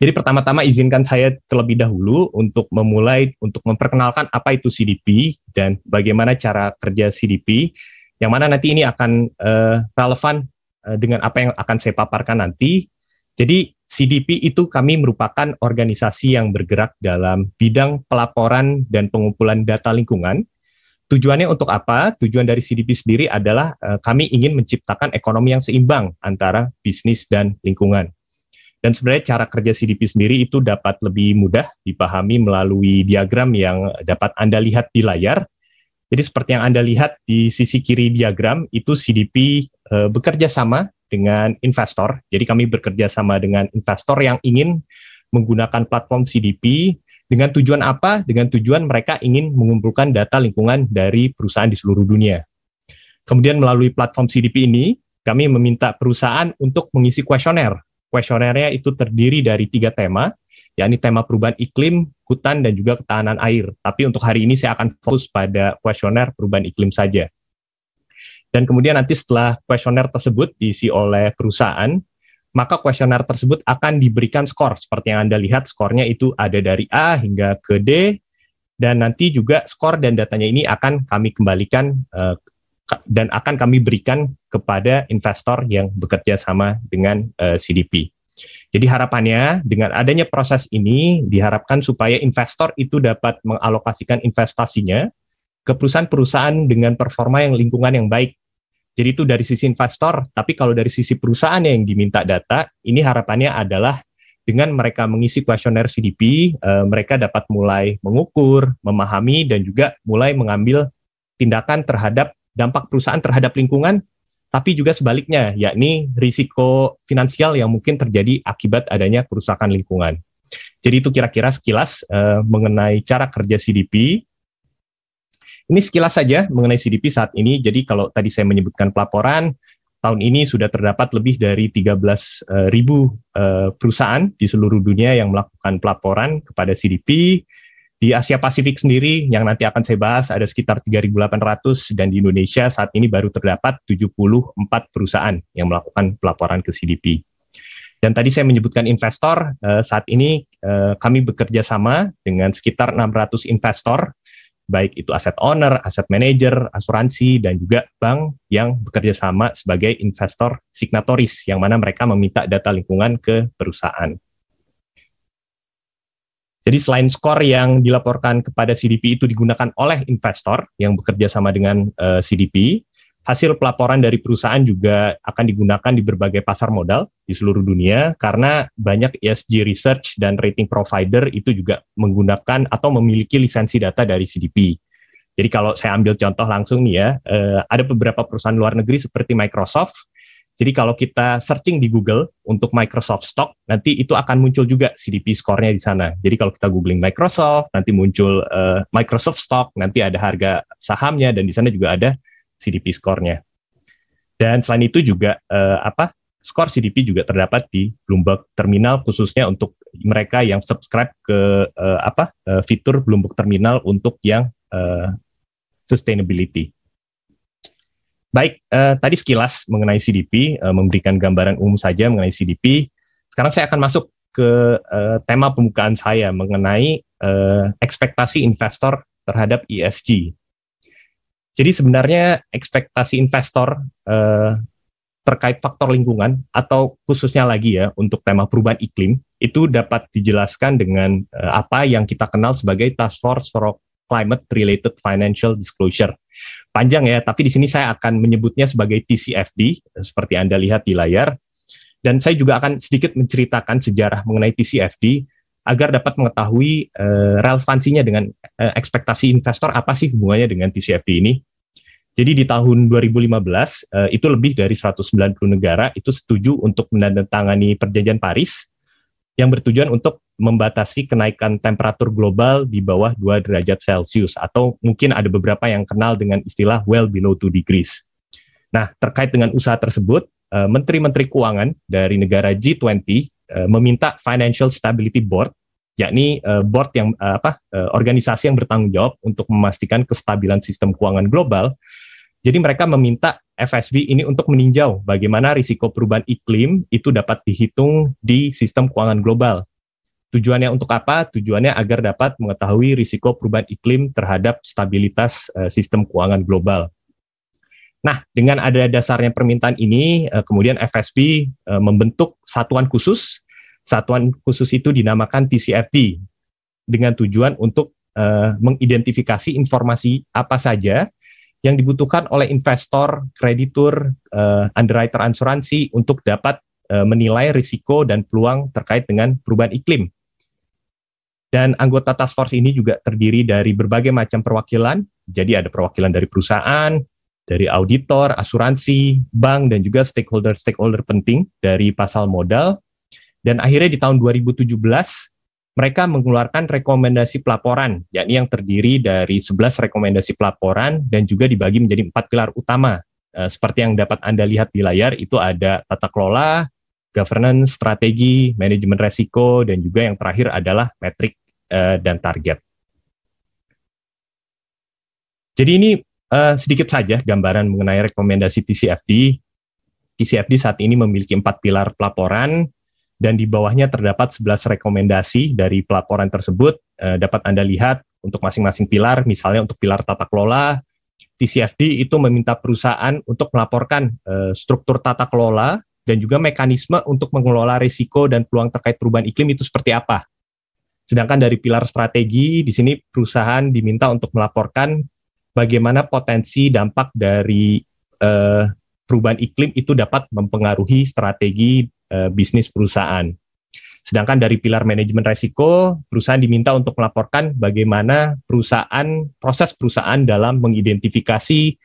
Jadi pertama-tama izinkan saya terlebih dahulu untuk memulai untuk memperkenalkan apa itu CDP dan bagaimana cara kerja CDP yang mana nanti ini akan uh, relevan dengan apa yang akan saya paparkan nanti. Jadi CDP itu kami merupakan organisasi yang bergerak dalam bidang pelaporan dan pengumpulan data lingkungan. Tujuannya untuk apa? Tujuan dari CDP sendiri adalah eh, kami ingin menciptakan ekonomi yang seimbang antara bisnis dan lingkungan. Dan sebenarnya cara kerja CDP sendiri itu dapat lebih mudah dipahami melalui diagram yang dapat Anda lihat di layar. Jadi seperti yang Anda lihat di sisi kiri diagram itu CDP eh, bekerja sama dengan investor. Jadi kami bekerja sama dengan investor yang ingin menggunakan platform CDP dengan tujuan apa? Dengan tujuan mereka ingin mengumpulkan data lingkungan dari perusahaan di seluruh dunia. Kemudian melalui platform CDP ini, kami meminta perusahaan untuk mengisi kuesioner. Kuesionernya itu terdiri dari tiga tema, yakni tema perubahan iklim, hutan, dan juga ketahanan air. Tapi untuk hari ini saya akan fokus pada kuesioner perubahan iklim saja. Dan kemudian nanti setelah kuesioner tersebut diisi oleh perusahaan, maka kuesioner tersebut akan diberikan skor seperti yang Anda lihat skornya itu ada dari A hingga ke D dan nanti juga skor dan datanya ini akan kami kembalikan uh, dan akan kami berikan kepada investor yang bekerja sama dengan uh, eh, CDP. Jadi harapannya dengan adanya proses ini diharapkan supaya investor itu dapat mengalokasikan investasinya ke perusahaan-perusahaan dengan performa yang lingkungan yang baik jadi itu dari sisi investor, tapi kalau dari sisi perusahaan yang diminta data, ini harapannya adalah dengan mereka mengisi kuesioner CDP, uh, eh, mereka dapat mulai mengukur, memahami, dan juga mulai mengambil tindakan terhadap dampak perusahaan terhadap lingkungan, tapi juga sebaliknya, yakni risiko finansial yang mungkin terjadi akibat adanya kerusakan lingkungan. Jadi itu kira-kira sekilas uh, mengenai cara kerja CDP. Ini sekilas saja mengenai CDP saat ini. Jadi kalau tadi saya menyebutkan pelaporan, tahun ini sudah terdapat lebih dari 13.000 eh, ribu eh, perusahaan di seluruh dunia yang melakukan pelaporan kepada CDP. Di Asia Pasifik sendiri yang nanti akan saya bahas ada sekitar 3.800 dan di Indonesia saat ini baru terdapat 74 perusahaan yang melakukan pelaporan ke CDP. Dan tadi saya menyebutkan investor, eh, saat ini kami bekerja sama dengan sekitar 600 investor baik itu aset owner, aset manager, asuransi, dan juga bank yang bekerja sama sebagai investor signatoris, yang mana mereka meminta data lingkungan ke perusahaan. Jadi selain skor yang dilaporkan kepada CDP itu digunakan oleh investor yang bekerja sama dengan uh, eh, CDP, Hasil pelaporan dari perusahaan juga akan digunakan di berbagai pasar modal di seluruh dunia karena banyak ESG research dan rating provider itu juga menggunakan atau memiliki lisensi data dari CDP. Jadi kalau saya ambil contoh langsung nih ya, eh, ada beberapa perusahaan luar negeri seperti Microsoft. Jadi kalau kita searching di Google untuk Microsoft stock, nanti itu akan muncul juga CDP skornya di sana. Jadi kalau kita googling Microsoft, nanti muncul eh, Microsoft stock, nanti ada harga sahamnya dan di sana juga ada CDP skornya. Dan selain itu juga uh, apa skor CDP juga terdapat di Bloomberg Terminal khususnya untuk mereka yang subscribe ke uh, apa uh, fitur Bloomberg Terminal untuk yang uh, sustainability. Baik, uh, tadi sekilas mengenai CDP, uh, memberikan gambaran umum saja mengenai CDP. Sekarang saya akan masuk ke uh, tema pembukaan saya mengenai uh, ekspektasi investor terhadap ESG. Jadi sebenarnya ekspektasi investor eh, terkait faktor lingkungan atau khususnya lagi ya untuk tema perubahan iklim itu dapat dijelaskan dengan eh, apa yang kita kenal sebagai Task Force for Climate Related Financial Disclosure. Panjang ya, tapi di sini saya akan menyebutnya sebagai TCFD eh, seperti Anda lihat di layar. Dan saya juga akan sedikit menceritakan sejarah mengenai TCFD agar dapat mengetahui uh, relevansinya dengan uh, ekspektasi investor apa sih hubungannya dengan TCFD ini. Jadi di tahun 2015 uh, eh, itu lebih dari 190 negara itu setuju untuk menandatangani perjanjian Paris yang bertujuan untuk membatasi kenaikan temperatur global di bawah 2 derajat Celcius atau mungkin ada beberapa yang kenal dengan istilah well below 2 degrees. Nah, terkait dengan usaha tersebut, menteri-menteri keuangan dari negara G20 Eh, meminta Financial Stability Board yakni uh, board yang uh, apa uh, organisasi yang bertanggung jawab untuk memastikan kestabilan sistem keuangan global. Jadi mereka meminta FSB ini untuk meninjau bagaimana risiko perubahan iklim itu dapat dihitung di sistem keuangan global. Tujuannya untuk apa? Tujuannya agar dapat mengetahui risiko perubahan iklim terhadap stabilitas uh, sistem keuangan global. Nah, dengan ada dasarnya permintaan ini, eh, kemudian FSB eh, membentuk satuan khusus. Satuan khusus itu dinamakan TCFD dengan tujuan untuk eh, mengidentifikasi informasi apa saja yang dibutuhkan oleh investor, kreditur, underwriter asuransi untuk dapat menilai risiko dan peluang terkait dengan perubahan iklim. Dan anggota task force ini juga terdiri dari berbagai macam perwakilan. Jadi ada perwakilan dari perusahaan, dari auditor, asuransi, bank, dan juga stakeholder-stakeholder penting dari pasal modal. Dan akhirnya di tahun 2017, mereka mengeluarkan rekomendasi pelaporan, yakni yang terdiri dari 11 rekomendasi pelaporan dan juga dibagi menjadi empat pilar utama. E, seperti yang dapat Anda lihat di layar, itu ada tata kelola, governance, strategi, manajemen resiko, dan juga yang terakhir adalah metrik e, dan target. Jadi ini Uh, sedikit saja gambaran mengenai rekomendasi TCFD. TCFD saat ini memiliki empat pilar pelaporan dan di bawahnya terdapat 11 rekomendasi dari pelaporan tersebut. Uh, dapat Anda lihat untuk masing-masing pilar, misalnya untuk pilar tata kelola, TCFD itu meminta perusahaan untuk melaporkan uh, struktur tata kelola dan juga mekanisme untuk mengelola risiko dan peluang terkait perubahan iklim itu seperti apa. Sedangkan dari pilar strategi, di sini perusahaan diminta untuk melaporkan bagaimana potensi dampak dari uh, perubahan iklim itu dapat mempengaruhi strategi uh, bisnis perusahaan. Sedangkan dari pilar manajemen risiko, perusahaan diminta untuk melaporkan bagaimana perusahaan proses perusahaan dalam mengidentifikasi,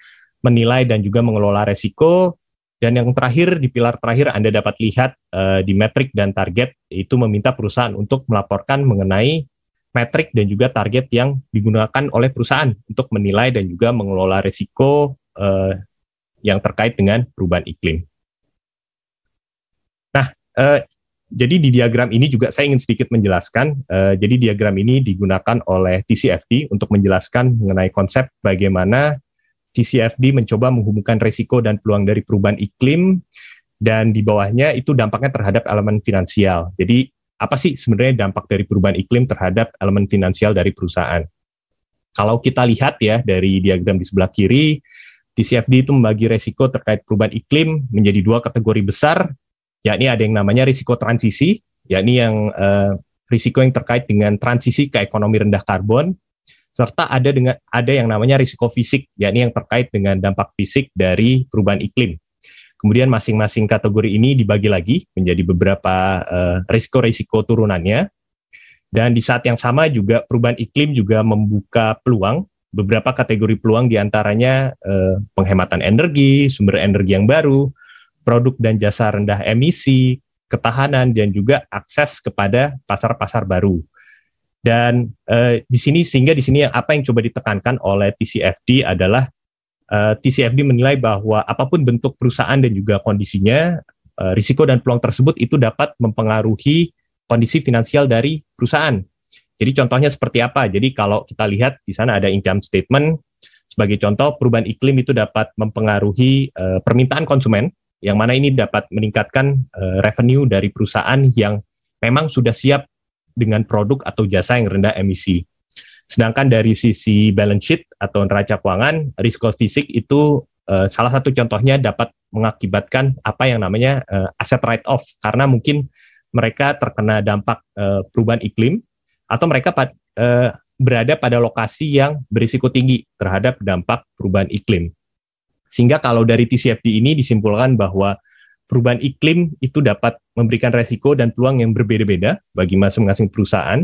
menilai dan juga mengelola risiko. Dan yang terakhir di pilar terakhir Anda dapat lihat uh, di metrik dan target itu meminta perusahaan untuk melaporkan mengenai metrik dan juga target yang digunakan oleh perusahaan untuk menilai dan juga mengelola risiko eh, yang terkait dengan perubahan iklim. Nah, eh, jadi di diagram ini juga saya ingin sedikit menjelaskan. Uh, jadi diagram ini digunakan oleh TCFD untuk menjelaskan mengenai konsep bagaimana TCFD mencoba menghubungkan risiko dan peluang dari perubahan iklim dan di bawahnya itu dampaknya terhadap elemen finansial. Jadi apa sih sebenarnya dampak dari perubahan iklim terhadap elemen finansial dari perusahaan. Kalau kita lihat ya dari diagram di sebelah kiri, TCFD itu membagi resiko terkait perubahan iklim menjadi dua kategori besar, yakni ada yang namanya risiko transisi, yakni yang eh, risiko yang terkait dengan transisi ke ekonomi rendah karbon, serta ada dengan ada yang namanya risiko fisik, yakni yang terkait dengan dampak fisik dari perubahan iklim. Kemudian masing-masing kategori ini dibagi lagi menjadi beberapa eh, risiko-risiko turunannya. Dan di saat yang sama juga perubahan iklim juga membuka peluang beberapa kategori peluang diantaranya eh, penghematan energi, sumber energi yang baru, produk dan jasa rendah emisi, ketahanan dan juga akses kepada pasar-pasar baru. Dan eh, di sini sehingga di sini yang apa yang coba ditekankan oleh TCFD adalah uh, eh, TCFD menilai bahwa apapun bentuk perusahaan dan juga kondisinya, uh, risiko dan peluang tersebut itu dapat mempengaruhi kondisi finansial dari perusahaan. Jadi contohnya seperti apa? Jadi kalau kita lihat di sana ada income statement. Sebagai contoh, perubahan iklim itu dapat mempengaruhi uh, permintaan konsumen, yang mana ini dapat meningkatkan uh, revenue dari perusahaan yang memang sudah siap dengan produk atau jasa yang rendah emisi. Sedangkan dari sisi balance sheet atau neraca keuangan, risiko fisik itu uh, salah satu contohnya dapat mengakibatkan apa yang namanya uh, aset write off karena mungkin mereka terkena dampak uh, perubahan iklim atau mereka pad, uh, berada pada lokasi yang berisiko tinggi terhadap dampak perubahan iklim. Sehingga kalau dari TCFD ini disimpulkan bahwa perubahan iklim itu dapat memberikan resiko dan peluang yang berbeda-beda bagi masing-masing perusahaan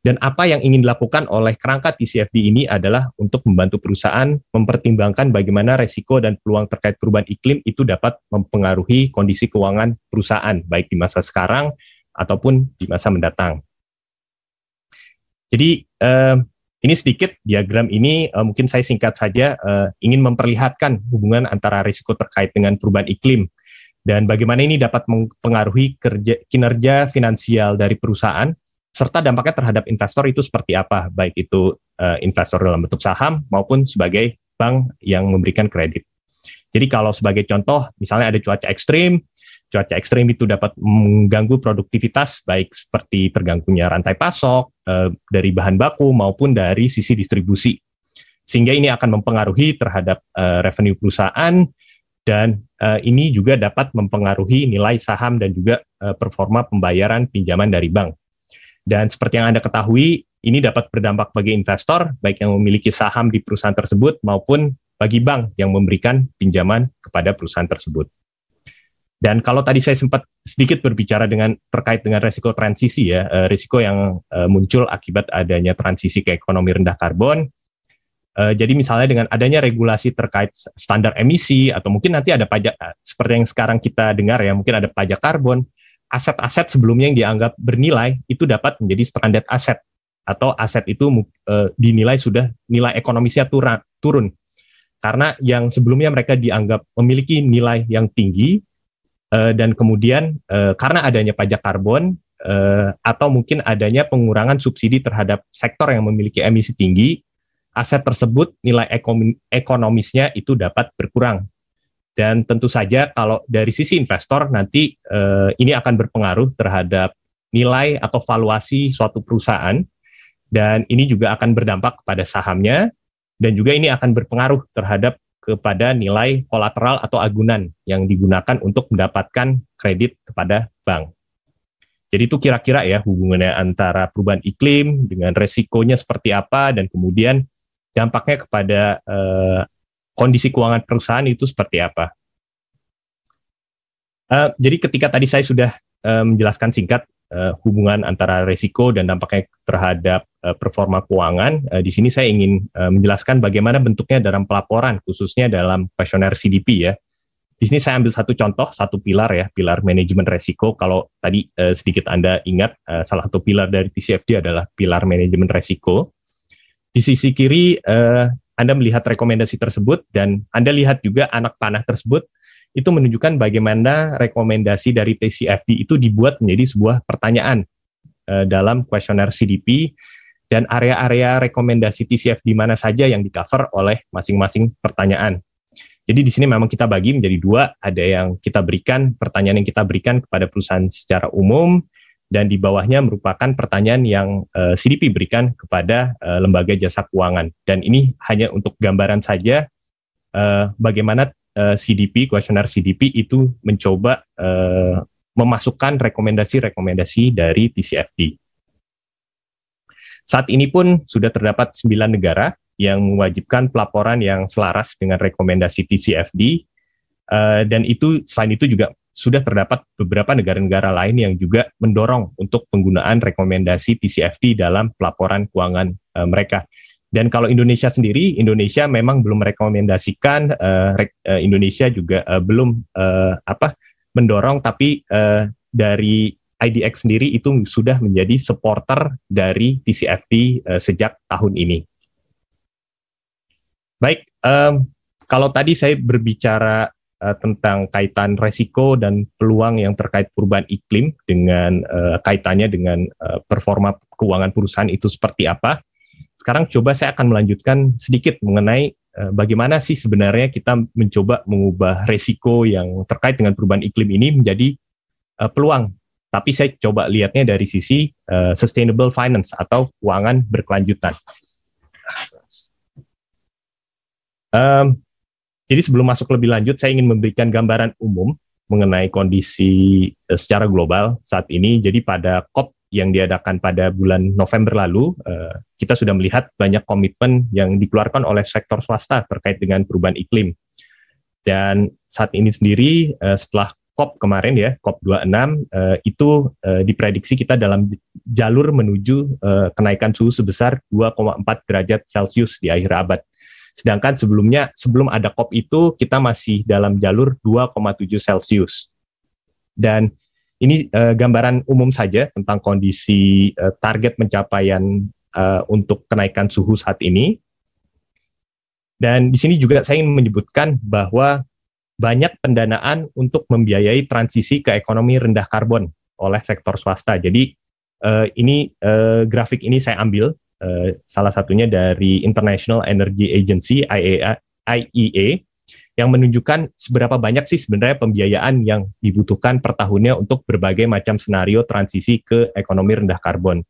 dan apa yang ingin dilakukan oleh kerangka TCFD ini adalah untuk membantu perusahaan mempertimbangkan bagaimana resiko dan peluang terkait perubahan iklim itu dapat mempengaruhi kondisi keuangan perusahaan, baik di masa sekarang ataupun di masa mendatang. Jadi eh, ini sedikit diagram ini eh, mungkin saya singkat saja eh, ingin memperlihatkan hubungan antara risiko terkait dengan perubahan iklim dan bagaimana ini dapat mempengaruhi kinerja finansial dari perusahaan serta dampaknya terhadap investor itu seperti apa, baik itu uh, investor dalam bentuk saham maupun sebagai bank yang memberikan kredit. Jadi kalau sebagai contoh, misalnya ada cuaca ekstrim, cuaca ekstrim itu dapat mengganggu produktivitas baik seperti terganggunya rantai pasok uh, dari bahan baku maupun dari sisi distribusi. Sehingga ini akan mempengaruhi terhadap uh, revenue perusahaan dan uh, ini juga dapat mempengaruhi nilai saham dan juga uh, performa pembayaran pinjaman dari bank dan seperti yang Anda ketahui, ini dapat berdampak bagi investor, baik yang memiliki saham di perusahaan tersebut maupun bagi bank yang memberikan pinjaman kepada perusahaan tersebut. Dan kalau tadi saya sempat sedikit berbicara dengan terkait dengan risiko transisi ya, eh, risiko yang eh, muncul akibat adanya transisi ke ekonomi rendah karbon. Eh, jadi misalnya dengan adanya regulasi terkait standar emisi atau mungkin nanti ada pajak seperti yang sekarang kita dengar ya, mungkin ada pajak karbon aset-aset sebelumnya yang dianggap bernilai itu dapat menjadi stranded aset atau aset itu e, dinilai sudah nilai ekonomisnya turun, turun karena yang sebelumnya mereka dianggap memiliki nilai yang tinggi e, dan kemudian e, karena adanya pajak karbon e, atau mungkin adanya pengurangan subsidi terhadap sektor yang memiliki emisi tinggi aset tersebut nilai ekonomisnya itu dapat berkurang dan tentu saja kalau dari sisi investor nanti eh, ini akan berpengaruh terhadap nilai atau valuasi suatu perusahaan dan ini juga akan berdampak kepada sahamnya dan juga ini akan berpengaruh terhadap kepada nilai kolateral atau agunan yang digunakan untuk mendapatkan kredit kepada bank. Jadi itu kira-kira ya hubungannya antara perubahan iklim dengan resikonya seperti apa dan kemudian dampaknya kepada eh, kondisi keuangan perusahaan itu seperti apa. Uh, jadi ketika tadi saya sudah uh, menjelaskan singkat uh, hubungan antara risiko dan dampaknya terhadap uh, performa keuangan, uh, di sini saya ingin uh, menjelaskan bagaimana bentuknya dalam pelaporan, khususnya dalam kuesioner CDP ya. Di sini saya ambil satu contoh, satu pilar ya, pilar manajemen resiko. Kalau tadi uh, sedikit Anda ingat, uh, salah satu pilar dari TCFD adalah pilar manajemen resiko. Di sisi kiri, uh, anda melihat rekomendasi tersebut dan Anda lihat juga anak panah tersebut itu menunjukkan bagaimana rekomendasi dari TCFD itu dibuat menjadi sebuah pertanyaan uh, dalam kuesioner CDP dan area-area rekomendasi TCFD mana saja yang di-cover oleh masing-masing pertanyaan. Jadi di sini memang kita bagi menjadi dua, ada yang kita berikan, pertanyaan yang kita berikan kepada perusahaan secara umum, dan di bawahnya merupakan pertanyaan yang uh, eh, CDP berikan kepada uh, lembaga jasa keuangan. Dan ini hanya untuk gambaran saja uh, bagaimana uh, CDP, kuesioner CDP itu mencoba uh, memasukkan rekomendasi-rekomendasi dari TCFD. Saat ini pun sudah terdapat 9 negara yang mewajibkan pelaporan yang selaras dengan rekomendasi TCFD, uh, dan itu selain itu juga sudah terdapat beberapa negara-negara lain yang juga mendorong untuk penggunaan rekomendasi TCFD dalam pelaporan keuangan uh, mereka. Dan kalau Indonesia sendiri, Indonesia memang belum merekomendasikan, uh, eh, re, uh, eh, Indonesia juga uh, belum uh, apa mendorong, tapi uh, dari IDX sendiri itu sudah menjadi supporter dari TCFD uh, sejak tahun ini. Baik, um, kalau tadi saya berbicara uh, tentang kaitan resiko dan peluang yang terkait perubahan iklim dengan uh, kaitannya dengan uh, performa keuangan perusahaan itu seperti apa. Sekarang coba saya akan melanjutkan sedikit mengenai uh, bagaimana sih sebenarnya kita mencoba mengubah resiko yang terkait dengan perubahan iklim ini menjadi uh, peluang. Tapi saya coba lihatnya dari sisi uh, sustainable finance atau keuangan berkelanjutan. Um, jadi sebelum masuk lebih lanjut, saya ingin memberikan gambaran umum mengenai kondisi eh, secara global saat ini. Jadi pada COP yang diadakan pada bulan November lalu, eh, kita sudah melihat banyak komitmen yang dikeluarkan oleh sektor swasta terkait dengan perubahan iklim. Dan saat ini sendiri eh, setelah COP kemarin ya, COP 26 itu diprediksi kita dalam jalur menuju kenaikan suhu sebesar 2,4 derajat Celcius di akhir abad. Sedangkan sebelumnya, sebelum ada COP itu, kita masih dalam jalur 2,7 Celcius. Dan ini uh, gambaran umum saja tentang kondisi uh, target pencapaian uh, untuk kenaikan suhu saat ini. Dan di sini juga saya ingin menyebutkan bahwa banyak pendanaan untuk membiayai transisi ke ekonomi rendah karbon oleh sektor swasta. Jadi ini grafik ini saya ambil Eh, salah satunya dari International Energy Agency IEA, IEA yang menunjukkan seberapa banyak sih sebenarnya pembiayaan yang dibutuhkan per tahunnya untuk berbagai macam senario transisi ke ekonomi rendah karbon.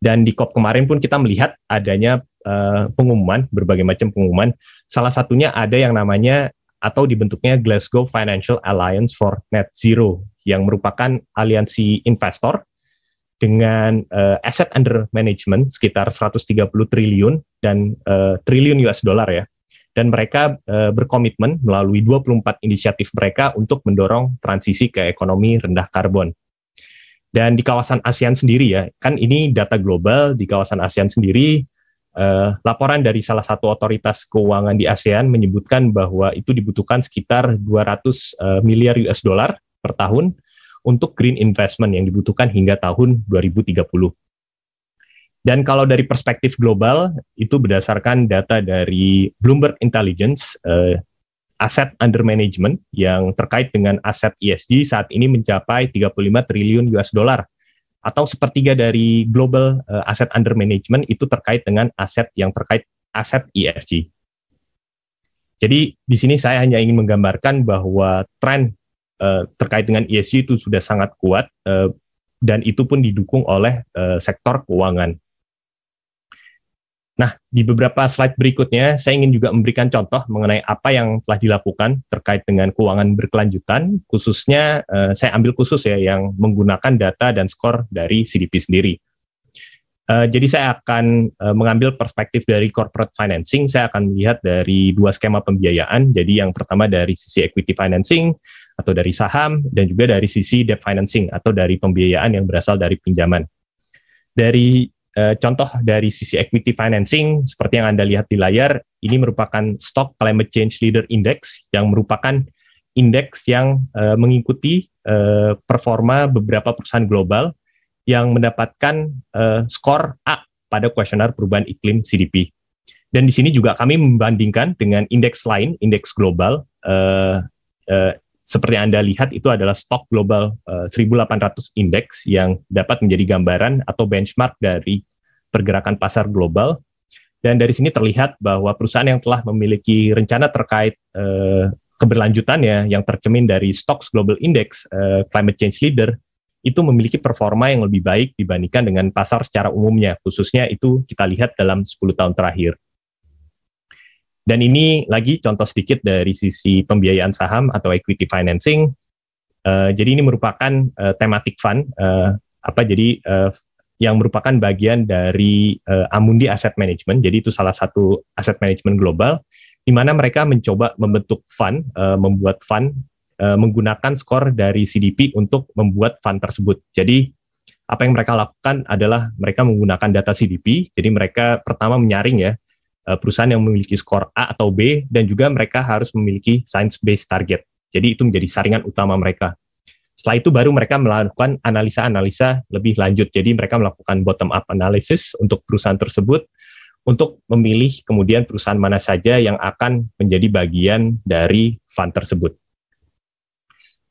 Dan di COP kemarin pun kita melihat adanya uh, pengumuman, berbagai macam pengumuman. Salah satunya ada yang namanya atau dibentuknya Glasgow Financial Alliance for Net Zero yang merupakan aliansi investor dengan uh, eh, aset under management sekitar 130 triliun dan uh, triliun US dollar ya. Dan mereka uh, berkomitmen melalui 24 inisiatif mereka untuk mendorong transisi ke ekonomi rendah karbon. Dan di kawasan ASEAN sendiri ya, kan ini data global di kawasan ASEAN sendiri Uh, laporan dari salah satu otoritas keuangan di ASEAN menyebutkan bahwa itu dibutuhkan sekitar 200 uh, miliar US dollar per tahun untuk green investment yang dibutuhkan hingga tahun 2030. Dan kalau dari perspektif global, itu berdasarkan data dari Bloomberg Intelligence, uh, aset under management yang terkait dengan aset ESG saat ini mencapai 35 triliun US dollar atau sepertiga dari global uh, aset under management itu terkait dengan aset yang terkait aset ESG. Jadi di sini saya hanya ingin menggambarkan bahwa tren Eh, terkait dengan ESG itu sudah sangat kuat eh, dan itu pun didukung oleh eh, sektor keuangan. Nah, di beberapa slide berikutnya saya ingin juga memberikan contoh mengenai apa yang telah dilakukan terkait dengan keuangan berkelanjutan, khususnya saya ambil khusus ya yang menggunakan data dan skor dari CDP sendiri. Uh, jadi saya akan uh, mengambil perspektif dari corporate financing. Saya akan melihat dari dua skema pembiayaan. Jadi yang pertama dari sisi equity financing, atau dari saham dan juga dari sisi debt financing atau dari pembiayaan yang berasal dari pinjaman. Dari e, contoh dari sisi equity financing seperti yang Anda lihat di layar, ini merupakan stock Climate Change Leader Index yang merupakan indeks yang e, mengikuti e, performa beberapa perusahaan global yang mendapatkan e, skor A pada kuesioner perubahan iklim CDP. Dan di sini juga kami membandingkan dengan indeks lain, indeks global eh, eh, seperti yang Anda lihat itu adalah stok global uh, eh, 1800 indeks yang dapat menjadi gambaran atau benchmark dari pergerakan pasar global. Dan dari sini terlihat bahwa perusahaan yang telah memiliki rencana terkait uh, keberlanjutannya yang tercemin dari stocks global indeks uh, eh, climate change leader itu memiliki performa yang lebih baik dibandingkan dengan pasar secara umumnya, khususnya itu kita lihat dalam 10 tahun terakhir. Dan ini lagi contoh sedikit dari sisi pembiayaan saham atau equity financing. Uh, jadi ini merupakan uh, thematic fund uh, apa jadi uh, yang merupakan bagian dari uh, Amundi Asset Management. Jadi itu salah satu aset management global di mana mereka mencoba membentuk fund, uh, membuat fund uh, menggunakan skor dari CDP untuk membuat fund tersebut. Jadi apa yang mereka lakukan adalah mereka menggunakan data CDP. Jadi mereka pertama menyaring ya Eh, perusahaan yang memiliki skor A atau B dan juga mereka harus memiliki science based target. Jadi itu menjadi saringan utama mereka. Setelah itu baru mereka melakukan analisa-analisa lebih lanjut. Jadi mereka melakukan bottom up analysis untuk perusahaan tersebut untuk memilih kemudian perusahaan mana saja yang akan menjadi bagian dari fund tersebut.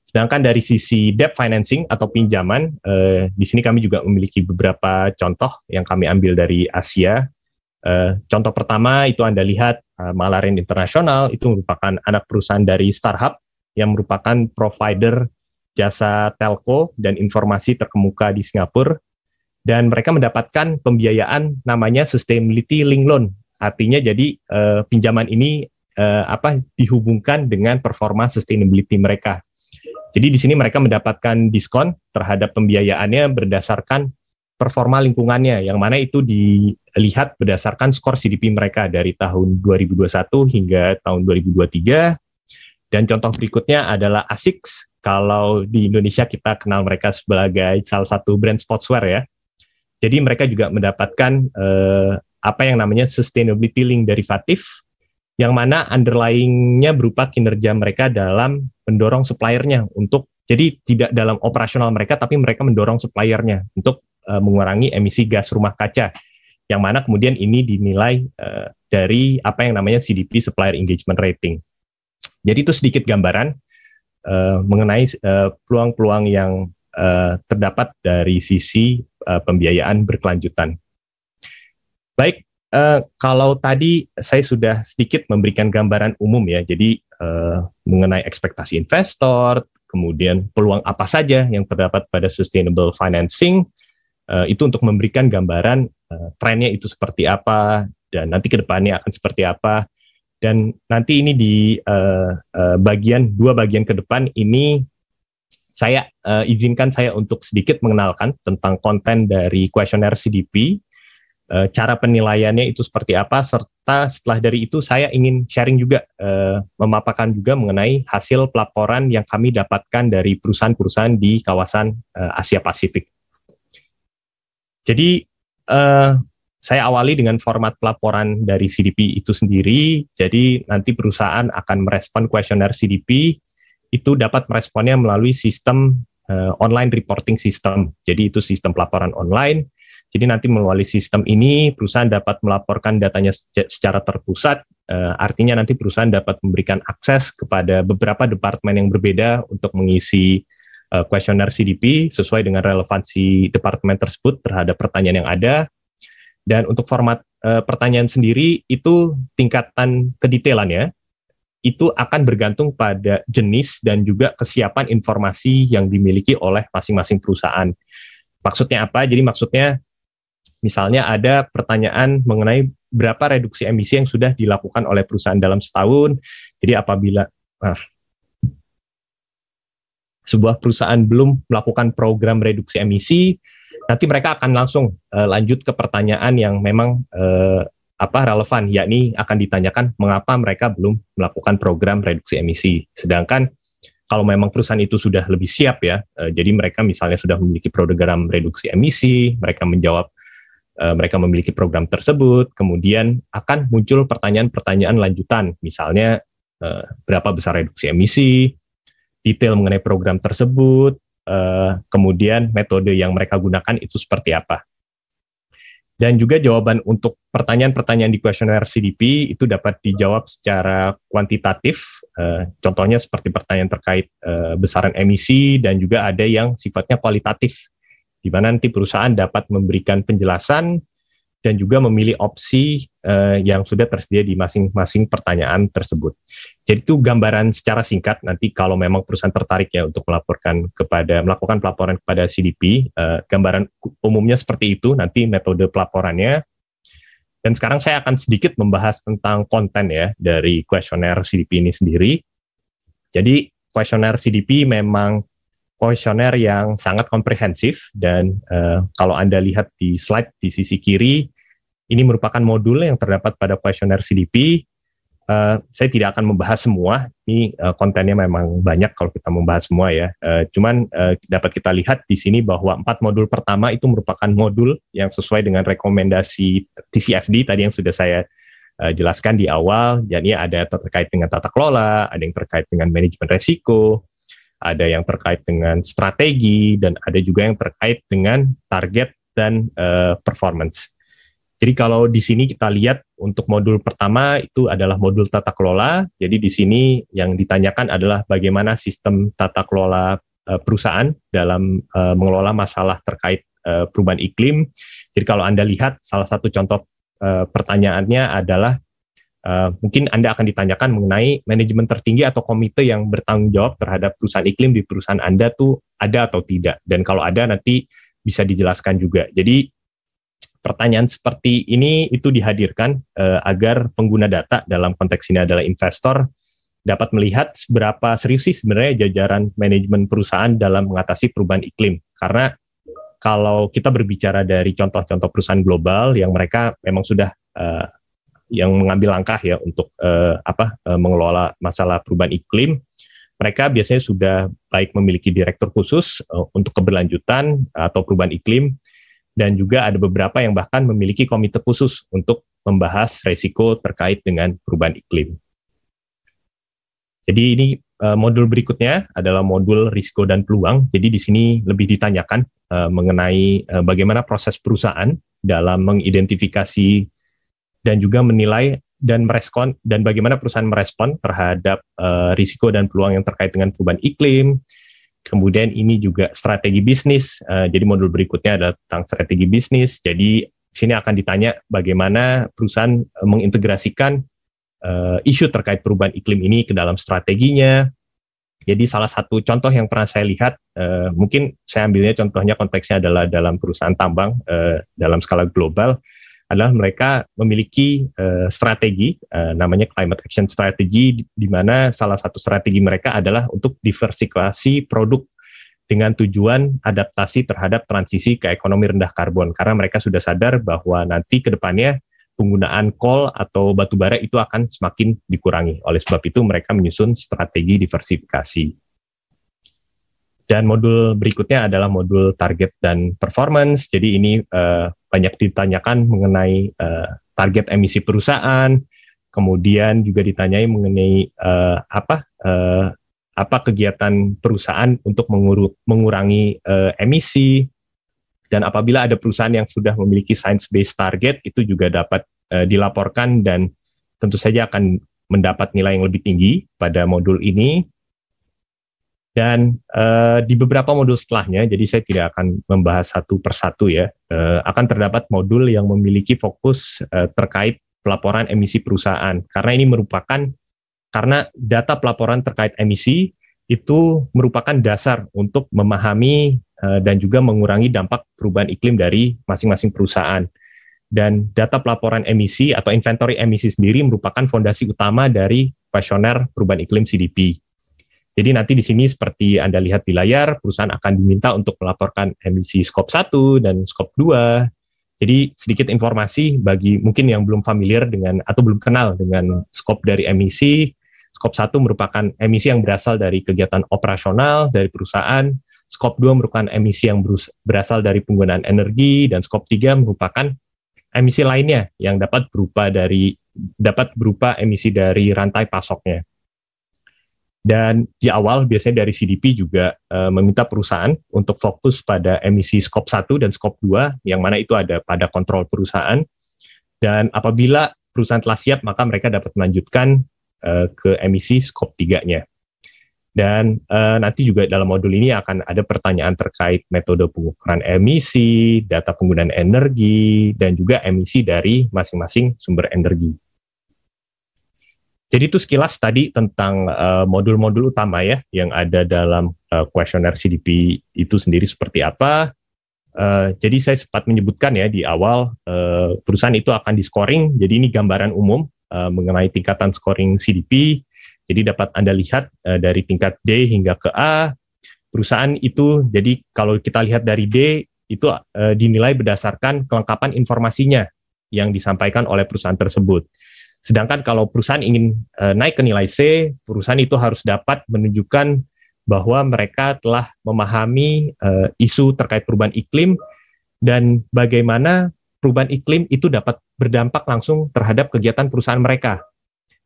Sedangkan dari sisi debt financing atau pinjaman, eh, di sini kami juga memiliki beberapa contoh yang kami ambil dari Asia. Eh, contoh pertama itu Anda lihat uh, eh, Malarin Internasional itu merupakan anak perusahaan dari StarHub yang merupakan provider jasa telco dan informasi terkemuka di Singapura dan mereka mendapatkan pembiayaan namanya Sustainability Link Loan. Artinya jadi uh, pinjaman ini uh, apa dihubungkan dengan performa sustainability mereka. Jadi di sini mereka mendapatkan diskon terhadap pembiayaannya berdasarkan performa lingkungannya yang mana itu dilihat berdasarkan skor CDP mereka dari tahun 2021 hingga tahun 2023 dan contoh berikutnya adalah ASICS kalau di Indonesia kita kenal mereka sebagai salah satu brand sportswear ya jadi mereka juga mendapatkan eh, apa yang namanya sustainability link derivatif yang mana underlyingnya berupa kinerja mereka dalam mendorong suppliernya untuk jadi tidak dalam operasional mereka tapi mereka mendorong suppliernya untuk uh, mengurangi emisi gas rumah kaca yang mana kemudian ini dinilai uh, dari apa yang namanya CDP Supplier Engagement Rating. Jadi itu sedikit gambaran uh, mengenai peluang-peluang uh, yang uh, terdapat dari sisi uh, pembiayaan berkelanjutan. Baik, uh, kalau tadi saya sudah sedikit memberikan gambaran umum ya, jadi uh, mengenai ekspektasi investor, kemudian peluang apa saja yang terdapat pada sustainable financing, Eh, itu untuk memberikan gambaran uh, trennya itu seperti apa dan nanti kedepannya akan seperti apa dan nanti ini di uh, uh, bagian dua bagian ke depan ini saya uh, izinkan saya untuk sedikit mengenalkan tentang konten dari kuesioner CDP uh, cara penilaiannya itu seperti apa serta setelah dari itu saya ingin sharing juga uh, memaparkan juga mengenai hasil pelaporan yang kami dapatkan dari perusahaan-perusahaan di kawasan uh, Asia Pasifik. Jadi uh, saya awali dengan format pelaporan dari CDP itu sendiri. Jadi nanti perusahaan akan merespon kuesioner CDP itu dapat meresponnya melalui sistem uh, online reporting system. Jadi itu sistem pelaporan online. Jadi nanti melalui sistem ini perusahaan dapat melaporkan datanya secara terpusat. Uh, artinya nanti perusahaan dapat memberikan akses kepada beberapa departemen yang berbeda untuk mengisi Eh, kuesioner uh, CDP sesuai dengan relevansi departemen tersebut terhadap pertanyaan yang ada. Dan untuk format uh, pertanyaan sendiri itu tingkatan kedetailannya itu akan bergantung pada jenis dan juga kesiapan informasi yang dimiliki oleh masing-masing perusahaan. Maksudnya apa? Jadi maksudnya misalnya ada pertanyaan mengenai berapa reduksi emisi yang sudah dilakukan oleh perusahaan dalam setahun. Jadi apabila ah, sebuah perusahaan belum melakukan program reduksi emisi, nanti mereka akan langsung uh, lanjut ke pertanyaan yang memang uh, apa relevan, yakni akan ditanyakan mengapa mereka belum melakukan program reduksi emisi. Sedangkan kalau memang perusahaan itu sudah lebih siap ya, uh, jadi mereka misalnya sudah memiliki program reduksi emisi, mereka menjawab uh, mereka memiliki program tersebut, kemudian akan muncul pertanyaan-pertanyaan lanjutan, misalnya uh, berapa besar reduksi emisi, detail mengenai program tersebut, uh, kemudian metode yang mereka gunakan itu seperti apa. Dan juga jawaban untuk pertanyaan-pertanyaan di kuesioner CDP itu dapat dijawab secara kuantitatif, uh, contohnya seperti pertanyaan terkait uh, besaran emisi dan juga ada yang sifatnya kualitatif, di mana nanti perusahaan dapat memberikan penjelasan dan juga memilih opsi uh, yang sudah tersedia di masing-masing pertanyaan tersebut. Jadi itu gambaran secara singkat nanti kalau memang perusahaan tertarik ya untuk melaporkan kepada melakukan pelaporan kepada CDP, uh, eh, gambaran umumnya seperti itu nanti metode pelaporannya. Dan sekarang saya akan sedikit membahas tentang konten ya dari kuesioner CDP ini sendiri. Jadi kuesioner CDP memang kuesioner yang sangat komprehensif dan uh, kalau Anda lihat di slide di sisi kiri ini merupakan modul yang terdapat pada kuesioner CDP. Uh, eh, saya tidak akan membahas semua. Ini uh, kontennya memang banyak kalau kita membahas semua ya. Uh, cuman uh, dapat kita lihat di sini bahwa empat modul pertama itu merupakan modul yang sesuai dengan rekomendasi TCFD tadi yang sudah saya jelaskan di awal. Jadi ada terkait dengan tata kelola, ada yang terkait dengan manajemen resiko, ada yang terkait dengan strategi dan ada juga yang terkait dengan target dan uh, performance. Jadi kalau di sini kita lihat untuk modul pertama itu adalah modul tata kelola. Jadi di sini yang ditanyakan adalah bagaimana sistem tata kelola eh, perusahaan dalam eh, mengelola masalah terkait eh, perubahan iklim. Jadi kalau Anda lihat salah satu contoh pertanyaannya adalah mungkin Anda akan ditanyakan mengenai manajemen tertinggi atau komite yang bertanggung jawab terhadap perusahaan iklim di perusahaan Anda tuh ada atau tidak. Dan kalau ada nanti bisa dijelaskan juga. Jadi pertanyaan seperti ini itu dihadirkan uh, agar pengguna data dalam konteks ini adalah investor dapat melihat seberapa serius sih sebenarnya jajaran manajemen perusahaan dalam mengatasi perubahan iklim. Karena kalau kita berbicara dari contoh-contoh perusahaan global yang mereka memang sudah uh, yang mengambil langkah ya untuk uh, apa uh, mengelola masalah perubahan iklim mereka biasanya sudah baik memiliki direktur khusus uh, untuk keberlanjutan atau perubahan iklim dan juga ada beberapa yang bahkan memiliki komite khusus untuk membahas risiko terkait dengan perubahan iklim. Jadi ini uh, modul berikutnya adalah modul risiko dan peluang. Jadi di sini lebih ditanyakan uh, mengenai uh, bagaimana proses perusahaan dalam mengidentifikasi dan juga menilai dan merespon dan bagaimana perusahaan merespon terhadap uh, risiko dan peluang yang terkait dengan perubahan iklim, Kemudian ini juga strategi bisnis. Uh, jadi modul berikutnya adalah tentang strategi bisnis. Jadi sini akan ditanya bagaimana perusahaan eh, mengintegrasikan uh, isu terkait perubahan iklim ini ke dalam strateginya. Jadi salah satu contoh yang pernah saya lihat, uh, mungkin saya ambilnya contohnya konteksnya adalah dalam perusahaan tambang uh, dalam skala global adalah mereka memiliki uh, strategi uh, namanya climate action strategy di mana salah satu strategi mereka adalah untuk diversifikasi produk dengan tujuan adaptasi terhadap transisi ke ekonomi rendah karbon karena mereka sudah sadar bahwa nanti ke depannya penggunaan coal atau batu bara itu akan semakin dikurangi. Oleh sebab itu mereka menyusun strategi diversifikasi. Dan modul berikutnya adalah modul target dan performance. Jadi ini uh, banyak ditanyakan mengenai uh, target emisi perusahaan, kemudian juga ditanyai mengenai uh, apa uh, apa kegiatan perusahaan untuk menguru, mengurangi uh, emisi. Dan apabila ada perusahaan yang sudah memiliki science based target itu juga dapat uh, dilaporkan dan tentu saja akan mendapat nilai yang lebih tinggi pada modul ini dan uh, di beberapa modul setelahnya, jadi saya tidak akan membahas satu persatu ya, uh, akan terdapat modul yang memiliki fokus uh, terkait pelaporan emisi perusahaan, karena ini merupakan karena data pelaporan terkait emisi itu merupakan dasar untuk memahami uh, dan juga mengurangi dampak perubahan iklim dari masing-masing perusahaan. Dan data pelaporan emisi atau inventory emisi sendiri merupakan fondasi utama dari kuesioner perubahan iklim CDP. Jadi nanti di sini seperti Anda lihat di layar, perusahaan akan diminta untuk melaporkan emisi skop 1 dan skop 2. Jadi sedikit informasi bagi mungkin yang belum familiar dengan atau belum kenal dengan skop dari emisi. Skop 1 merupakan emisi yang berasal dari kegiatan operasional dari perusahaan. Skop 2 merupakan emisi yang berasal dari penggunaan energi dan skop 3 merupakan emisi lainnya yang dapat berupa dari dapat berupa emisi dari rantai pasoknya. Dan di awal biasanya dari CDP juga uh, meminta perusahaan untuk fokus pada emisi skop 1 dan skop 2 yang mana itu ada pada kontrol perusahaan. Dan apabila perusahaan telah siap maka mereka dapat melanjutkan uh, ke emisi skop 3-nya. Dan uh, nanti juga dalam modul ini akan ada pertanyaan terkait metode pengukuran emisi, data penggunaan energi, dan juga emisi dari masing-masing sumber energi. Jadi itu sekilas tadi tentang eh, modul-modul uh, utama ya yang ada dalam eh, kuesioner uh, CDP itu sendiri seperti apa. Uh, jadi saya sempat menyebutkan ya di awal uh, perusahaan itu akan di scoring. Jadi ini gambaran umum uh, mengenai tingkatan scoring CDP. Jadi dapat Anda lihat uh, dari tingkat D hingga ke A. Perusahaan itu jadi kalau kita lihat dari D itu uh, dinilai berdasarkan kelengkapan informasinya yang disampaikan oleh perusahaan tersebut. Sedangkan kalau perusahaan ingin uh, naik ke nilai C, perusahaan itu harus dapat menunjukkan bahwa mereka telah memahami uh, isu terkait perubahan iklim dan bagaimana perubahan iklim itu dapat berdampak langsung terhadap kegiatan perusahaan mereka.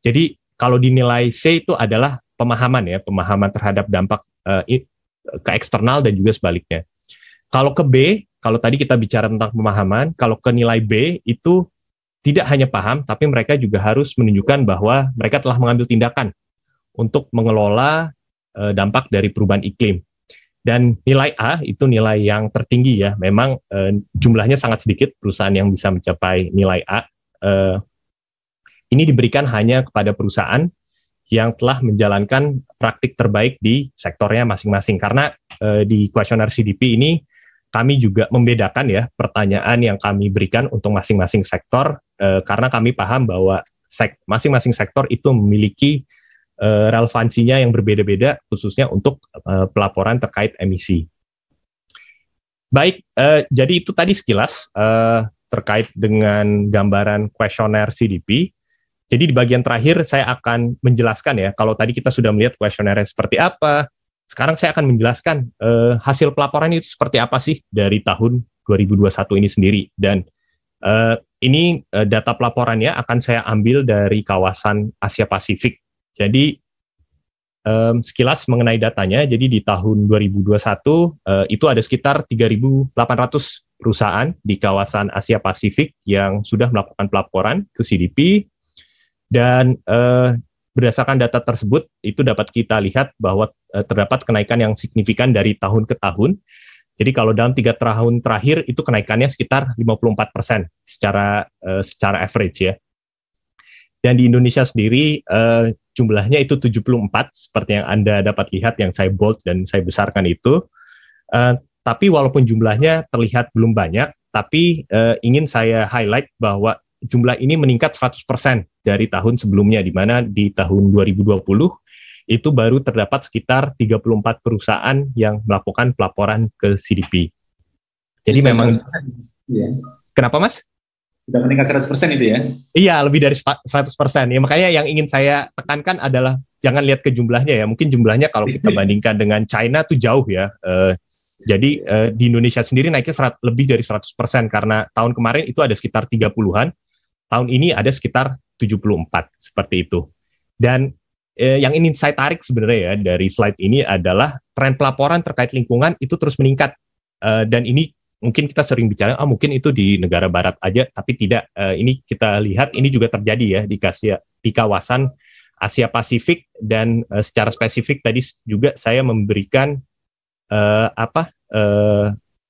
Jadi kalau dinilai C itu adalah pemahaman ya, pemahaman terhadap dampak uh, ke eksternal dan juga sebaliknya. Kalau ke B, kalau tadi kita bicara tentang pemahaman, kalau ke nilai B itu tidak hanya paham, tapi mereka juga harus menunjukkan bahwa mereka telah mengambil tindakan untuk mengelola eh, dampak dari perubahan iklim. Dan nilai A itu nilai yang tertinggi ya. Memang eh, jumlahnya sangat sedikit perusahaan yang bisa mencapai nilai A. Eh, ini diberikan hanya kepada perusahaan yang telah menjalankan praktik terbaik di sektornya masing-masing. Karena di kuesioner CDP ini kami juga membedakan ya pertanyaan yang kami berikan untuk masing-masing sektor uh, karena kami paham bahwa sek masing-masing sektor itu memiliki uh, relevansinya yang berbeda-beda khususnya untuk uh, pelaporan terkait emisi. Baik, uh, jadi itu tadi sekilas uh, terkait dengan gambaran kuesioner CDP. Jadi di bagian terakhir saya akan menjelaskan ya, kalau tadi kita sudah melihat kuesionernya seperti apa, sekarang saya akan menjelaskan eh, hasil pelaporan itu seperti apa sih dari tahun 2021 ini sendiri. Dan eh, ini uh, data pelaporannya akan saya ambil dari kawasan Asia Pasifik. Jadi um, sekilas mengenai datanya, jadi di tahun 2021 uh, eh, itu ada sekitar 3.800 perusahaan di kawasan Asia Pasifik yang sudah melakukan pelaporan ke CDP dan uh, berdasarkan data tersebut itu dapat kita lihat bahwa uh, terdapat kenaikan yang signifikan dari tahun ke tahun jadi kalau dalam tiga tahun terakhir itu kenaikannya sekitar 54 persen secara uh, secara average ya. Dan di Indonesia sendiri uh, jumlahnya itu 74 seperti yang anda dapat lihat yang saya bold dan saya besarkan itu. Uh, tapi walaupun jumlahnya terlihat belum banyak, tapi uh, ingin saya highlight bahwa jumlah ini meningkat 100% dari tahun sebelumnya di mana di tahun 2020 itu baru terdapat sekitar 34 perusahaan yang melakukan pelaporan ke CDP. Jadi memang ya. Kenapa, Mas? Sudah meningkat 100% itu ya? Iya, lebih dari 100%. Ya makanya yang ingin saya tekankan adalah jangan lihat ke jumlahnya ya. Mungkin jumlahnya kalau kita iya. bandingkan dengan China itu jauh ya. Uh, jadi uh, di Indonesia sendiri naiknya serat, lebih dari 100% karena tahun kemarin itu ada sekitar 30-an, tahun ini ada sekitar 74 seperti itu. Dan eh, yang ingin saya tarik sebenarnya ya dari slide ini adalah tren pelaporan terkait lingkungan itu terus meningkat eh, dan ini mungkin kita sering bicara ah mungkin itu di negara barat aja tapi tidak eh, ini kita lihat ini juga terjadi ya di Asia di kawasan Asia Pasifik dan eh, secara spesifik tadi juga saya memberikan eh, apa eh,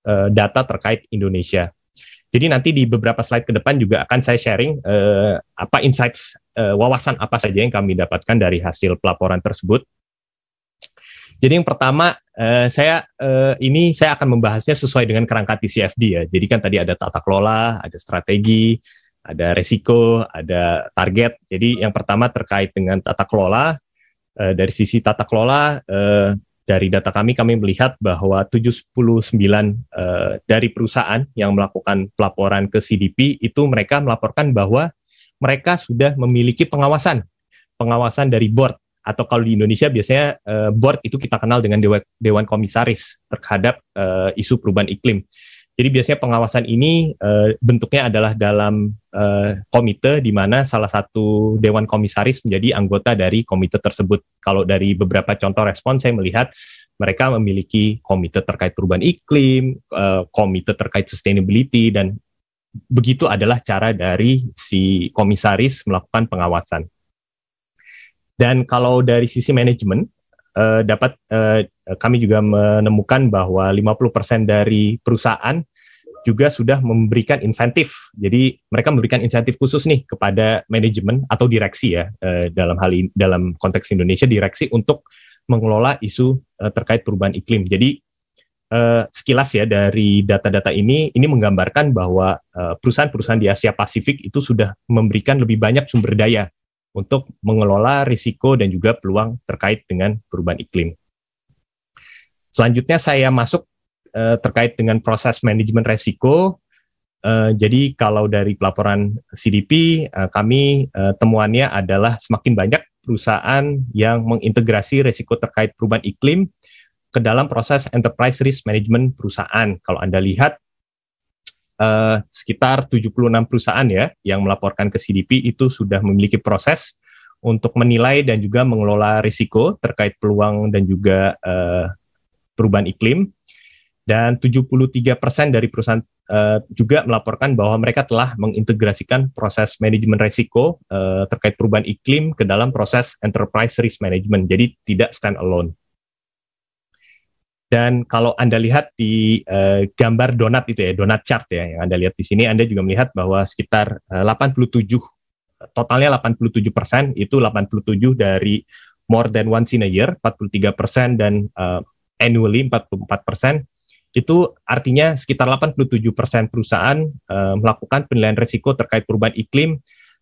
eh, data terkait Indonesia. Jadi nanti di beberapa slide ke depan juga akan saya sharing eh, apa insights uh, wawasan apa saja yang kami dapatkan dari hasil pelaporan tersebut. Jadi yang pertama uh, saya uh, ini saya akan membahasnya sesuai dengan kerangka TCFD ya. Jadi kan tadi ada tata kelola, ada strategi, ada resiko, ada target. Jadi yang pertama terkait dengan tata kelola. Uh, dari sisi tata kelola uh, dari data kami kami melihat bahwa 79 uh, dari perusahaan yang melakukan pelaporan ke CDP itu mereka melaporkan bahwa mereka sudah memiliki pengawasan, pengawasan dari board atau kalau di Indonesia biasanya eh, board itu kita kenal dengan dewan dewan komisaris terhadap uh, isu perubahan iklim. Jadi biasanya pengawasan ini uh, bentuknya adalah dalam uh, komite di mana salah satu dewan komisaris menjadi anggota dari komite tersebut. Kalau dari beberapa contoh respon saya melihat mereka memiliki komite terkait perubahan iklim, uh, komite terkait sustainability dan begitu adalah cara dari si komisaris melakukan pengawasan. Dan kalau dari sisi manajemen, eh, dapat eh, kami juga menemukan bahwa 50% dari perusahaan juga sudah memberikan insentif. Jadi mereka memberikan insentif khusus nih kepada manajemen atau direksi ya eh, dalam hal dalam konteks Indonesia direksi untuk mengelola isu eh, terkait perubahan iklim. Jadi uh, sekilas ya dari data-data ini ini menggambarkan bahwa eh, perusahaan-perusahaan di Asia Pasifik itu sudah memberikan lebih banyak sumber daya untuk mengelola risiko dan juga peluang terkait dengan perubahan iklim. Selanjutnya saya masuk uh, terkait dengan proses manajemen risiko. Uh, jadi kalau dari pelaporan CDP uh, kami uh, temuannya adalah semakin banyak perusahaan yang mengintegrasi risiko terkait perubahan iklim ke dalam proses enterprise risk management perusahaan. Kalau Anda lihat eh, sekitar 76 perusahaan ya yang melaporkan ke CDP itu sudah memiliki proses untuk menilai dan juga mengelola risiko terkait peluang dan juga eh, perubahan iklim. Dan 73% dari perusahaan uh, juga melaporkan bahwa mereka telah mengintegrasikan proses manajemen risiko uh, terkait perubahan iklim ke dalam proses enterprise risk management. Jadi tidak stand alone. Dan kalau Anda lihat di uh, gambar donat itu ya, donat chart ya, yang Anda lihat di sini, Anda juga melihat bahwa sekitar eh, uh, 87, totalnya 87 persen, itu 87 dari more than one in a year, 43 persen, dan uh, annually 44 persen, itu artinya sekitar 87 persen perusahaan uh, melakukan penilaian risiko terkait perubahan iklim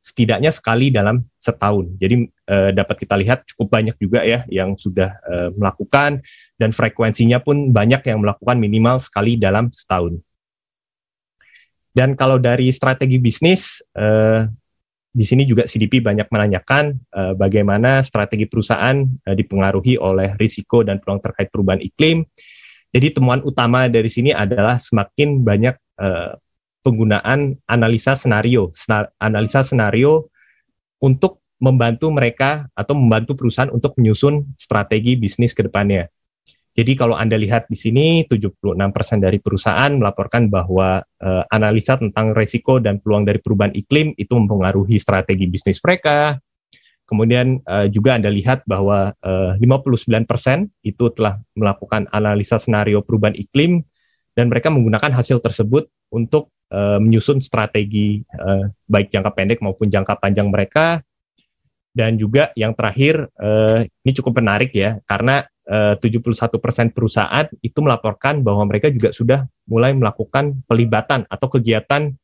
setidaknya sekali dalam setahun. Jadi eh, dapat kita lihat cukup banyak juga ya yang sudah eh, melakukan dan frekuensinya pun banyak yang melakukan minimal sekali dalam setahun. Dan kalau dari strategi bisnis, eh, di sini juga CDP banyak menanyakan eh, bagaimana strategi perusahaan eh, dipengaruhi oleh risiko dan peluang terkait perubahan iklim. Jadi temuan utama dari sini adalah semakin banyak eh, penggunaan analisa senario, senar, analisa senario untuk membantu mereka atau membantu perusahaan untuk menyusun strategi bisnis ke depannya. Jadi kalau Anda lihat di sini 76% dari perusahaan melaporkan bahwa e, analisa tentang risiko dan peluang dari perubahan iklim itu mempengaruhi strategi bisnis mereka. Kemudian e, juga Anda lihat bahwa e, eh, 59% itu telah melakukan analisa senario perubahan iklim dan mereka menggunakan hasil tersebut untuk Eh, menyusun strategi uh, baik jangka pendek maupun jangka panjang mereka dan juga yang terakhir uh, ini cukup menarik ya karena uh, 71% perusahaan itu melaporkan bahwa mereka juga sudah mulai melakukan pelibatan atau kegiatan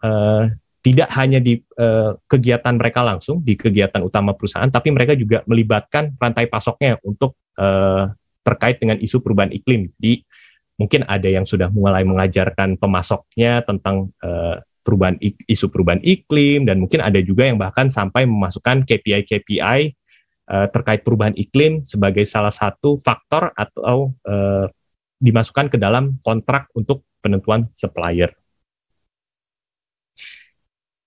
uh, tidak hanya di uh, kegiatan mereka langsung di kegiatan utama perusahaan tapi mereka juga melibatkan rantai pasoknya untuk uh, terkait dengan isu perubahan iklim. uh, mungkin ada yang sudah mulai mengajarkan pemasoknya tentang uh, perubahan isu perubahan iklim dan mungkin ada juga yang bahkan sampai memasukkan KPI KPI uh, eh, terkait perubahan iklim sebagai salah satu faktor atau uh, dimasukkan ke dalam kontrak untuk penentuan supplier.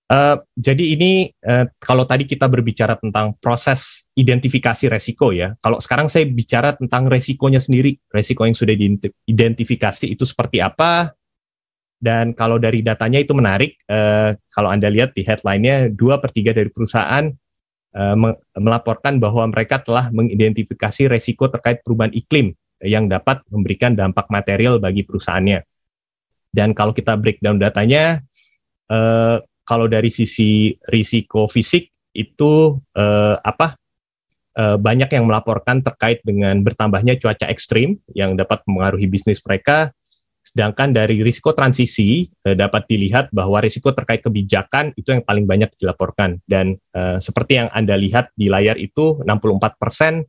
Eh, jadi ini uh, kalau tadi kita berbicara tentang proses identifikasi resiko ya. Kalau sekarang saya bicara tentang resikonya sendiri, resiko yang sudah diidentifikasi itu seperti apa? Dan kalau dari datanya itu menarik, uh, kalau Anda lihat di headline-nya 2 per 3 dari perusahaan uh, melaporkan bahwa mereka telah mengidentifikasi resiko terkait perubahan iklim yang dapat memberikan dampak material bagi perusahaannya. Dan kalau kita breakdown datanya, kalau dari sisi risiko fisik itu uh, apa uh, banyak yang melaporkan terkait dengan bertambahnya cuaca ekstrim yang dapat mempengaruhi bisnis mereka. Sedangkan dari risiko transisi uh, dapat dilihat bahwa risiko terkait kebijakan itu yang paling banyak dilaporkan dan uh, seperti yang anda lihat di layar itu 64 persen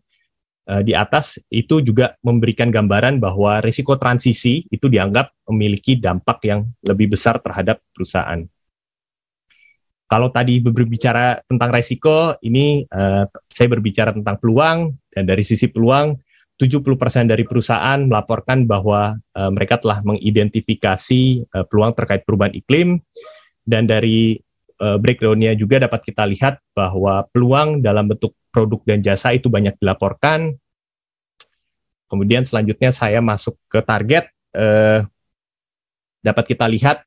di atas itu juga memberikan gambaran bahwa risiko transisi itu dianggap memiliki dampak yang lebih besar terhadap perusahaan kalau tadi berbicara tentang resiko, ini uh, saya berbicara tentang peluang dan dari sisi peluang 70% dari perusahaan melaporkan bahwa uh, mereka telah mengidentifikasi uh, peluang terkait perubahan iklim dan dari uh, breakdownnya juga dapat kita lihat bahwa peluang dalam bentuk produk dan jasa itu banyak dilaporkan. Kemudian selanjutnya saya masuk ke target, uh, dapat kita lihat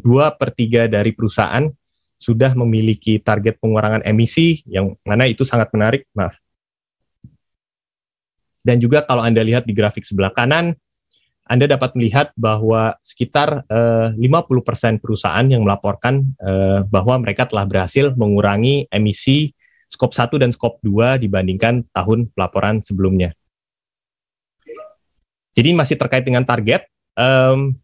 dua pertiga per 3 dari perusahaan sudah memiliki target pengurangan emisi yang mana itu sangat menarik. Nah, dan juga kalau Anda lihat di grafik sebelah kanan, Anda dapat melihat bahwa sekitar eh, 50% perusahaan yang melaporkan eh, bahwa mereka telah berhasil mengurangi emisi skop 1 dan skop 2 dibandingkan tahun pelaporan sebelumnya. Jadi masih terkait dengan target. Um,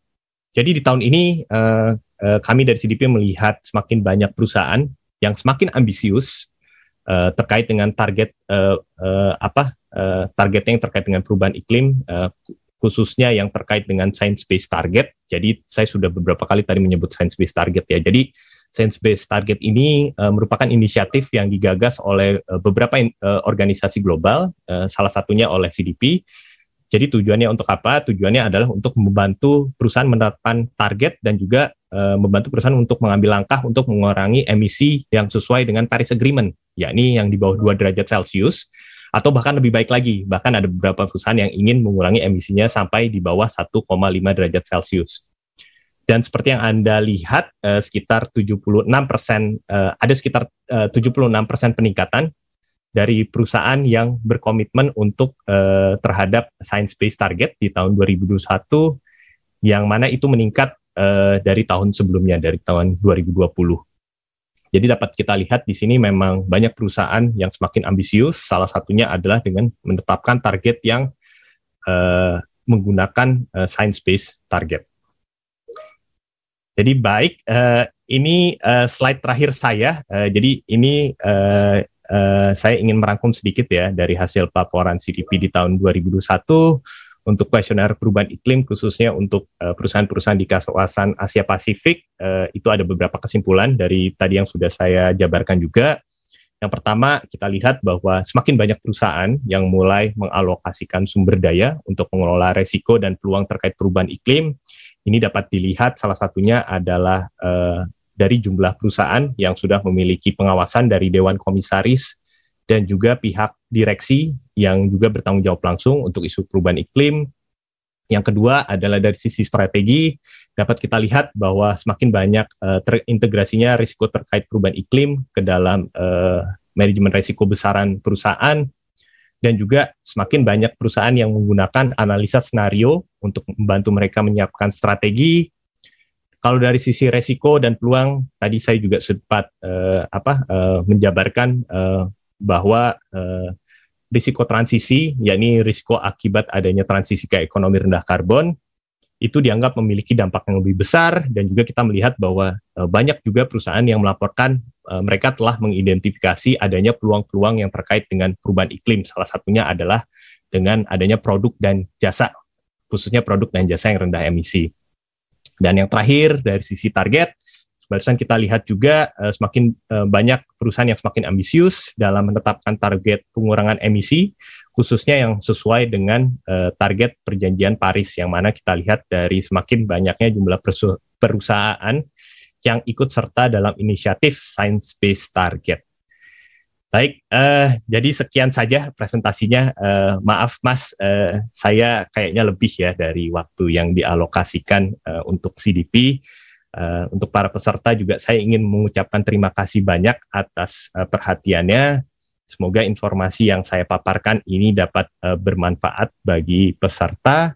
jadi di tahun ini uh, Eh, kami dari CDP melihat semakin banyak perusahaan yang semakin ambisius uh, terkait dengan target eh, uh, apa eh, targetnya yang terkait dengan perubahan iklim eh, khususnya yang terkait dengan science based target. Jadi saya sudah beberapa kali tadi menyebut science based target ya. Jadi science based target ini uh, merupakan inisiatif yang digagas oleh uh, beberapa in, uh, organisasi global, uh, salah satunya oleh CDP. Jadi tujuannya untuk apa? Tujuannya adalah untuk membantu perusahaan menetapkan target dan juga Eh, membantu perusahaan untuk mengambil langkah untuk mengurangi emisi yang sesuai dengan Paris Agreement, yakni yang di bawah 2 derajat Celcius atau bahkan lebih baik lagi, bahkan ada beberapa perusahaan yang ingin mengurangi emisinya sampai di bawah 1,5 derajat Celcius. Dan seperti yang Anda lihat, eh, sekitar 76 persen, eh, ada sekitar eh, 76 persen peningkatan dari perusahaan yang berkomitmen untuk eh, terhadap science-based target di tahun 2021, yang mana itu meningkat uh, dari tahun sebelumnya dari tahun 2020. Jadi dapat kita lihat di sini memang banyak perusahaan yang semakin ambisius. Salah satunya adalah dengan menetapkan target yang uh, menggunakan uh, science based target. Jadi baik, uh, ini uh, slide terakhir saya. Uh, jadi ini uh, uh, saya ingin merangkum sedikit ya dari hasil pelaporan CDP di tahun 2021 untuk kuesioner perubahan iklim khususnya untuk eh, perusahaan-perusahaan di kawasan Asia Pasifik eh, itu ada beberapa kesimpulan dari tadi yang sudah saya jabarkan juga. Yang pertama, kita lihat bahwa semakin banyak perusahaan yang mulai mengalokasikan sumber daya untuk mengelola resiko dan peluang terkait perubahan iklim. Ini dapat dilihat salah satunya adalah eh, dari jumlah perusahaan yang sudah memiliki pengawasan dari dewan komisaris dan juga pihak direksi yang juga bertanggung jawab langsung untuk isu perubahan iklim. Yang kedua adalah dari sisi strategi dapat kita lihat bahwa semakin banyak uh, terintegrasinya risiko terkait perubahan iklim ke dalam uh, manajemen risiko besaran perusahaan dan juga semakin banyak perusahaan yang menggunakan analisa senario untuk membantu mereka menyiapkan strategi. Kalau dari sisi resiko dan peluang, tadi saya juga sempat uh, apa uh, menjabarkan uh, bahwa uh, risiko transisi, yakni risiko akibat adanya transisi ke ekonomi rendah karbon, itu dianggap memiliki dampak yang lebih besar dan juga kita melihat bahwa eh, banyak juga perusahaan yang melaporkan eh, mereka telah mengidentifikasi adanya peluang-peluang yang terkait dengan perubahan iklim. Salah satunya adalah dengan adanya produk dan jasa, khususnya produk dan jasa yang rendah emisi. Dan yang terakhir dari sisi target, Barusan kita lihat juga uh, semakin uh, banyak perusahaan yang semakin ambisius dalam menetapkan target pengurangan emisi, khususnya yang sesuai dengan uh, target perjanjian Paris, yang mana kita lihat dari semakin banyaknya jumlah perusahaan yang ikut serta dalam inisiatif Science Based Target. Baik, uh, jadi sekian saja presentasinya. Uh, maaf, Mas, uh, saya kayaknya lebih ya dari waktu yang dialokasikan uh, untuk CDP. Eh, untuk para peserta juga saya ingin mengucapkan terima kasih banyak atas uh, perhatiannya. Semoga informasi yang saya paparkan ini dapat uh, bermanfaat bagi peserta.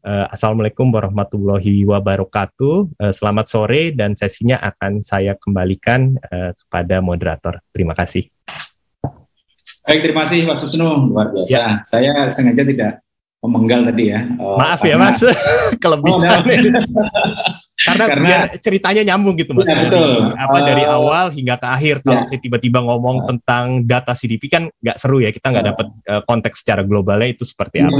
Uh, Assalamualaikum warahmatullahi wabarakatuh. Uh, selamat sore dan sesinya akan saya kembalikan uh, kepada moderator. Terima kasih. Baik, terima kasih Mas Susno. Luar biasa. Ya. Saya sengaja tidak memenggal tadi ya. Uh, Maaf ya Mas, kelebihan. Oh, karena, karena biar ceritanya nyambung gitu mas. Ya, dari, betul. Apa uh, dari eh, awal hingga ke akhir. Kalau ya. saya tiba-tiba ngomong uh, tentang data CDP kan nggak seru ya. Kita nggak uh, eh. dapat uh, konteks secara globalnya itu seperti apa.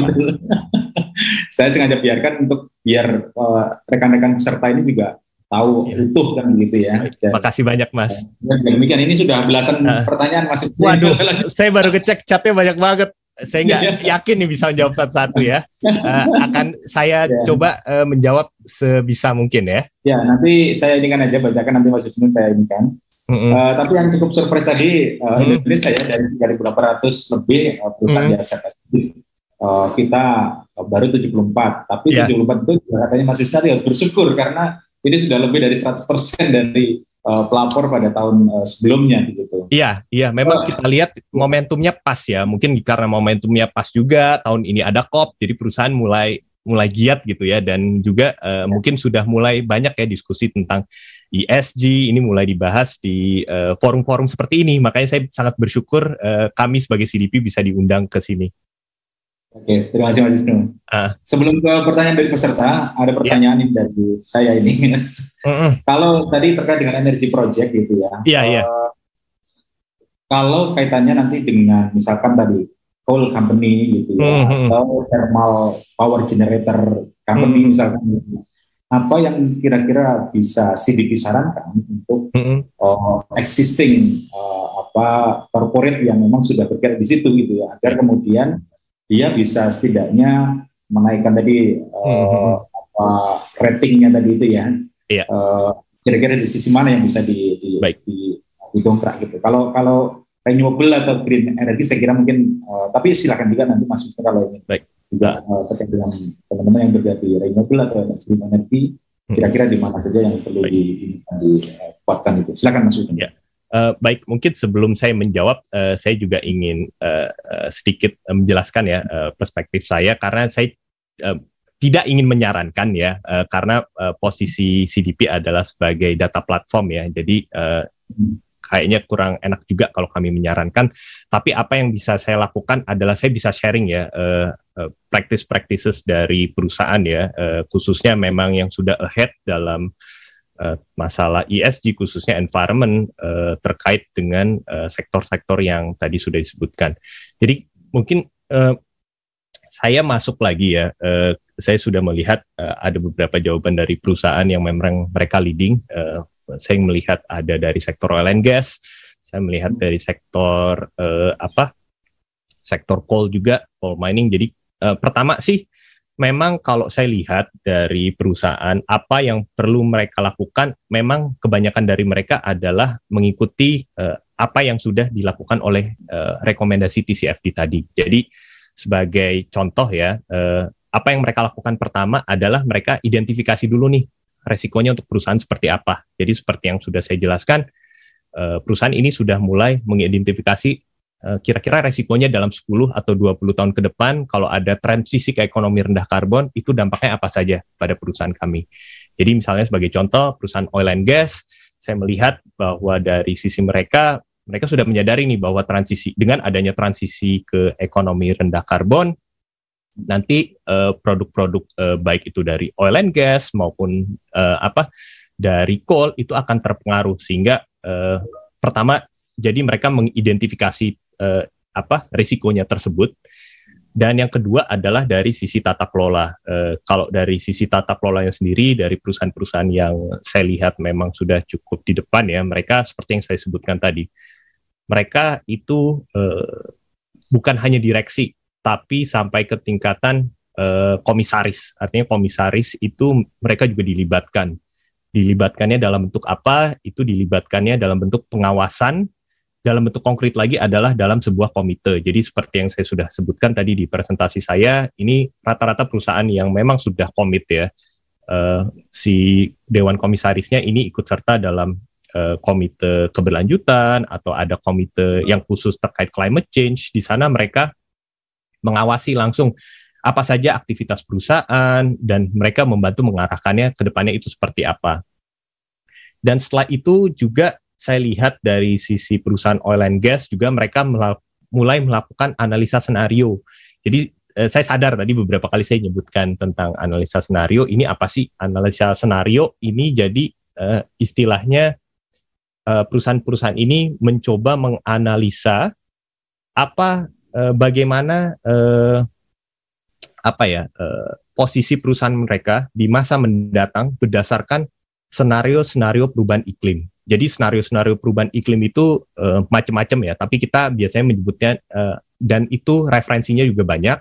saya sengaja biarkan untuk biar uh, rekan-rekan peserta ini juga tahu ya. utuh kan gitu ya. Makasih banyak Mas. ya, demikian ini sudah belasan uh, pertanyaan masih. Waduh, saya baru kecek chatnya banyak banget saya nggak iya. yakin nih bisa menjawab satu-satu ya. Uh, akan saya yeah. coba uh, menjawab sebisa mungkin ya. Ya, nanti saya ini kan aja bacakan nanti Mas Yusuf saya ini kan. Mm -hmm. uh, eh, tapi yang cukup surprise tadi uh, mm -hmm. Indonesia ya dari 3.800 lebih uh, perusahaan mm -hmm. jasa uh, kita uh, baru 74. Tapi yeah. 74 itu katanya Mas Wisnu harus bersyukur karena ini sudah lebih dari 100% dari uh, pelapor pada tahun uh, sebelumnya gitu. Iya, iya. Memang oh. kita lihat momentumnya pas ya. Mungkin karena momentumnya pas juga tahun ini ada COP, jadi perusahaan mulai mulai giat gitu ya. Dan juga uh, mungkin sudah mulai banyak ya diskusi tentang ESG ini mulai dibahas di eh, forum-forum uh, seperti ini. Makanya saya sangat bersyukur uh, kami sebagai CDP bisa diundang ke sini. Oke, terima kasih Mas Wisnu. Ah. Sebelum ke pertanyaan dari peserta, ada iya. pertanyaan ya. dari saya ini. mm Kalau tadi terkait dengan energi project gitu ya. Iya, iya. Uh, kalau kaitannya nanti dengan misalkan tadi coal company gitu ya, mm-hmm. atau thermal power generator company mm-hmm. misalkan gitu. Apa yang kira-kira bisa Sidik disarankan untuk mm-hmm. uh, existing uh, apa corporate yang memang sudah bergerak di situ gitu ya, agar kemudian dia bisa setidaknya menaikkan tadi mm-hmm. apa ratingnya tadi itu ya. Yeah. Iya. Uh, kira-kira di sisi mana yang bisa di, di, Baik. di didongkrak gitu. Kalau kalau renewable atau green energy saya kira mungkin uh, tapi silakan juga nanti Mas Wisnu kalau ini Baik. juga uh, terkait dengan teman-teman yang kerja di renewable atau green energy hmm. kira-kira di mana saja yang perlu dikuatkan di, uh, itu silakan Mas Ya. Uh, baik, mungkin sebelum saya menjawab, uh, saya juga ingin uh, uh, sedikit uh, menjelaskan ya uh, perspektif saya karena saya uh, tidak ingin menyarankan ya uh, karena uh, posisi CDP adalah sebagai data platform ya, jadi uh, kayaknya kurang enak juga kalau kami menyarankan. Tapi apa yang bisa saya lakukan adalah saya bisa sharing ya uh, uh, practice practices dari perusahaan ya, uh, khususnya memang yang sudah ahead dalam uh, masalah ESG khususnya environment uh, terkait dengan sektor-sektor uh, yang tadi sudah disebutkan. Jadi mungkin uh, saya masuk lagi ya. Uh, saya sudah melihat uh, ada beberapa jawaban dari perusahaan yang memang mereka leading. Uh, saya melihat ada dari sektor oil and gas, saya melihat hmm. dari sektor uh, apa? sektor coal juga, coal mining. Jadi uh, pertama sih memang kalau saya lihat dari perusahaan apa yang perlu mereka lakukan, memang kebanyakan dari mereka adalah mengikuti uh, apa yang sudah dilakukan oleh uh, rekomendasi TCFD tadi. Jadi sebagai contoh ya, uh, apa yang mereka lakukan pertama adalah mereka identifikasi dulu nih resikonya untuk perusahaan seperti apa. Jadi seperti yang sudah saya jelaskan, eh, perusahaan ini sudah mulai mengidentifikasi eh, kira-kira resikonya dalam 10 atau 20 tahun ke depan kalau ada transisi ke ekonomi rendah karbon itu dampaknya apa saja pada perusahaan kami. Jadi misalnya sebagai contoh perusahaan oil and gas, saya melihat bahwa dari sisi mereka mereka sudah menyadari nih bahwa transisi dengan adanya transisi ke ekonomi rendah karbon nanti eh, produk-produk uh, baik itu dari oil and gas maupun uh, apa dari coal itu akan terpengaruh sehingga uh, pertama jadi mereka mengidentifikasi uh, apa risikonya tersebut dan yang kedua adalah dari sisi tata kelola. uh, kalau dari sisi tata kelola yang sendiri, dari perusahaan-perusahaan yang saya lihat memang sudah cukup di depan ya, mereka seperti yang saya sebutkan tadi, mereka itu uh, bukan hanya direksi, tapi sampai ke tingkatan uh, komisaris. Artinya komisaris itu mereka juga dilibatkan. Dilibatkannya dalam bentuk apa? Itu dilibatkannya dalam bentuk pengawasan. Dalam bentuk konkret lagi adalah dalam sebuah komite. Jadi seperti yang saya sudah sebutkan tadi di presentasi saya, ini rata-rata perusahaan yang memang sudah komit ya. Uh, si dewan komisarisnya ini ikut serta dalam eh, komite keberlanjutan atau ada komite yang khusus terkait climate change di sana mereka mengawasi langsung apa saja aktivitas perusahaan dan mereka membantu mengarahkannya ke depannya itu seperti apa. Dan setelah itu juga saya lihat dari sisi perusahaan oil and gas juga mereka melap mulai melakukan analisa senario. Jadi eh, saya sadar tadi beberapa kali saya nyebutkan tentang analisa senario ini apa sih analisa senario ini jadi eh, istilahnya eh, perusahaan-perusahaan ini mencoba menganalisa apa Eh, bagaimana uh, apa ya uh, posisi perusahaan mereka di masa mendatang berdasarkan senario-senario perubahan iklim. Jadi senario-senario perubahan iklim itu uh, macam-macam ya, tapi kita biasanya menyebutnya uh, dan itu referensinya juga banyak.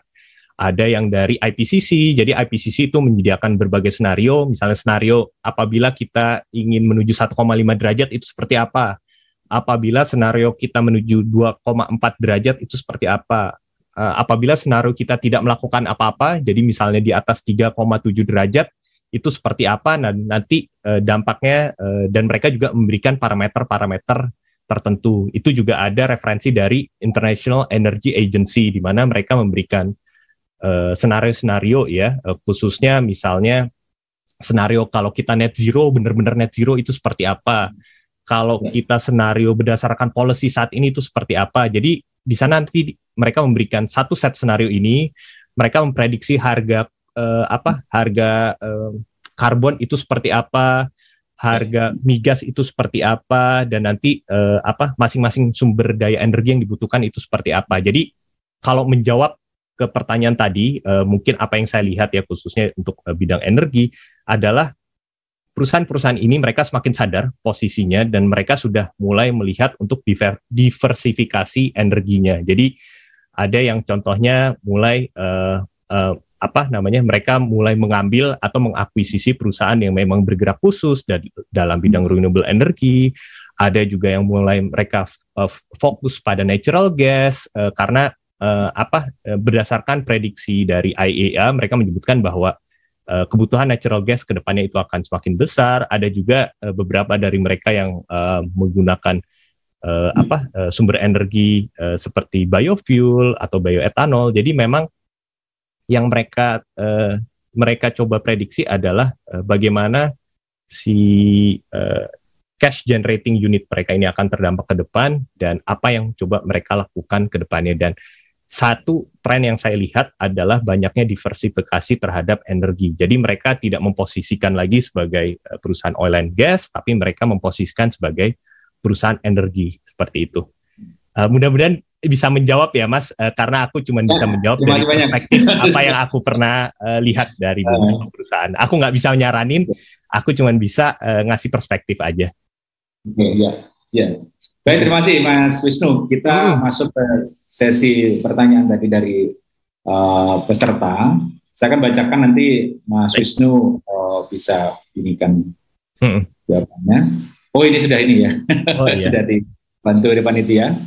Ada yang dari IPCC, jadi IPCC itu menyediakan berbagai senario, misalnya senario apabila kita ingin menuju 1,5 derajat itu seperti apa, apabila senario kita menuju 2,4 derajat itu seperti apa uh, apabila senario kita tidak melakukan apa-apa jadi misalnya di atas 3,7 derajat itu seperti apa nah, nanti uh, dampaknya uh, dan mereka juga memberikan parameter-parameter tertentu itu juga ada referensi dari International Energy Agency di mana mereka memberikan senario-senario uh, ya uh, khususnya misalnya senario kalau kita net zero benar-benar net zero itu seperti apa kalau ya. kita senario berdasarkan policy saat ini itu seperti apa. Jadi di sana nanti mereka memberikan satu set senario ini, mereka memprediksi harga eh, apa hmm. harga eh, karbon itu seperti apa, harga ya. migas itu seperti apa, dan nanti eh, apa masing-masing sumber daya energi yang dibutuhkan itu seperti apa. Jadi kalau menjawab ke pertanyaan tadi, uh, mungkin apa yang saya lihat ya khususnya untuk uh, bidang energi adalah perusahaan-perusahaan ini mereka semakin sadar posisinya dan mereka sudah mulai melihat untuk diversifikasi energinya. Jadi ada yang contohnya mulai uh, uh, apa namanya mereka mulai mengambil atau mengakuisisi perusahaan yang memang bergerak khusus dari dalam bidang renewable energy ada juga yang mulai mereka eh, fokus pada natural gas uh, karena uh, apa berdasarkan prediksi dari IEA mereka menyebutkan bahwa uh, kebutuhan natural gas ke depannya itu akan semakin besar. Ada juga uh, beberapa dari mereka yang uh, menggunakan uh, apa uh, sumber energi uh, seperti biofuel atau bioetanol. Jadi memang yang mereka uh, mereka coba prediksi adalah uh, bagaimana si uh, cash generating unit mereka ini akan terdampak ke depan dan apa yang coba mereka lakukan ke depannya dan satu tren yang saya lihat adalah banyaknya diversifikasi terhadap energi. Jadi mereka tidak memposisikan lagi sebagai eh, perusahaan oil and gas, tapi mereka memposisikan sebagai perusahaan energi seperti itu. Uh, mudah-mudahan bisa menjawab ya Mas, uh, karena aku cuma bisa ya, menjawab dari banyak. perspektif apa yang aku pernah uh, lihat dari beberapa perusahaan. Aku nggak bisa nyaranin, aku cuma bisa uh, ngasih perspektif aja. Oke, ya, ya. Baik, terima kasih Mas Wisnu. Kita hmm. masuk ke sesi pertanyaan tadi dari uh, peserta. Saya akan bacakan nanti Mas Wisnu uh, bisa inikan hmm. jawabannya. Oh ini sudah ini ya, oh, iya. sudah dibantu oleh panitia.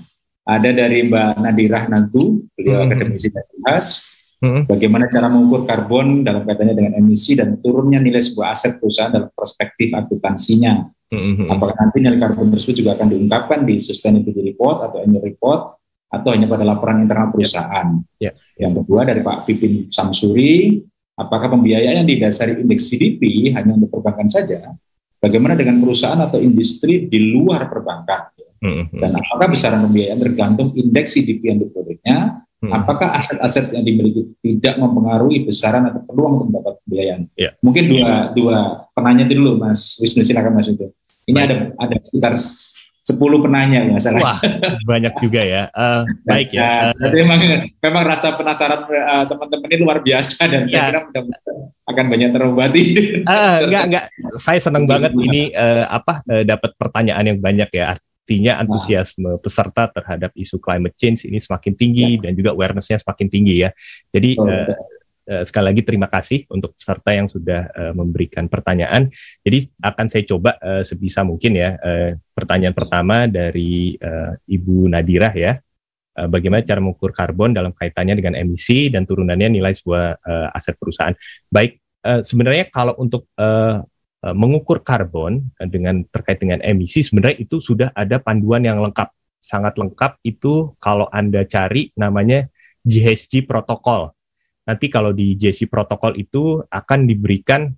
Ada dari Mbak Nadirah Nantu, beliau hmm. akademisi dari UAS. Hmm. Bagaimana cara mengukur karbon dalam kaitannya dengan emisi dan turunnya nilai sebuah aset perusahaan dalam perspektif akuntansinya Mm-hmm, mm-hmm. Apakah nanti nilai karbon tersebut juga akan diungkapkan di sustainability report atau annual report atau hanya pada laporan internal perusahaan? Yeah. Yeah. Yang kedua dari Pak Pipin Samsuri, apakah pembiayaan yang didasari indeks CDP hanya untuk perbankan saja? Bagaimana dengan perusahaan atau industri di luar perbankan? Mm-hmm. Dan apakah besaran pembiayaan tergantung indeks CDP yang diproduksinya Hmm. Apakah aset-aset yang dimiliki tidak mempengaruhi besaran atau peluang untuk mendapat pembiayaan? Yeah. Mungkin dua dua penanya itu dulu, Mas Wisnu silakan Mas itu. Ini ada ada sekitar 10 penanya ya salah. Wah, banyak juga ya. Uh, baik ya. Uh, nah, memang eh, memang rasa penasaran uh, teman-teman ini luar biasa dan ya. saya kira mudah-mudahan akan banyak terobati. Uh, enggak enggak, saya senang iya. banget ini uh, apa uh, dapat pertanyaan yang banyak ya. Artinya nah. antusiasme peserta terhadap isu climate change ini semakin tinggi ya. dan juga awarenessnya semakin tinggi ya. Jadi oh, uh, uh, sekali lagi terima kasih untuk peserta yang sudah uh, memberikan pertanyaan. Jadi akan saya coba uh, sebisa mungkin ya. Uh, pertanyaan pertama dari uh, Ibu Nadirah ya. bagaimana cara mengukur karbon dalam kaitannya dengan emisi dan turunannya nilai sebuah uh, aset perusahaan? Baik, uh, sebenarnya kalau untuk uh, Eh, mengukur karbon eh, dengan terkait dengan emisi sebenarnya itu sudah ada panduan yang lengkap sangat lengkap itu kalau anda cari namanya GHG protokol nanti kalau di GHG protokol itu akan diberikan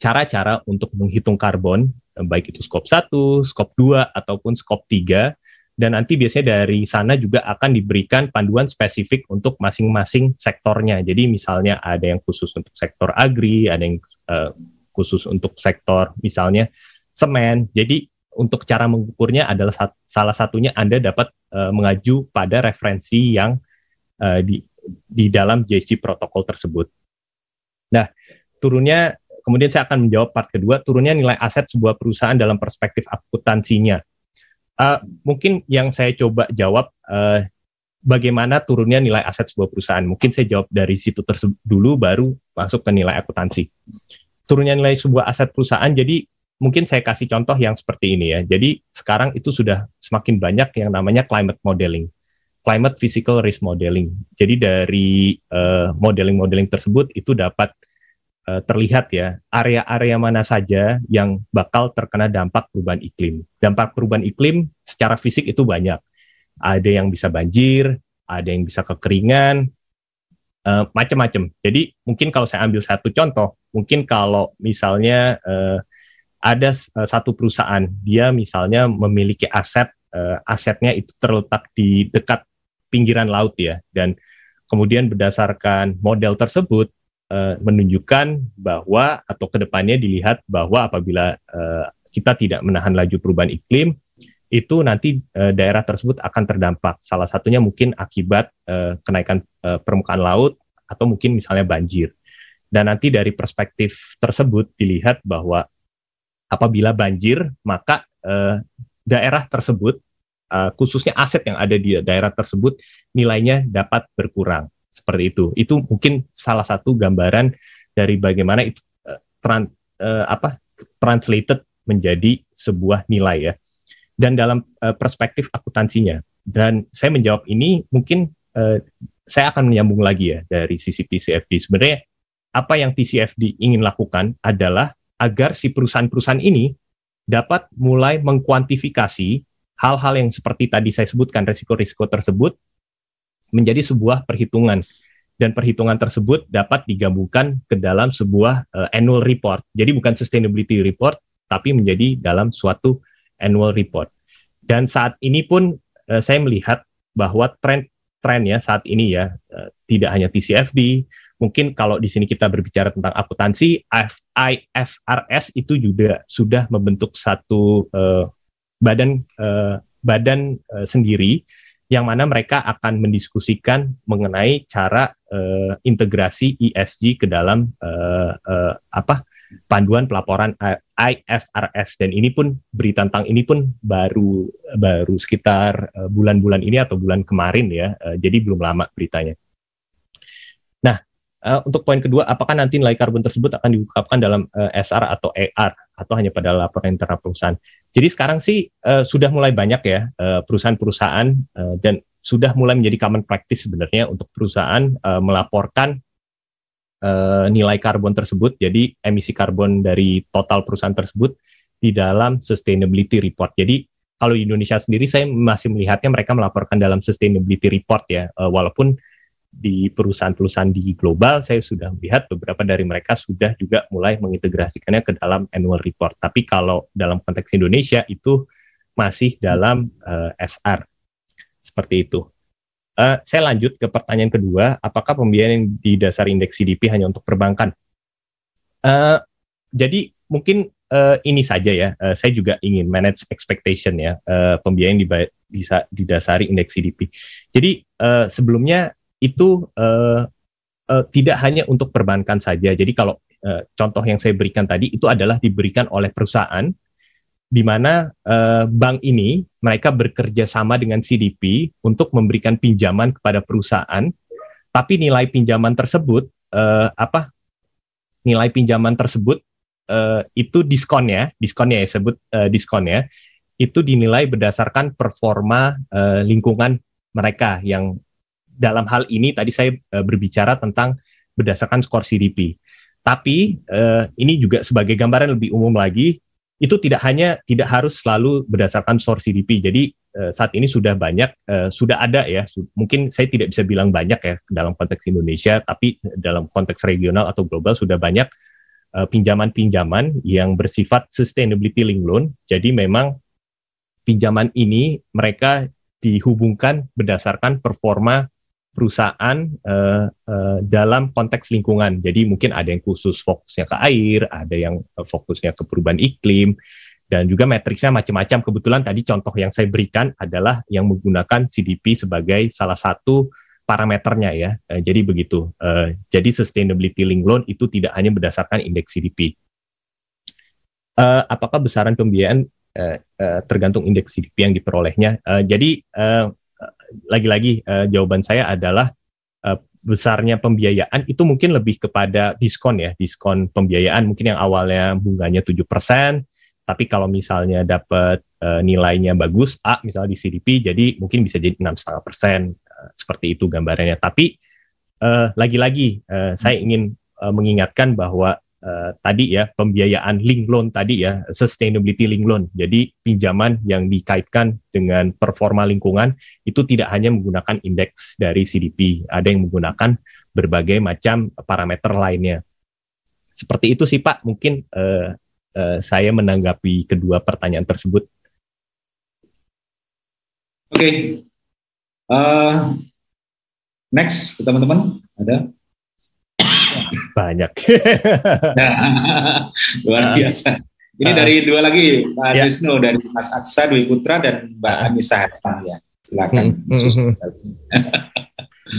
cara-cara untuk menghitung karbon eh, baik itu skop 1, skop 2 ataupun skop 3 dan nanti biasanya dari sana juga akan diberikan panduan spesifik untuk masing-masing sektornya. Jadi misalnya ada yang khusus untuk sektor agri, ada yang uh, khusus untuk sektor misalnya semen. Jadi untuk cara mengukurnya adalah sat salah satunya Anda dapat uh, mengaju pada referensi yang uh, di di dalam JSC protokol tersebut. Nah, turunnya kemudian saya akan menjawab part kedua turunnya nilai aset sebuah perusahaan dalam perspektif akuntansinya. Uh, mungkin yang saya coba jawab uh, bagaimana turunnya nilai aset sebuah perusahaan. Mungkin saya jawab dari situ dulu baru masuk ke nilai akuntansi turunnya nilai sebuah aset perusahaan. Jadi mungkin saya kasih contoh yang seperti ini ya. Jadi sekarang itu sudah semakin banyak yang namanya climate modeling, climate physical risk modeling. Jadi dari modeling eh, modeling-modeling tersebut itu dapat uh, terlihat ya area-area mana saja yang bakal terkena dampak perubahan iklim. Dampak perubahan iklim secara fisik itu banyak. Ada yang bisa banjir, ada yang bisa kekeringan, uh, macam-macam. Jadi mungkin kalau saya ambil satu contoh mungkin kalau misalnya uh, ada uh, satu perusahaan dia misalnya memiliki aset uh, asetnya itu terletak di dekat pinggiran laut ya dan kemudian berdasarkan model tersebut uh, menunjukkan bahwa atau kedepannya dilihat bahwa apabila uh, kita tidak menahan laju perubahan iklim itu nanti e, daerah tersebut akan terdampak salah satunya mungkin akibat e, kenaikan e, permukaan laut atau mungkin misalnya banjir dan nanti dari perspektif tersebut dilihat bahwa apabila banjir maka eh, daerah tersebut eh, khususnya aset yang ada di daerah tersebut nilainya dapat berkurang seperti itu. Itu mungkin salah satu gambaran dari bagaimana itu eh, tran, eh, apa translated menjadi sebuah nilai ya. Dan dalam eh, perspektif akuntansinya dan saya menjawab ini mungkin eh, saya akan menyambung lagi ya dari sisi TCFD. Sebenarnya apa yang TCFD ingin lakukan adalah agar si perusahaan-perusahaan ini dapat mulai mengkuantifikasi hal-hal yang seperti tadi saya sebutkan risiko-risiko tersebut menjadi sebuah perhitungan dan perhitungan tersebut dapat digabungkan ke dalam sebuah uh, annual report. Jadi bukan sustainability report tapi menjadi dalam suatu annual report. Dan saat ini pun uh, saya melihat bahwa tren tren ya saat ini ya uh, tidak hanya TCFD mungkin kalau di sini kita berbicara tentang akuntansi, IFRS itu juga sudah membentuk satu uh, badan uh, badan uh, sendiri yang mana mereka akan mendiskusikan mengenai cara uh, integrasi ESG ke dalam uh, uh, apa panduan pelaporan IFRS dan ini pun berita tentang ini pun baru baru sekitar bulan-bulan ini atau bulan kemarin ya jadi belum lama beritanya. Uh, untuk poin kedua, apakah nanti nilai karbon tersebut akan diungkapkan dalam uh, eh, SR atau AR e atau hanya pada laporan internal perusahaan? Jadi sekarang sih uh, sudah mulai banyak ya perusahaan-perusahaan dan sudah mulai menjadi common practice sebenarnya untuk perusahaan uh, melaporkan uh, nilai karbon tersebut, jadi emisi karbon dari total perusahaan tersebut di dalam sustainability report. Jadi kalau di Indonesia sendiri saya masih melihatnya mereka melaporkan dalam sustainability report ya, uh, walaupun di perusahaan-perusahaan di global saya sudah melihat beberapa dari mereka sudah juga mulai mengintegrasikannya ke dalam annual report. Tapi kalau dalam konteks Indonesia itu masih dalam uh, eh, SR seperti itu. Uh, saya lanjut ke pertanyaan kedua, apakah pembiayaan yang di dasar indeks CDP hanya untuk perbankan? Uh, jadi mungkin uh, ini saja ya, uh, saya juga ingin manage expectation ya, uh, pembiayaan di, bisa didasari indeks CDP. Jadi uh, sebelumnya itu uh, uh, tidak hanya untuk perbankan saja. Jadi kalau uh, contoh yang saya berikan tadi itu adalah diberikan oleh perusahaan di mana uh, bank ini mereka bekerja sama dengan CDP untuk memberikan pinjaman kepada perusahaan, tapi nilai pinjaman tersebut uh, apa nilai pinjaman tersebut uh, itu diskonnya, diskonnya ya sebut uh, diskonnya itu dinilai berdasarkan performa uh, lingkungan mereka yang dalam hal ini tadi saya eh, berbicara tentang berdasarkan skor CDP. Tapi uh, ini juga sebagai gambaran lebih umum lagi, itu tidak hanya tidak harus selalu berdasarkan skor CDP. Jadi uh, saat ini sudah banyak uh, sudah ada ya. Su mungkin saya tidak bisa bilang banyak ya dalam konteks Indonesia, tapi dalam konteks regional atau global sudah banyak pinjaman-pinjaman uh, yang bersifat sustainability link loan. Jadi memang pinjaman ini mereka dihubungkan berdasarkan performa perusahaan uh, uh, dalam konteks lingkungan. Jadi mungkin ada yang khusus fokusnya ke air, ada yang eh, fokusnya ke perubahan iklim, dan juga matriksnya macam-macam. Kebetulan tadi contoh yang saya berikan adalah yang menggunakan CDP sebagai salah satu parameternya ya. Uh, jadi begitu. Uh, jadi sustainability link loan itu tidak hanya berdasarkan indeks CDP. Uh, apakah besaran pembiayaan uh, uh, tergantung indeks CDP yang diperolehnya? Uh, jadi uh, lagi-lagi uh, jawaban saya adalah uh, besarnya pembiayaan itu mungkin lebih kepada diskon ya, diskon pembiayaan mungkin yang awalnya bunganya 7%, tapi kalau misalnya dapat uh, eh, nilainya bagus A misalnya di CDP jadi mungkin bisa jadi 6,5% persen seperti itu gambarannya. Tapi lagi-lagi uh, saya ingin uh, mengingatkan bahwa uh, tadi ya pembiayaan link loan tadi ya sustainability link loan. Jadi pinjaman yang dikaitkan dengan performa lingkungan itu tidak hanya menggunakan indeks dari CDP, ada yang menggunakan berbagai macam parameter lainnya. Seperti itu sih Pak, mungkin uh, uh, saya menanggapi kedua pertanyaan tersebut. Oke, okay. uh, next teman-teman ada banyak. nah, luar biasa. Ini uh, dari ah. dua lagi, Pak ya. Wisnu dari Mas Aksa Dwi Putra dan Mbak uh, Anissa Hasan ya. Silakan. Hmm, hmm, hmm.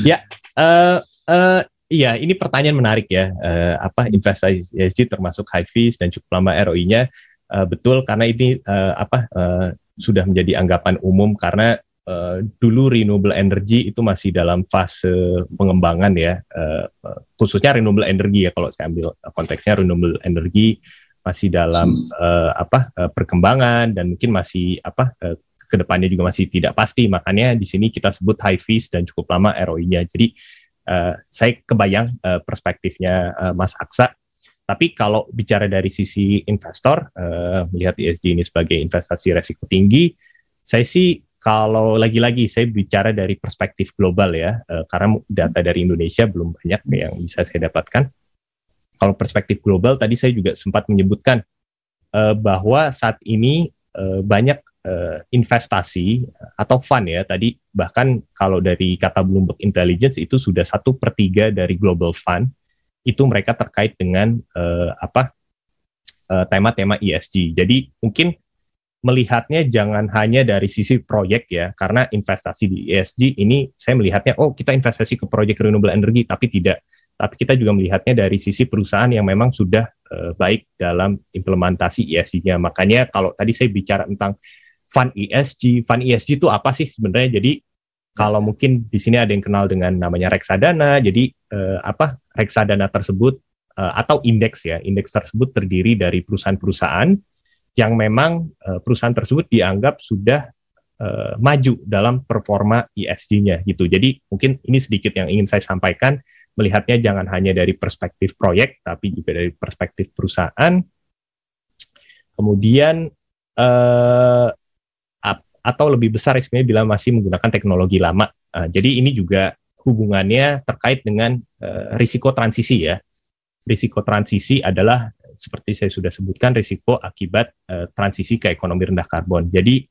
ya ya, uh, uh, iya ini pertanyaan menarik ya. Uh, apa investasi ESG termasuk high fees dan cukup lama ROI-nya uh, betul karena ini uh, apa uh, sudah menjadi anggapan umum karena Eh, dulu renewable energy itu masih dalam fase pengembangan ya, uh, khususnya renewable energy ya kalau saya ambil konteksnya renewable energy masih dalam uh, apa uh, perkembangan dan mungkin masih apa uh, kedepannya juga masih tidak pasti makanya di sini kita sebut high fees dan cukup lama ROI-nya jadi uh, saya kebayang uh, perspektifnya uh, Mas Aksa tapi kalau bicara dari sisi investor uh, melihat ESG ini sebagai investasi resiko tinggi saya sih kalau lagi-lagi saya bicara dari perspektif global ya, eh, karena data dari Indonesia belum banyak yang bisa saya dapatkan. Kalau perspektif global tadi saya juga sempat menyebutkan eh, bahwa saat ini eh, banyak investasi atau fund ya tadi bahkan kalau dari kata Bloomberg Intelligence itu sudah satu per tiga dari global fund itu mereka terkait dengan apa tema -tema ESG. Jadi mungkin melihatnya jangan hanya dari sisi proyek ya, karena investasi di ESG ini saya melihatnya oh kita investasi ke proyek renewable energy tapi tidak, tapi kita juga melihatnya dari sisi perusahaan yang memang sudah uh, baik dalam implementasi ESG-nya. Makanya kalau tadi saya bicara tentang fund ESG, fund ESG itu apa sih sebenarnya? Jadi kalau mungkin di sini ada yang kenal dengan namanya reksadana, jadi uh, apa reksadana tersebut eh, atau indeks ya, indeks tersebut terdiri dari perusahaan-perusahaan yang memang uh, perusahaan tersebut dianggap sudah uh, maju dalam performa ESG-nya gitu. Jadi mungkin ini sedikit yang ingin saya sampaikan melihatnya jangan hanya dari perspektif proyek tapi juga dari perspektif perusahaan. Kemudian uh, atau lebih besar sebenarnya bila masih menggunakan teknologi lama. Uh, jadi ini juga hubungannya terkait dengan uh, risiko transisi ya. Risiko transisi adalah seperti saya sudah sebutkan risiko akibat uh, transisi ke ekonomi rendah karbon. Jadi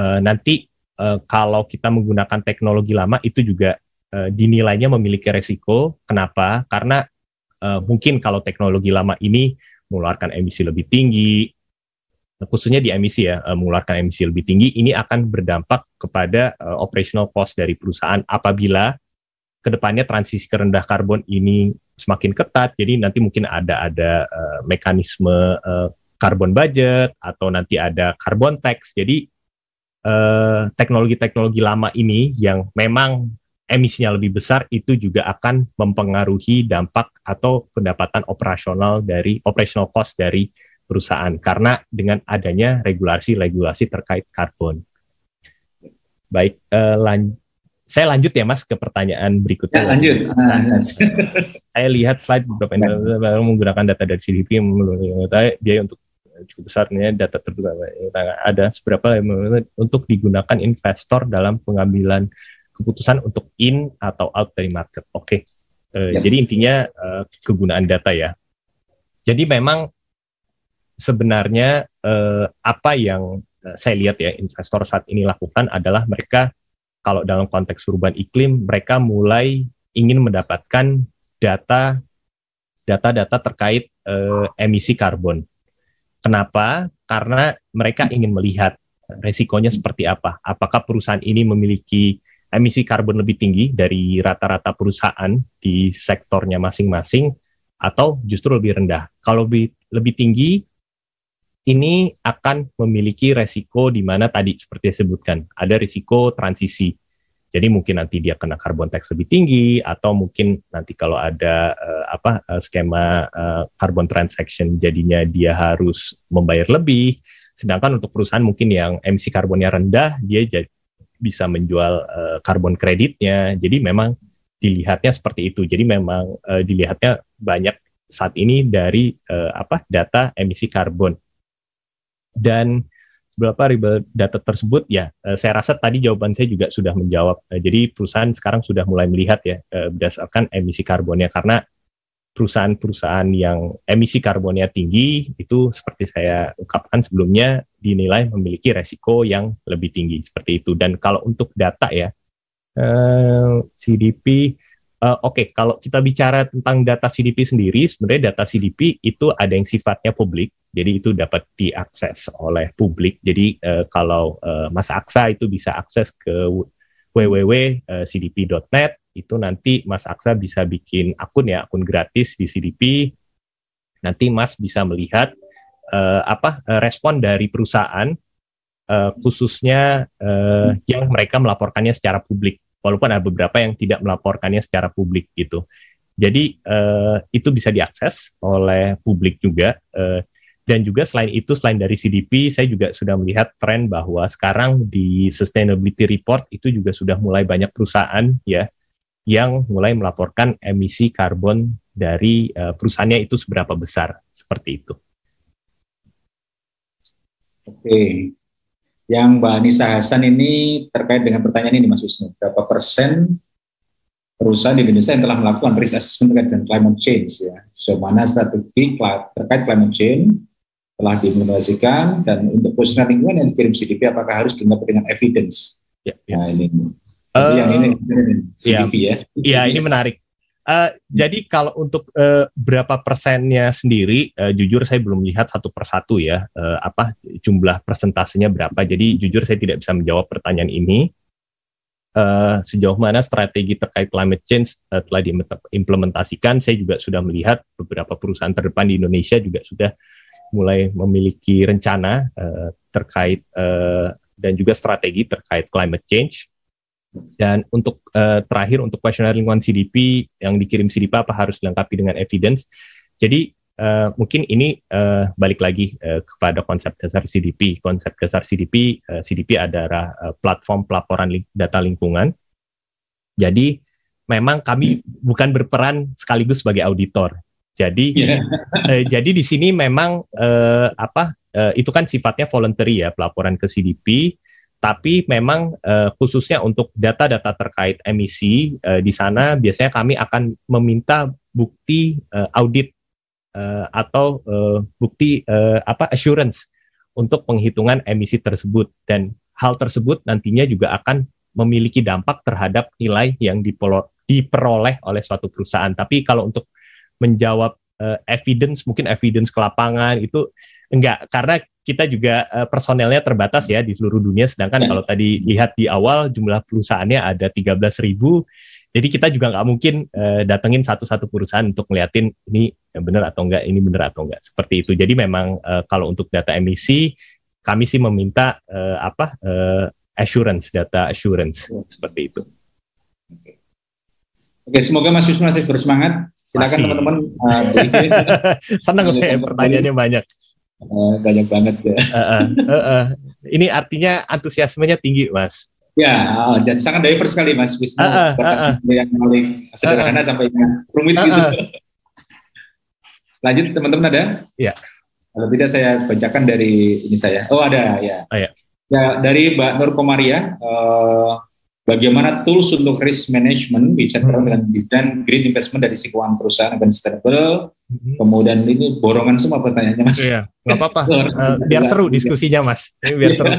uh, nanti uh, kalau kita menggunakan teknologi lama itu juga uh, dinilainya memiliki risiko. Kenapa? Karena uh, mungkin kalau teknologi lama ini mengeluarkan emisi lebih tinggi, khususnya di emisi ya mengeluarkan emisi lebih tinggi ini akan berdampak kepada operational cost dari perusahaan apabila kedepannya transisi ke rendah karbon ini semakin ketat. Jadi nanti mungkin ada ada uh, mekanisme uh, carbon budget atau nanti ada carbon tax. Jadi teknologi eh, teknologi-teknologi lama ini yang memang emisinya lebih besar itu juga akan mempengaruhi dampak atau pendapatan operasional dari operational cost dari perusahaan karena dengan adanya regulasi-regulasi terkait karbon. Baik, uh, lanjut saya lanjut ya Mas ke pertanyaan berikutnya. Ya, lanjut. saya ah, lihat slide beberapa yang baru menggunakan data dari CDP mengetahui biaya untuk cukup besarnya data terbesar nah, ada seberapa untuk digunakan investor dalam pengambilan keputusan untuk in atau out dari market. Oke. Okay. Uh, eh, ya. Jadi intinya uh, kegunaan data ya. Jadi memang sebenarnya uh, apa yang saya lihat ya investor saat ini lakukan adalah mereka kalau dalam konteks perubahan iklim mereka mulai ingin mendapatkan data data-data terkait eh, emisi karbon. Kenapa? Karena mereka ingin melihat resikonya seperti apa. Apakah perusahaan ini memiliki emisi karbon lebih tinggi dari rata-rata perusahaan di sektornya masing-masing atau justru lebih rendah? Kalau lebih, lebih tinggi, ini akan memiliki resiko di mana tadi seperti saya sebutkan, ada risiko transisi. Jadi mungkin nanti dia kena carbon tax lebih tinggi atau mungkin nanti kalau ada uh, apa uh, skema uh, carbon transaction jadinya dia harus membayar lebih. Sedangkan untuk perusahaan mungkin yang emisi karbonnya rendah, dia bisa menjual uh, karbon kreditnya. Jadi memang dilihatnya seperti itu. Jadi memang uh, dilihatnya banyak saat ini dari uh, apa data emisi karbon dan berapa ribet data tersebut ya eh, saya rasa tadi jawaban saya juga sudah menjawab eh, jadi perusahaan sekarang sudah mulai melihat ya eh, berdasarkan emisi karbonnya karena perusahaan-perusahaan yang emisi karbonnya tinggi itu seperti saya ungkapkan sebelumnya dinilai memiliki resiko yang lebih tinggi seperti itu dan kalau untuk data ya CDP uh, oke okay, kalau kita bicara tentang data CDP sendiri sebenarnya data CDP itu ada yang sifatnya publik jadi itu dapat diakses oleh publik. Jadi uh, kalau uh, Mas Aksa itu bisa akses ke www.cdp.net eh, itu nanti Mas Aksa bisa bikin akun ya, akun gratis di CDP. Nanti Mas bisa melihat uh, apa respon dari perusahaan uh, khususnya uh, hmm. yang mereka melaporkannya secara publik. Walaupun ada beberapa yang tidak melaporkannya secara publik gitu. Jadi uh, itu bisa diakses oleh publik juga. Uh, dan juga selain itu, selain dari CDP, saya juga sudah melihat tren bahwa sekarang di sustainability report itu juga sudah mulai banyak perusahaan ya yang mulai melaporkan emisi karbon dari uh, perusahaannya itu seberapa besar seperti itu. Oke, yang Mbak Anissa Hasan ini terkait dengan pertanyaan ini Mas Wisnu, berapa persen perusahaan di Indonesia yang telah melakukan risk assessment terkait dengan climate change ya. so, mana strategi terkait climate change telah diimplementasikan dan untuk posisi lingkungan yang dikirim CDP apakah harus dilengkapi dengan evidence? Ya, ya. Nah ini. Uh, yang ini eh, CDP ya. ya. Iya, ya, ini menarik. Uh, jadi kalau untuk uh, berapa persennya sendiri, uh, jujur saya belum lihat satu persatu ya uh, apa jumlah persentasenya berapa. Jadi jujur saya tidak bisa menjawab pertanyaan ini. Uh, sejauh mana strategi terkait climate change uh, telah diimplementasikan, saya juga sudah melihat beberapa perusahaan terdepan di Indonesia juga sudah mulai memiliki rencana uh, terkait uh, dan juga strategi terkait climate change. Dan untuk uh, terakhir untuk kuesioner lingkungan CDP yang dikirim CDP apa harus dilengkapi dengan evidence. Jadi uh, mungkin ini uh, balik lagi uh, kepada konsep dasar CDP. Konsep dasar CDP uh, CDP adalah uh, platform pelaporan li data lingkungan. Jadi memang kami bukan berperan sekaligus sebagai auditor. Jadi yeah. eh, jadi di sini memang eh, apa eh, itu kan sifatnya voluntary ya pelaporan ke CDP tapi memang eh, khususnya untuk data-data terkait emisi eh, di sana biasanya kami akan meminta bukti eh, audit eh, atau eh, bukti eh, apa assurance untuk penghitungan emisi tersebut dan hal tersebut nantinya juga akan memiliki dampak terhadap nilai yang diperoleh oleh suatu perusahaan. Tapi kalau untuk menjawab uh, evidence mungkin evidence ke lapangan itu enggak karena kita juga uh, personelnya terbatas ya di seluruh dunia sedangkan hmm. kalau tadi lihat di awal jumlah perusahaannya ada 13.000 jadi kita juga nggak mungkin uh, datengin satu-satu perusahaan untuk ngeliatin ini benar atau enggak ini benar atau enggak seperti itu jadi memang uh, kalau untuk data emisi kami sih meminta uh, apa uh, assurance data assurance hmm. seperti itu Oke, semoga Mas Wisnu masih bersemangat. Silakan teman-teman. Uh, Senang ya, pertanyaannya banyak. Uh, banyak banget ya. Uh, uh, uh, uh. Ini artinya antusiasmenya tinggi, Mas. Ya, uh, oh, dan sangat diverse sekali Mas Wisnu. Uh, uh, uh, uh. Yang paling sederhana uh, uh. sampai yang rumit uh, uh. gitu. Lanjut teman-teman ada? Ya. Kalau tidak saya bacakan dari ini saya. Oh ada ya. Oh, ya. ya dari Mbak Nur Komaria. Uh, bagaimana tools untuk risk management bicara hmm. dengan desain green investment dari si keuangan perusahaan akan stable hmm kemudian ini borongan semua pertanyaannya mas iya nggak apa-apa uh, biar seru diskusinya mas biar seru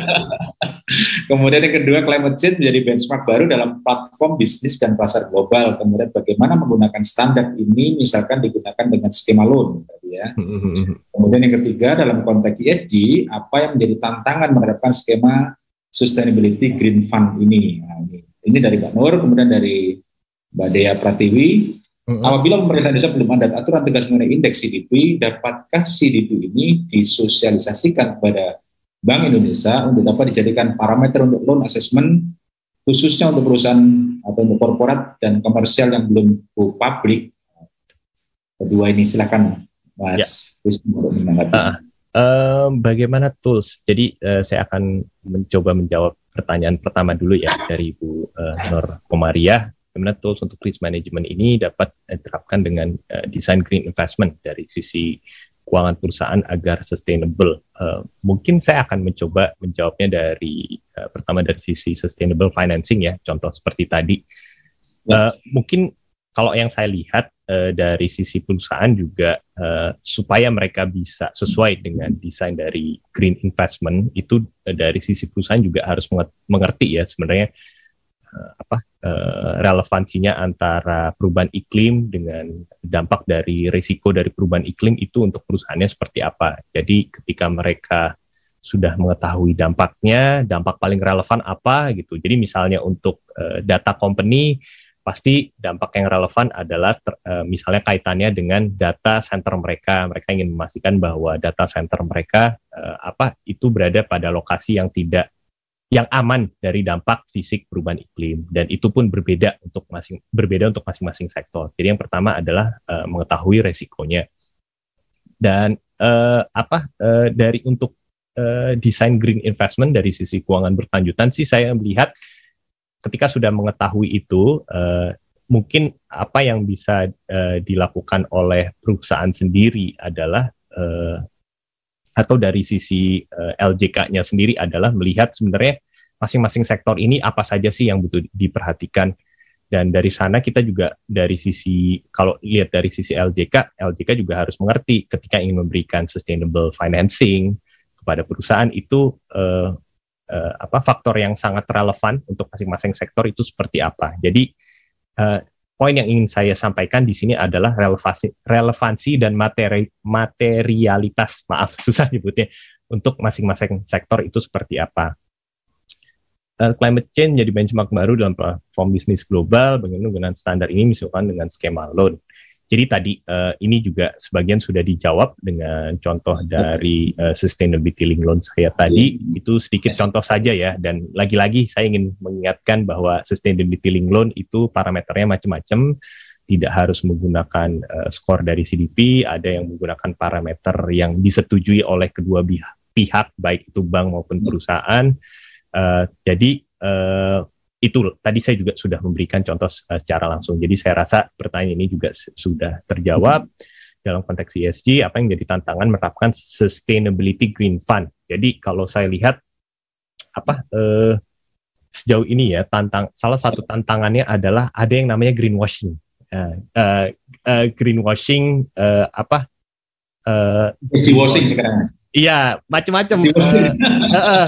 kemudian yang kedua climate change menjadi benchmark baru dalam platform bisnis dan pasar global kemudian bagaimana menggunakan standar ini misalkan digunakan dengan skema loan tadi ya hmm, hmm, hmm, kemudian yang ketiga dalam konteks ESG apa yang menjadi tantangan menghadapkan skema Sustainability Green Fund ini. Nah, ini. Ini dari Mbak Nur, kemudian dari Mbak Dea Pratiwi. Mm-hmm. Apabila pemerintah desa belum ada aturan tegas mengenai indeks CDP, dapatkah CDP ini disosialisasikan kepada Bank Indonesia untuk dapat dijadikan parameter untuk loan assessment khususnya untuk perusahaan atau untuk korporat dan komersial yang belum publik kedua ini silakan Mas ya. Wisnu untuk menanggapi. Uh, Um, bagaimana tools? Jadi uh, saya akan mencoba menjawab pertanyaan pertama dulu ya dari Bu uh, Nur Komariah. Bagaimana tools untuk risk management ini dapat diterapkan dengan uh, eh, design green investment dari sisi keuangan perusahaan agar sustainable. Uh, mungkin saya akan mencoba menjawabnya dari uh, pertama dari sisi sustainable financing ya, contoh seperti tadi. Uh, mungkin kalau yang saya lihat Eh, dari sisi perusahaan juga uh, supaya mereka bisa sesuai dengan desain dari green investment itu uh, dari sisi perusahaan juga harus mengerti ya sebenarnya uh, apa uh, relevansinya antara perubahan iklim dengan dampak dari risiko dari perubahan iklim itu untuk perusahaannya seperti apa. Jadi ketika mereka sudah mengetahui dampaknya, dampak paling relevan apa gitu. Jadi misalnya untuk uh, data company pasti dampak yang relevan adalah ter, uh, misalnya kaitannya dengan data center mereka. Mereka ingin memastikan bahwa data center mereka uh, apa itu berada pada lokasi yang tidak yang aman dari dampak fisik perubahan iklim dan itu pun berbeda untuk masing berbeda untuk masing-masing sektor. Jadi yang pertama adalah uh, mengetahui resikonya dan uh, apa uh, dari untuk uh, desain green investment dari sisi keuangan berkelanjutan sih saya melihat ketika sudah mengetahui itu uh, mungkin apa yang bisa uh, dilakukan oleh perusahaan sendiri adalah uh, atau dari sisi uh, LJK-nya sendiri adalah melihat sebenarnya masing-masing sektor ini apa saja sih yang butuh diperhatikan dan dari sana kita juga dari sisi kalau lihat dari sisi LJK LJK juga harus mengerti ketika ingin memberikan sustainable financing kepada perusahaan itu uh, uh, apa faktor yang sangat relevan untuk masing-masing sektor itu seperti apa. Jadi uh, poin yang ingin saya sampaikan di sini adalah relevansi, relevansi dan materi, materialitas, maaf susah nyebutnya, untuk masing-masing sektor itu seperti apa. Uh, climate change jadi benchmark baru dalam platform bisnis global bagaimana dengan standar ini misalkan dengan skema loan. Jadi tadi uh, ini juga sebagian sudah dijawab dengan contoh dari uh, sustainability link loan saya tadi iya. itu sedikit yes. contoh saja ya dan lagi-lagi saya ingin mengingatkan bahwa sustainability link loan itu parameternya macam-macam tidak harus menggunakan uh, skor dari CDP, ada yang menggunakan parameter yang disetujui oleh kedua pihak, baik itu bank maupun iya. perusahaan. Uh, jadi uh, itu tadi saya juga sudah memberikan contoh eh, secara langsung. Jadi saya rasa pertanyaan ini juga sudah terjawab dalam konteks ESG apa yang menjadi tantangan menerapkan sustainability green fund. Jadi kalau saya lihat apa eh, sejauh ini ya tantang salah satu tantangannya adalah ada yang namanya greenwashing. Uh, uh, uh, greenwashing uh, apa uh, greenwashing sekarang. Iya, macam-macam. Uh, uh, uh,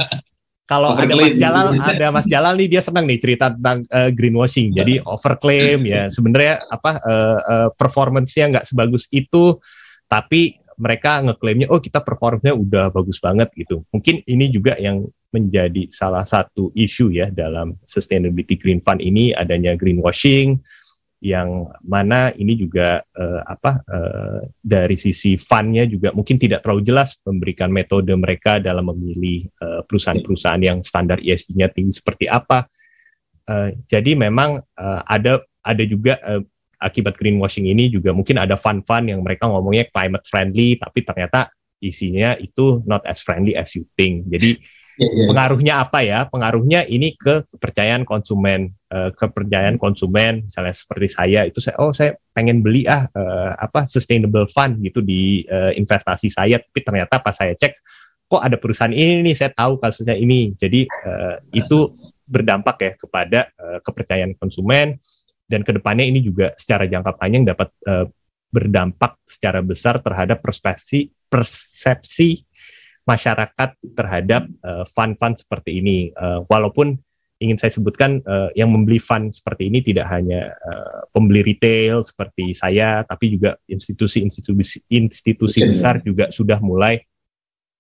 kalau ada Mas gitu. Jalal, ada Mas Jalal nih dia senang nih cerita tentang uh, greenwashing. Jadi overclaim ya sebenarnya apa uh, eh, uh, eh, performance nggak sebagus itu, tapi mereka ngeklaimnya oh kita performnya udah bagus banget gitu. Mungkin ini juga yang menjadi salah satu isu ya dalam sustainability green fund ini adanya greenwashing, yang mana ini juga uh, apa uh, dari sisi funnya juga mungkin tidak terlalu jelas memberikan metode mereka dalam memilih eh, perusahaan-perusahaan yang standar ESG-nya tinggi seperti apa. Uh, jadi memang uh, ada ada juga uh, akibat greenwashing ini juga mungkin ada fun-fun yang mereka ngomongnya climate friendly tapi ternyata isinya itu not as friendly as you think. Jadi Iya, iya, iya. pengaruhnya apa ya? Pengaruhnya ini ke kepercayaan konsumen, uh, kepercayaan konsumen, misalnya seperti saya itu saya oh saya pengen beli ah uh, apa sustainable fund gitu di uh, investasi saya, tapi ternyata pas saya cek kok ada perusahaan ini nih saya tahu kasusnya ini, jadi uh, itu berdampak ya kepada uh, kepercayaan konsumen dan kedepannya ini juga secara jangka panjang dapat uh, berdampak secara besar terhadap persepsi persepsi masyarakat terhadap uh, eh, fund-fund seperti ini. Uh, walaupun ingin saya sebutkan uh, yang membeli fund seperti ini tidak hanya uh, pembeli retail seperti saya, tapi juga institusi-institusi institusi besar juga sudah mulai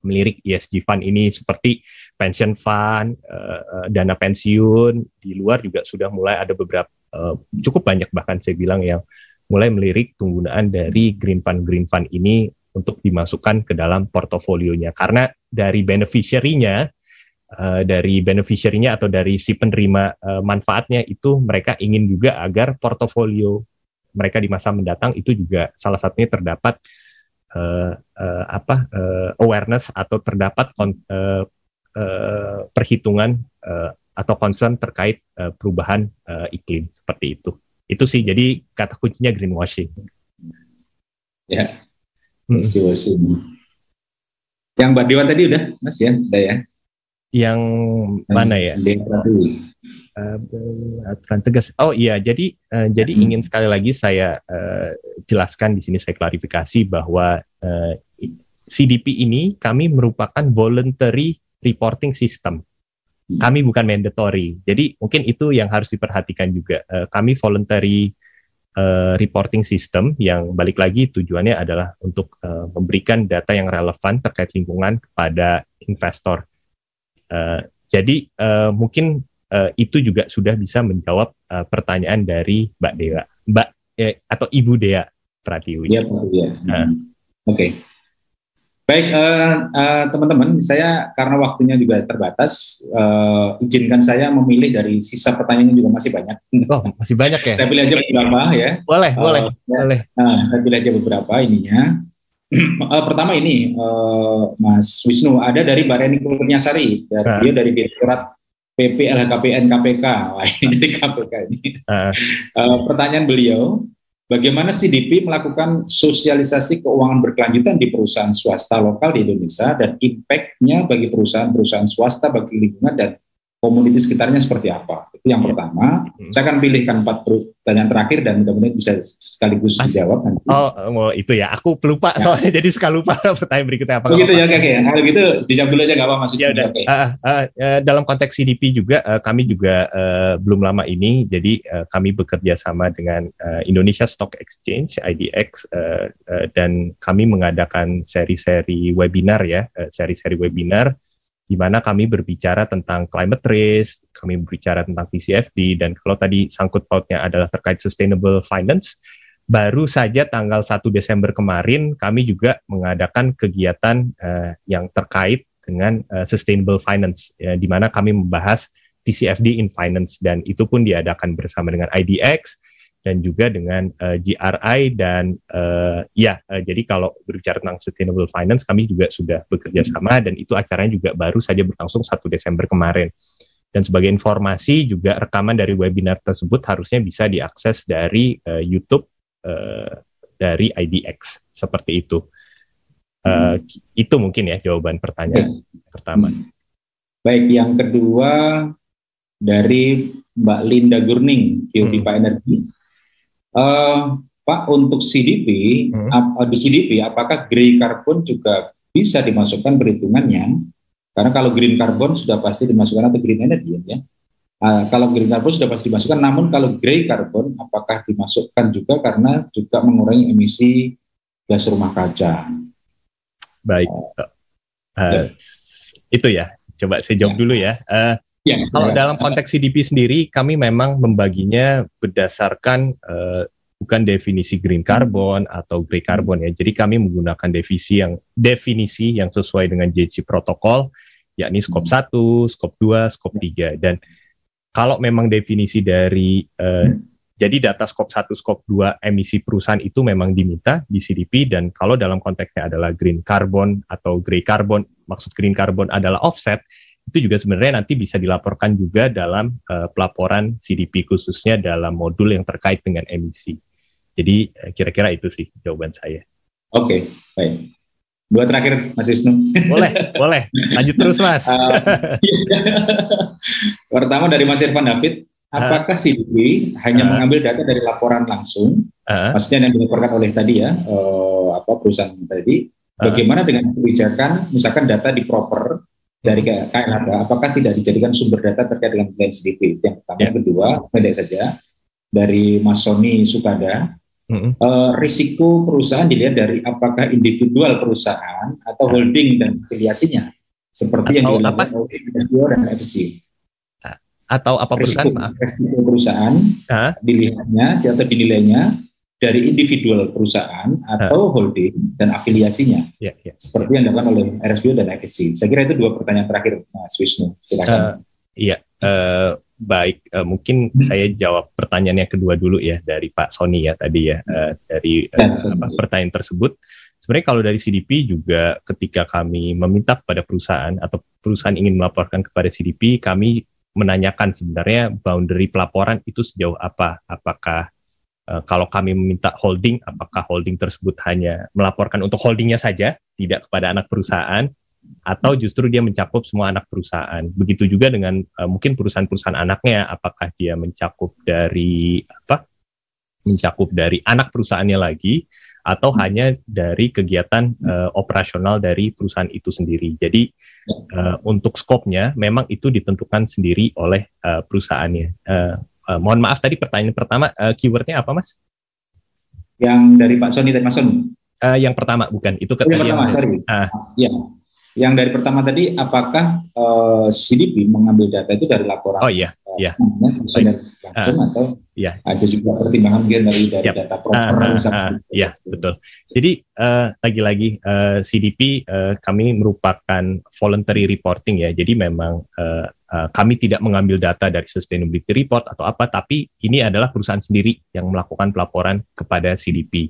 melirik ESG fund ini seperti pension fund, uh, dana pensiun di luar juga sudah mulai ada beberapa uh, cukup banyak bahkan saya bilang yang mulai melirik penggunaan dari green fund green fund ini untuk dimasukkan ke dalam portofolionya karena dari beneficiary-nya Uh, dari beneficiary-nya atau dari si penerima uh, manfaatnya itu mereka ingin juga agar portofolio mereka di masa mendatang itu juga salah satunya terdapat uh, uh, apa uh, awareness atau terdapat uh, uh, perhitungan uh, atau concern terkait uh, perubahan uh, iklim seperti itu. Itu sih jadi kata kuncinya greenwashing. Ya. Yeah. Hmm. Yang Mbak Dewan tadi udah, Mas ya, udah ya. Yang mana ya? aturan tegas. Oh iya, jadi uh, jadi hmm. ingin sekali lagi saya uh, jelaskan di sini saya klarifikasi bahwa uh, eh, CDP ini kami merupakan voluntary reporting system. Hmm. Kami bukan mandatory. Jadi mungkin itu yang harus diperhatikan juga. kami voluntary uh, reporting system yang balik lagi tujuannya adalah untuk uh, memberikan data yang relevan terkait lingkungan kepada investor. Uh, jadi uh, mungkin uh, itu juga sudah bisa menjawab uh, pertanyaan dari Mbak Dea, Mbak eh, atau Ibu Dea Pratiwi. Iya, Pak. Iya. Hmm. Oke. Okay. Baik eh, eh, teman-teman, uh, uh, saya karena waktunya juga terbatas, uh, izinkan saya memilih dari sisa yang juga masih banyak. Oh, masih banyak ya? saya pilih aja beberapa ya. Boleh, uh, boleh, ya. boleh. Nah, saya pilih aja beberapa ininya. uh, pertama ini, uh, Mas Wisnu, ada dari Bareni Kurniasari, dari, ya, uh. Ah. dia dari Direktorat PP LHKPN KPK. Wah, ini di KPK ini. Uh. Uh, pertanyaan beliau, Bagaimana CDP melakukan sosialisasi keuangan berkelanjutan di perusahaan swasta lokal di Indonesia dan impact-nya bagi perusahaan-perusahaan swasta bagi lingkungan dan komunitas sekitarnya seperti apa. Itu yang iya. pertama. Hmm. Saya akan pilihkan empat pertanyaan terakhir dan mudah-mudahan bisa sekaligus Mas, dijawab nanti. Oh, oh, itu ya. Aku pelupa. ya. soalnya jadi suka lupa pertanyaan berikutnya apa. Begitu oh, ya, oke. Nah, kalau gitu dijawab dulu aja nggak apa-apa Ya Uh, uh, dalam konteks CDP juga uh, kami juga uh, belum lama ini jadi uh, kami bekerja sama dengan uh, Indonesia Stock Exchange IDX uh, uh, dan kami mengadakan seri-seri webinar ya, seri seri-seri webinar di mana kami berbicara tentang climate risk, kami berbicara tentang TCFD, dan kalau tadi sangkut pautnya adalah terkait sustainable finance, baru saja tanggal 1 Desember kemarin kami juga mengadakan kegiatan uh, yang terkait dengan uh, sustainable finance, ya, di mana kami membahas TCFD in finance, dan itu pun diadakan bersama dengan IDX, dan juga dengan uh, eh, GRI dan uh, ya uh, jadi kalau berbicara tentang sustainable finance kami juga sudah bekerja hmm. sama dan itu acaranya juga baru saja berlangsung 1 Desember kemarin. Dan sebagai informasi juga rekaman dari webinar tersebut harusnya bisa diakses dari uh, YouTube uh, dari IDX seperti itu. Uh, hmm. Itu mungkin ya jawaban pertanyaan ya. pertama. Hmm. Baik, yang kedua dari Mbak Linda Gurning, QP hmm. Energi. Pak, untuk CDP, hmm. ap, eh, di CDP, apakah grey carbon juga bisa dimasukkan perhitungannya? Karena kalau green carbon sudah pasti dimasukkan atau green energy ya. Uh, kalau green carbon sudah pasti dimasukkan, namun kalau grey carbon apakah dimasukkan juga karena juga mengurangi emisi gas rumah kaca? Baik, uh, uh, itu ya. Coba saya jawab ya. dulu ya. Uh, Ya, kalau ya. dalam konteks CDP sendiri, kami memang membaginya berdasarkan uh, bukan definisi green carbon atau grey carbon ya. Jadi kami menggunakan definisi yang definisi yang sesuai dengan JC protokol, yakni Scope 1, hmm. Scope 2, Scope 3 dan kalau memang definisi dari uh, hmm. jadi data Scope 1, Scope 2 emisi perusahaan itu memang diminta di CDP dan kalau dalam konteksnya adalah green carbon atau grey carbon, maksud green carbon adalah offset, itu juga sebenarnya nanti bisa dilaporkan juga dalam uh, pelaporan CDP khususnya dalam modul yang terkait dengan emisi. Jadi uh, kira-kira itu sih jawaban saya. Oke, okay, baik. Dua terakhir, Mas Wisnu. Boleh, boleh. Lanjut terus, Mas. Ah, iya. Pertama dari Mas Irfan David, ah. apakah CDP hanya uh, mengambil data dari laporan langsung, uh, maksudnya yang dilaporkan oleh tadi ya, uh, apa perusahaan tadi? Bagaimana dengan kebijakan, misalkan data di proper dari hmm. KLHK apakah tidak dijadikan sumber data terkait dengan penilaian yang pertama ya. yang kedua pendek saja dari Mas Sony Sukada Mm-hmm. Uh, risiko perusahaan dilihat dari apakah individual perusahaan atau ya. holding dan afiliasinya seperti atau yang dilakukan oleh IPSDO dan FC Atau apa perusahaan? Risiko perusahaan huh? Ya. dilihatnya atau dinilainya dari individual perusahaan atau ah. holding dan afiliasinya, yeah, yeah. seperti yang dilakukan oleh RSBO dan FSC. Saya kira itu dua pertanyaan terakhir, Mas Wisnu. Eh, iya, Uh, iya, uh, baik. Uh, mungkin saya jawab pertanyaan yang kedua dulu ya dari Pak Sony ya tadi ya uh, dari uh, apa, pertanyaan tersebut. Sebenarnya kalau dari CDP juga ketika kami meminta kepada perusahaan atau perusahaan ingin melaporkan kepada CDP, kami menanyakan sebenarnya boundary pelaporan itu sejauh apa? Apakah Eh, kalau kami meminta holding, apakah holding tersebut hanya melaporkan untuk holdingnya saja, tidak kepada anak perusahaan, atau justru dia mencakup semua anak perusahaan. Begitu juga dengan uh, mungkin perusahaan-perusahaan anaknya, apakah dia mencakup dari apa? Mencakup dari anak perusahaannya lagi, atau hmm. hanya dari kegiatan uh, operasional dari perusahaan itu sendiri. Jadi uh, untuk skopnya memang itu ditentukan sendiri oleh uh, perusahaannya. Uh, Uh, mohon maaf tadi pertanyaan pertama uh, keywordnya apa mas? Yang dari Pak soni dan Mas Sony. Uh, eh, yang pertama bukan itu ketika oh, yang, yang pertama, sorry. Uh, ya yang dari pertama tadi apakah uh, eh, CDP mengambil data itu dari laporan oh iya eh, iya Ya. ada juga pertimbangan dari dari yep. Iya. data proper uh, uh, uh, iya betul jadi uh, lagi-lagi uh, CDP uh, kami merupakan voluntary reporting ya jadi memang uh, kami tidak mengambil data dari sustainability report atau apa tapi ini adalah perusahaan sendiri yang melakukan pelaporan kepada CDP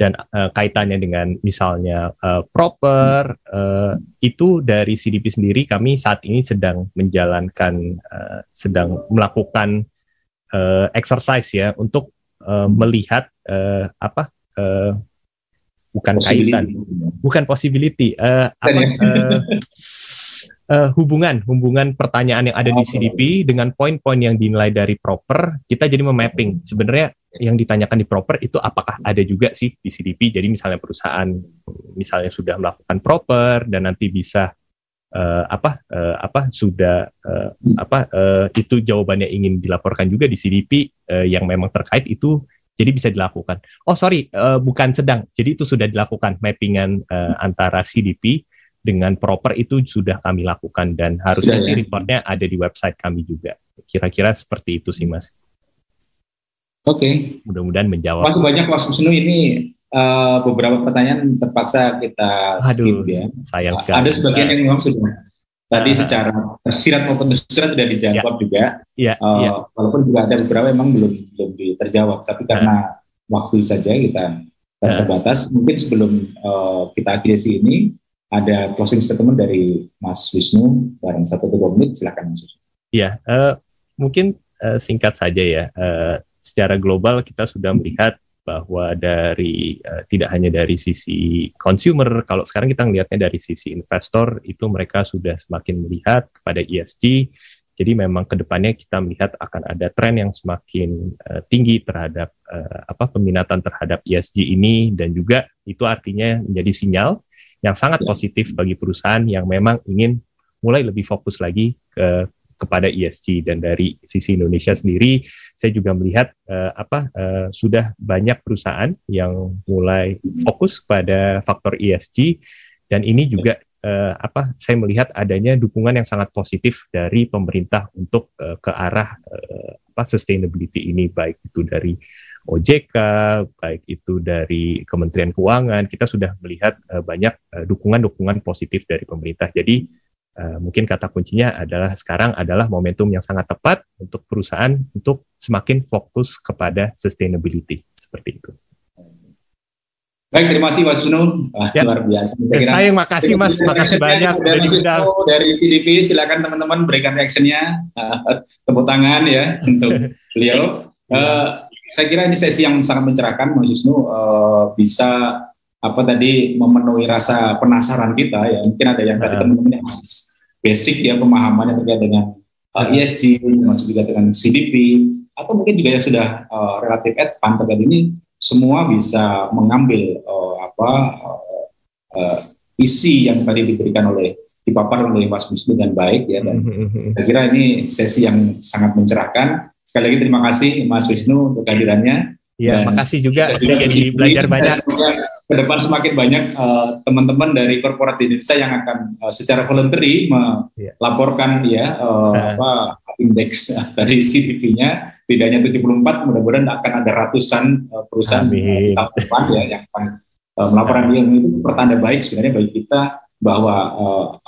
dan uh, kaitannya dengan misalnya uh, proper uh, itu dari CDP sendiri kami saat ini sedang menjalankan uh, sedang melakukan uh, exercise ya untuk uh, melihat uh, apa uh, bukan kaitan bukan possibility uh, apa, uh, uh, hubungan hubungan pertanyaan yang ada di oh. CDP dengan poin-poin yang dinilai dari proper kita jadi memapping sebenarnya yang ditanyakan di proper itu apakah ada juga sih di CDP jadi misalnya perusahaan misalnya sudah melakukan proper dan nanti bisa uh, apa uh, apa sudah uh, apa uh, itu jawabannya ingin dilaporkan juga di CDP uh, yang memang terkait itu jadi bisa dilakukan oh sorry uh, bukan sedang jadi itu sudah dilakukan mappingan uh, antara CDP dengan proper itu sudah kami lakukan dan harusnya sih ya? reportnya ada di website kami juga. Kira-kira seperti itu sih Mas. Oke. Okay. Mudah-mudahan menjawab. Masih banyak Mas Musnu ini uh, beberapa pertanyaan terpaksa kita skip Aduh, ya. Sayang sekali. Ada sebagian yang memang sudah tadi ah. secara tersirat maupun tersirat sudah dijawab ya. juga. Iya. uh, ya. Walaupun juga ada beberapa memang belum belum terjawab, tapi ah. karena waktu saja kita ah. terbatas. Mungkin sebelum uh, kita akhiri ini, ada closing statement dari Mas Wisnu bareng satu dua menit silakan Mas Wisnu. Iya, uh, mungkin uh, singkat saja ya. Uh, secara global kita sudah melihat bahwa dari uh, tidak hanya dari sisi consumer, kalau sekarang kita melihatnya dari sisi investor itu mereka sudah semakin melihat kepada ESG. Jadi memang kedepannya kita melihat akan ada tren yang semakin uh, tinggi terhadap uh, apa peminatan terhadap ESG ini dan juga itu artinya menjadi sinyal yang sangat ya. positif bagi perusahaan yang memang ingin mulai lebih fokus lagi ke kepada ESG dan dari sisi Indonesia sendiri saya juga melihat uh, apa uh, sudah banyak perusahaan yang mulai fokus pada faktor ESG dan ini juga uh, apa saya melihat adanya dukungan yang sangat positif dari pemerintah untuk uh, ke arah uh, apa sustainability ini baik itu dari OJK, baik itu dari Kementerian Keuangan, kita sudah melihat uh, banyak eh, dukungan-dukungan uh, positif dari pemerintah. Jadi uh, mungkin kata kuncinya adalah sekarang adalah momentum yang sangat tepat untuk perusahaan untuk semakin fokus kepada sustainability seperti itu. Baik, terima kasih Mas Sunu. Wah, ya. luar biasa. Saya, saya makasih Mas, makasih banyak. Dari, Sunu, dari CDP, silakan teman-teman berikan reaksinya, ah, tepuk tangan ya untuk beliau. Uh, saya kira ini sesi yang sangat mencerahkan Mas Yusnu uh, eh, bisa apa tadi memenuhi rasa penasaran kita ya mungkin ada yang tadi teman-teman yang masih basic ya pemahamannya terkait dengan uh, eh, ESG e termasuk juga dengan CDP atau mungkin juga yang sudah uh, relatif advance terkait ini semua bisa mengambil uh, apa uh, uh, isi yang tadi diberikan oleh dipaparkan oleh Mas Yusnu dengan baik ya dan mhm, mhm, mhm. saya kira ini sesi yang sangat mencerahkan Sekali lagi terima kasih Mas Wisnu untuk kehadirannya. Ya, kasih makasih juga saya jadi belajar banyak. Semoga ke depan semakin banyak eh, teman-teman uh, dari korporat di Indonesia yang akan uh, secara voluntary iya. melaporkan ya, ya uh, uh. apa indeks uh, dari CDP-nya tujuh puluh 74 mudah-mudahan akan ada ratusan eh, perusahaan di tahun depan ya yang akan uh, melaporkan nah. itu pertanda baik sebenarnya bagi kita bahwa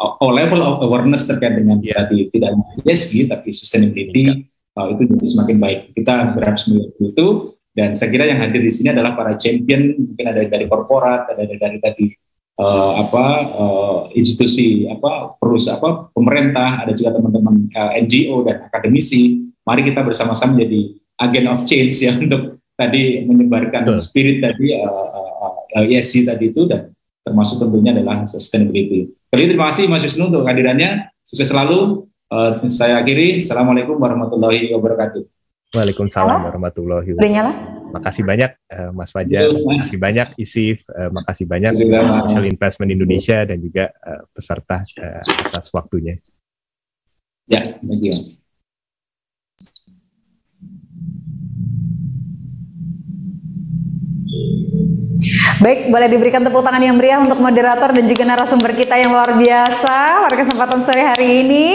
uh, level of awareness terkait dengan ya. tadi tidak hanya ESG tapi sustainability uh, itu jadi semakin baik. Kita berharap semuanya itu dan saya kira yang hadir di sini adalah para champion mungkin ada dari korporat, ada dari tadi uh, apa uh, institusi apa perusahaan apa pemerintah, ada juga teman-teman uh, NGO dan akademisi. Mari kita bersama-sama jadi agent of change ya untuk tadi menyebarkan Betul. spirit tadi uh, uh, ESG e tadi itu dan termasuk tentunya adalah sustainability. Kali terima kasih Mas Yusnu untuk kehadirannya. Sukses selalu uh, saya akhiri. Assalamualaikum warahmatullahi wabarakatuh. Waalaikumsalam Halo? warahmatullahi wabarakatuh. Terima kasih banyak uh, Mas Fajar, Terima kasih eh, makasih banyak ISIF, uh, kasih banyak Social Investment Indonesia dan juga uh, peserta uh, atas waktunya. Ya, terima kasih Thank you. Baik, boleh diberikan tepuk tangan yang meriah untuk moderator dan juga narasumber kita yang luar biasa pada kesempatan sore hari ini.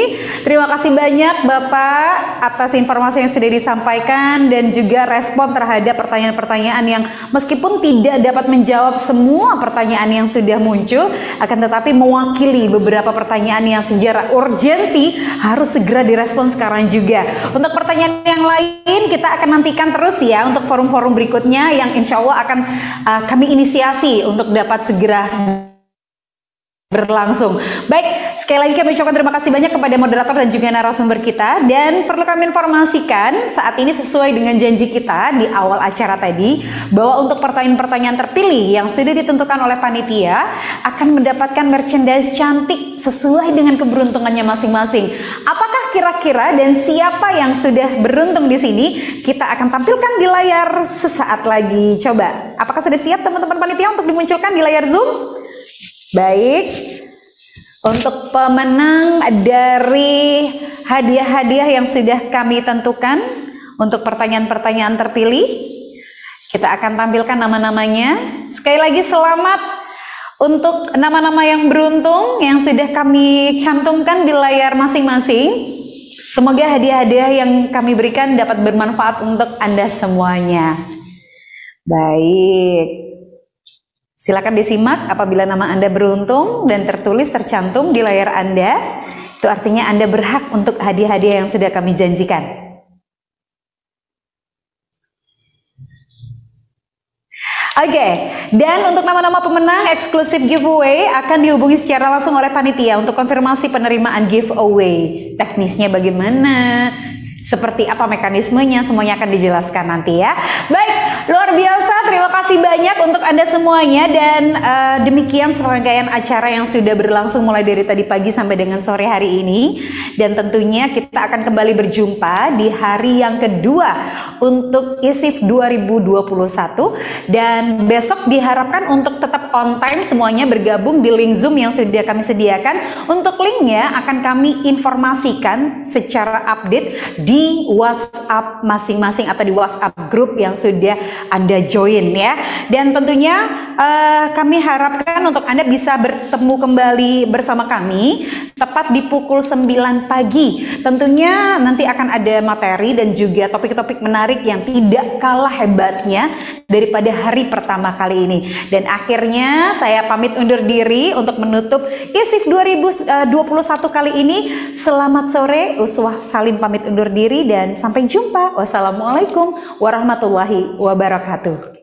Terima kasih banyak Bapak atas informasi yang sudah disampaikan dan juga respon terhadap pertanyaan-pertanyaan yang meskipun tidak dapat menjawab semua pertanyaan yang sudah muncul, akan tetapi mewakili beberapa pertanyaan yang sejarah urgensi harus segera direspon sekarang juga. Untuk pertanyaan yang lain kita akan nantikan terus ya untuk forum-forum berikutnya yang insya Allah akan akan kami inisiasi untuk dapat segera berlangsung. Baik, sekali lagi kami ucapkan terima kasih banyak kepada moderator dan juga narasumber kita dan perlu kami informasikan saat ini sesuai dengan janji kita di awal acara tadi bahwa untuk pertanyaan-pertanyaan terpilih yang sudah ditentukan oleh panitia akan mendapatkan merchandise cantik sesuai dengan keberuntungannya masing-masing. Apakah kira-kira dan siapa yang sudah beruntung di sini? Kita akan tampilkan di layar sesaat lagi. Coba, apakah sudah siap teman-teman panitia untuk dimunculkan di layar Zoom? Baik, untuk pemenang dari hadiah-hadiah yang sudah kami tentukan untuk pertanyaan-pertanyaan terpilih, kita akan tampilkan nama-namanya. Sekali lagi selamat untuk nama-nama yang beruntung yang sudah kami cantumkan di layar masing-masing. Semoga hadiah-hadiah yang kami berikan dapat bermanfaat untuk Anda semuanya. Baik, Silakan disimak apabila nama Anda beruntung dan tertulis tercantum di layar Anda. Itu artinya Anda berhak untuk hadiah-hadiah yang sudah kami janjikan. Oke, okay. dan untuk nama-nama pemenang eksklusif giveaway akan dihubungi secara langsung oleh panitia untuk konfirmasi penerimaan giveaway. Teknisnya bagaimana? seperti apa mekanismenya semuanya akan dijelaskan nanti ya. Baik, luar biasa terima kasih banyak untuk Anda semuanya dan uh, demikian serangkaian acara yang sudah berlangsung mulai dari tadi pagi sampai dengan sore hari ini dan tentunya kita akan kembali berjumpa di hari yang kedua untuk ISIF 2021 dan besok diharapkan untuk tetap on time semuanya bergabung di link Zoom yang sudah kami sediakan. Untuk linknya akan kami informasikan secara update di WhatsApp masing-masing atau di WhatsApp grup yang sudah Anda join ya. Dan tentunya uh, kami harapkan untuk Anda bisa bertemu kembali bersama kami tepat di pukul 9 pagi. Tentunya nanti akan ada materi dan juga topik-topik menarik yang tidak kalah hebatnya daripada hari pertama kali ini. Dan akhirnya saya pamit undur diri untuk menutup ISIF 2021 eh, kali ini. Selamat sore, Uswah Salim pamit undur diri diri dan sampai jumpa. Wassalamualaikum warahmatullahi wabarakatuh.